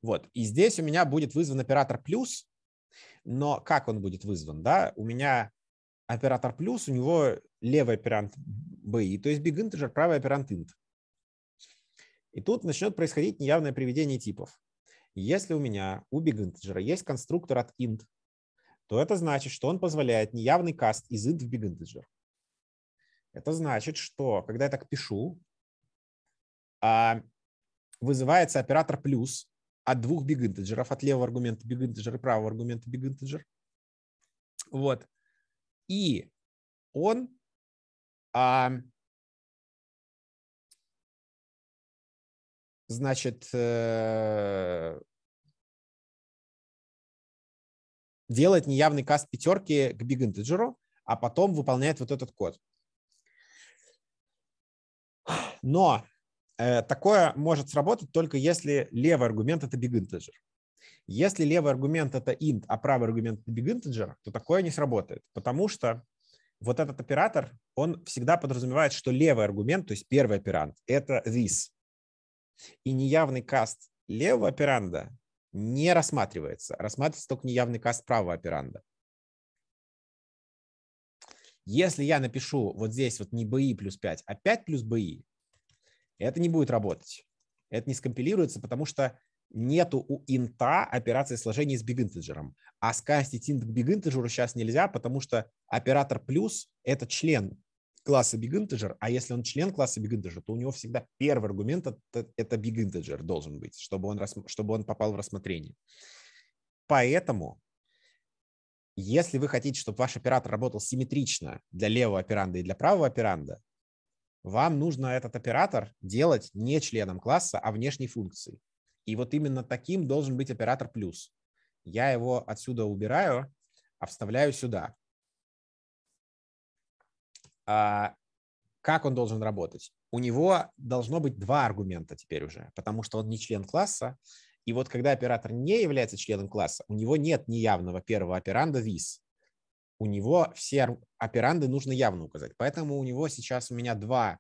Speaker 1: Вот. И здесь у меня будет вызван оператор плюс, но как он будет вызван? Да? У меня оператор плюс, у него левый оперант bi, то есть big integer, правый оперант int. И тут начнет происходить неявное приведение типов. Если у меня у big integer есть конструктор от int, то это значит, что он позволяет неявный каст из int в big integer. Это значит, что когда я так пишу, а, вызывается оператор плюс от двух big интеджеров,
Speaker 2: от левого аргумента big integer и правого аргумента big integer. Вот. И он Um, значит, э, делает неявный каст пятерки к big integer, а потом выполняет вот этот код.
Speaker 1: Но э, такое может сработать только если левый аргумент это big integer. Если левый аргумент это int, а правый аргумент это big integer, то такое не сработает, потому что вот этот оператор, он всегда подразумевает, что левый аргумент, то есть первый оперант, это this. И неявный каст левого операнда не рассматривается. Рассматривается только неявный каст правого операнда. Если я напишу вот здесь вот не bi плюс 5, а 5 плюс bi, это не будет работать. Это не скомпилируется, потому что нету у инта операции сложения с big integer. А скастить int к big integer сейчас нельзя, потому что Оператор плюс – это член класса BigInteger, а если он член класса BigInteger, то у него всегда первый аргумент – это BigInteger должен быть, чтобы он, чтобы он попал в рассмотрение. Поэтому, если вы хотите, чтобы ваш оператор работал симметрично для левого операнда и для правого операнда, вам нужно этот оператор делать не членом класса, а внешней функцией. И вот именно таким должен быть оператор плюс. Я его отсюда убираю, а вставляю сюда. А, как он должен работать? У него должно быть два аргумента теперь уже, потому что он не член класса, и вот когда оператор не является членом класса, у него нет неявного первого операнда виз. У него все операнды нужно явно указать. Поэтому у него сейчас у меня два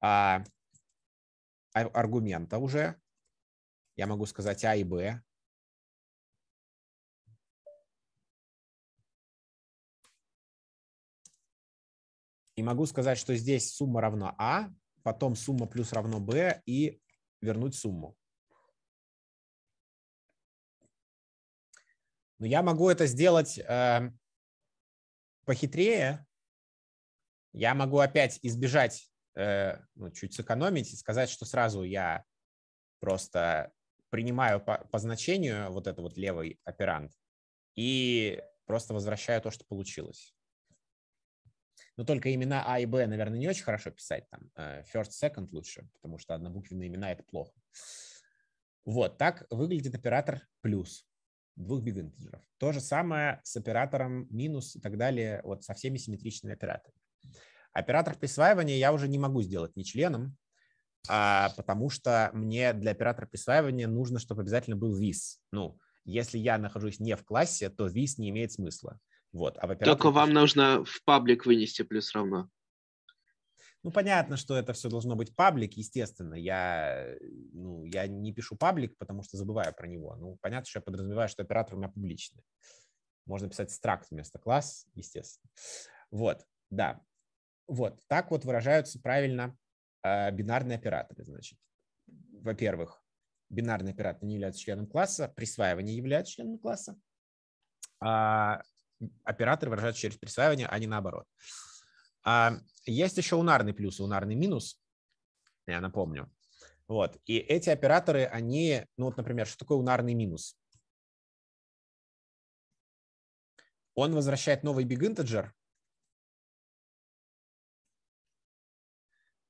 Speaker 1: а,
Speaker 2: а аргумента уже. Я могу сказать А и Б. И могу сказать, что здесь сумма равна А, потом сумма плюс равно b и вернуть сумму. Но я могу это сделать э,
Speaker 1: похитрее. Я могу опять избежать, э, ну, чуть сэкономить и сказать, что сразу я просто принимаю по, по значению вот это вот левый оперант и просто возвращаю то, что получилось но только имена А и Б, наверное, не очень хорошо писать там. Э, first, second лучше, потому что однобуквенные имена – это плохо. Вот так выглядит оператор плюс двух big интеджеров. То же самое с оператором минус и так далее, вот со всеми симметричными операторами. Оператор присваивания я уже не могу сделать не членом, а, потому что мне для оператора присваивания нужно, чтобы обязательно был вис. Ну, если я нахожусь не в классе, то вис не имеет смысла. Вот. А в операторе... Только вам
Speaker 3: нужно в паблик вынести плюс равно.
Speaker 1: Ну, понятно, что это все должно быть паблик, естественно. Я, ну, я не пишу паблик, потому что забываю про него. Ну, понятно, что я подразумеваю, что оператор у меня публичный. Можно писать стракт вместо класс, естественно. Вот, да. Вот, так вот выражаются правильно а, бинарные операторы, значит. Во-первых, бинарный оператор не является членом класса, присваивание является членом класса. А операторы выражаются через присваивание, а не наоборот. А, есть еще унарный плюс и унарный минус, я напомню. Вот. И эти операторы, они, ну вот, например, что такое унарный
Speaker 2: минус? Он возвращает новый big integer,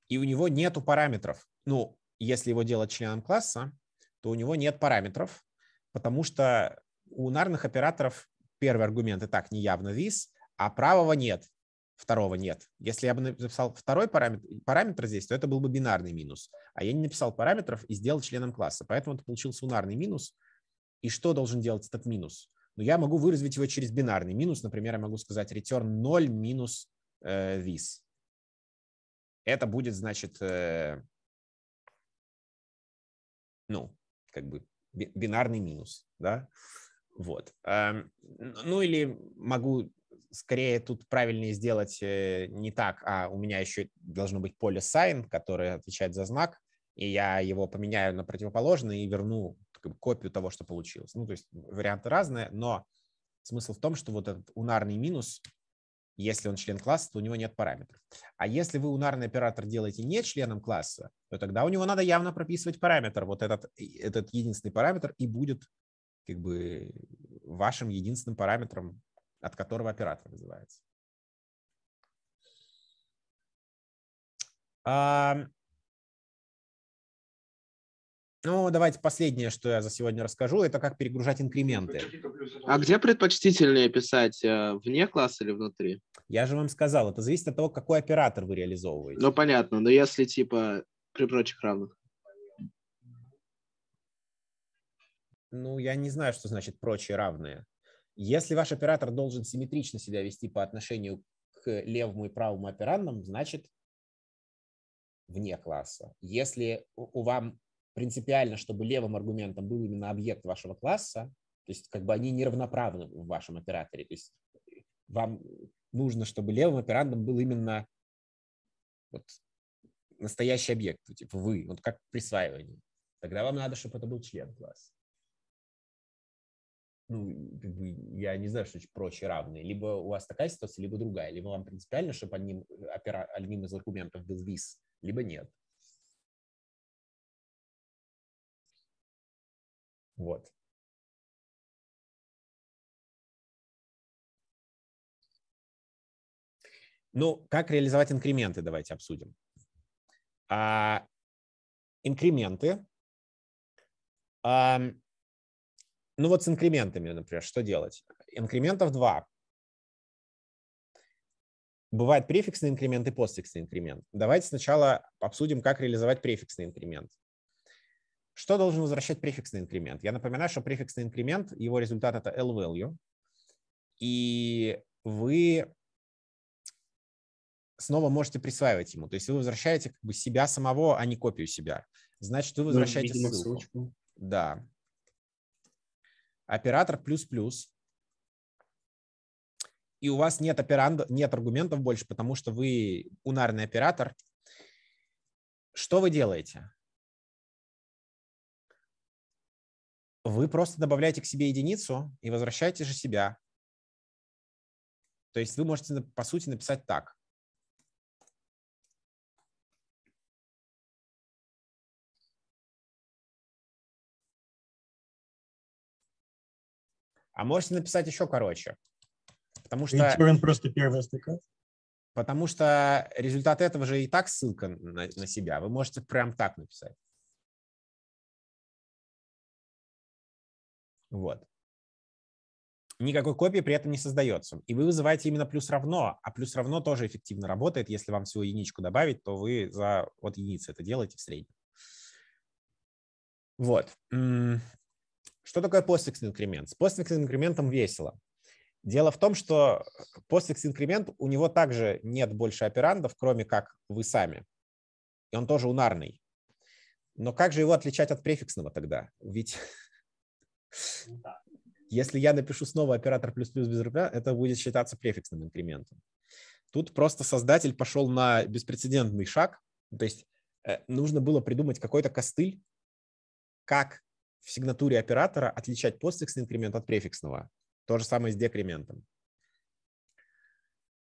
Speaker 2: и у него нету
Speaker 1: параметров. Ну, если его делать членом класса, то у него нет параметров, потому что у унарных операторов первый аргумент и так неявно this, а правого нет, второго нет. Если я бы написал второй параметр, параметр здесь, то это был бы бинарный минус. А я не написал параметров и сделал членом класса. Поэтому это получил сунарный минус. И что должен делать этот минус? Но ну, я могу выразить его через бинарный минус. Например, я могу сказать return 0 минус э, this. Это будет, значит, э, ну, как бы бинарный минус, да? Вот. Эм, ну или могу скорее тут правильнее сделать э, не так, а у меня еще должно быть поле sign, которое отвечает за знак, и я его поменяю на противоположный и верну копию того, что получилось. Ну, то есть варианты разные, но смысл в том, что вот этот унарный минус, если он член класса, то у него нет параметров. А если вы унарный оператор делаете не членом класса, то тогда у него надо явно прописывать параметр. Вот этот, этот единственный параметр и будет как бы вашим единственным параметром, от которого оператор вызывается.
Speaker 2: А... Ну, давайте последнее, что я за сегодня расскажу, это
Speaker 1: как перегружать инкременты.
Speaker 3: А где предпочтительнее писать, э, вне класса или внутри?
Speaker 1: Я же вам сказал, это зависит от того, какой оператор вы реализовываете.
Speaker 3: Ну, понятно, но если типа при прочих равных.
Speaker 1: Ну, я не знаю, что значит прочие равные. Если ваш оператор должен симметрично себя вести по отношению к левому и правому операндам, значит вне класса. Если у вам принципиально, чтобы левым аргументом был именно объект вашего класса, то есть как бы они неравноправны в вашем операторе, то есть вам нужно, чтобы левым операндом был именно вот настоящий объект, типа вы, вот как присваивание. Тогда вам надо, чтобы это был член класса ну, я не знаю, что прочие равные. Либо у вас такая ситуация,
Speaker 2: либо другая. Либо вам принципиально, чтобы одним, опера, одним из аргументов был виз, либо нет. Вот. Ну, как реализовать инкременты, давайте обсудим. А, инкременты. А, ну вот с инкрементами, например, что делать? Инкрементов два.
Speaker 1: Бывает префиксный инкремент и постфиксный инкремент. Давайте сначала обсудим, как реализовать префиксный инкремент. Что должен возвращать префиксный инкремент? Я напоминаю, что префиксный инкремент, его результат это L-value. И вы снова можете присваивать ему. То есть вы возвращаете как бы себя самого, а не копию себя. Значит, вы ну, возвращаете ну, ссылку. ссылочку. Да оператор плюс-плюс, и у вас нет, операнд... нет аргументов больше, потому что вы унарный оператор,
Speaker 2: что вы делаете? Вы просто добавляете к себе единицу и возвращаете же себя. То есть вы можете, по сути, написать так. А можете написать еще короче. Потому что... Return просто первый SDK. Потому что результат этого же и так ссылка на, на себя. Вы можете прям так написать. Вот. Никакой копии при этом не создается. И вы вызываете именно плюс
Speaker 1: равно, а плюс равно тоже эффективно работает. Если вам всего единичку добавить, то вы за вот единицы это делаете в среднем. Вот. Что такое постфикс инкремент? С постфикс инкрементом весело. Дело в том, что постфикс инкремент, у него также нет больше операндов, кроме как вы сами. И он тоже унарный. Но как же его отличать от префиксного тогда? Ведь ну если я напишу снова оператор плюс-плюс без рубля, это будет считаться префиксным инкрементом. Тут просто создатель пошел на беспрецедентный шаг. То есть э, нужно было придумать какой-то костыль, как в сигнатуре оператора отличать постфиксный инкремент от префиксного. То же самое с декрементом.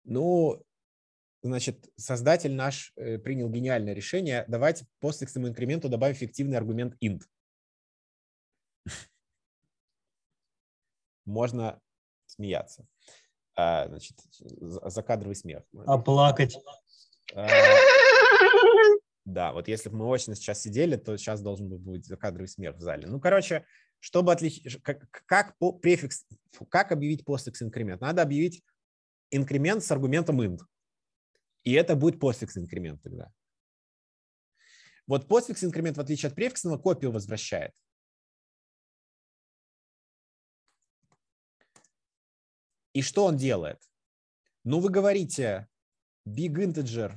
Speaker 1: Ну, значит, создатель наш э, принял гениальное решение. Давайте постфиксному инкременту добавим фиктивный аргумент int. Можно смеяться. А, значит, закадровый смех. А да, вот если бы мы очно сейчас сидели, то сейчас должен был быть закадровый смех в зале. Ну, короче, чтобы отличить, как, как по, префикс, как объявить постфикс инкремент? Надо объявить инкремент с аргументом int. И это будет постфикс инкремент тогда.
Speaker 2: Вот постфикс инкремент, в отличие от префиксного, копию возвращает. И что он делает? Ну, вы говорите big integer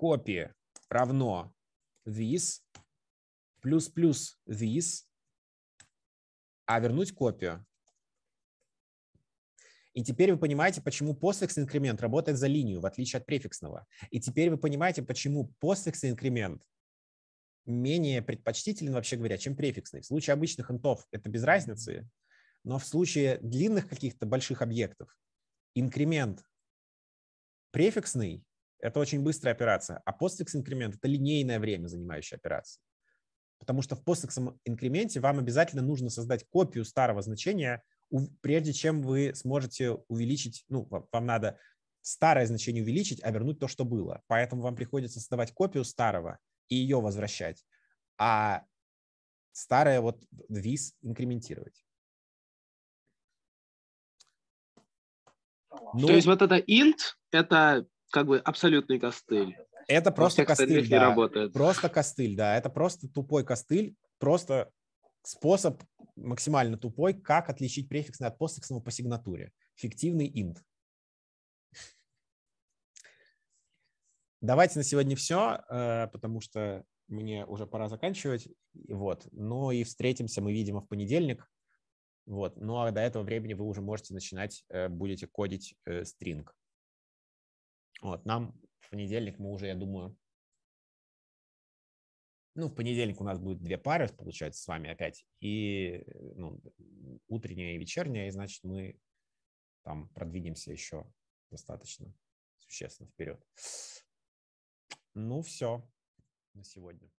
Speaker 1: копи равно this плюс плюс this, а вернуть копию. И теперь вы понимаете, почему постфикс инкремент работает за линию, в отличие от префиксного. И теперь вы понимаете, почему постфиксный инкремент менее предпочтителен, вообще говоря, чем префиксный. В случае обычных интов это без разницы, но в случае длинных каких-то больших объектов инкремент префиксный это очень быстрая операция. А постфикс инкремент – это линейное время, занимающая операция. Потому что в постфиксом инкременте вам обязательно нужно создать копию старого значения, прежде чем вы сможете увеличить, ну, вам, вам надо старое значение увеличить, а вернуть то, что было. Поэтому вам приходится создавать копию старого и ее возвращать, а старое вот виз инкрементировать.
Speaker 2: Ну, то есть ну вот это int, это как бы абсолютный костыль.
Speaker 3: Это просто костыль, да. не работает.
Speaker 1: Просто костыль, да. Это просто тупой костыль, просто способ максимально тупой, как отличить префиксный от постфиксного по сигнатуре. Фиктивный int. Давайте на сегодня все, э, потому что мне уже пора заканчивать. Вот. Ну и встретимся мы, видимо, в понедельник. Вот. Ну а до этого времени вы уже можете начинать, э, будете кодить э, стринг. Вот, нам в понедельник мы уже, я думаю, ну, в понедельник у нас будет две пары, получается, с вами опять, и ну, утренняя и вечерняя, и, значит, мы там
Speaker 2: продвинемся еще достаточно существенно вперед. Ну, все на сегодня.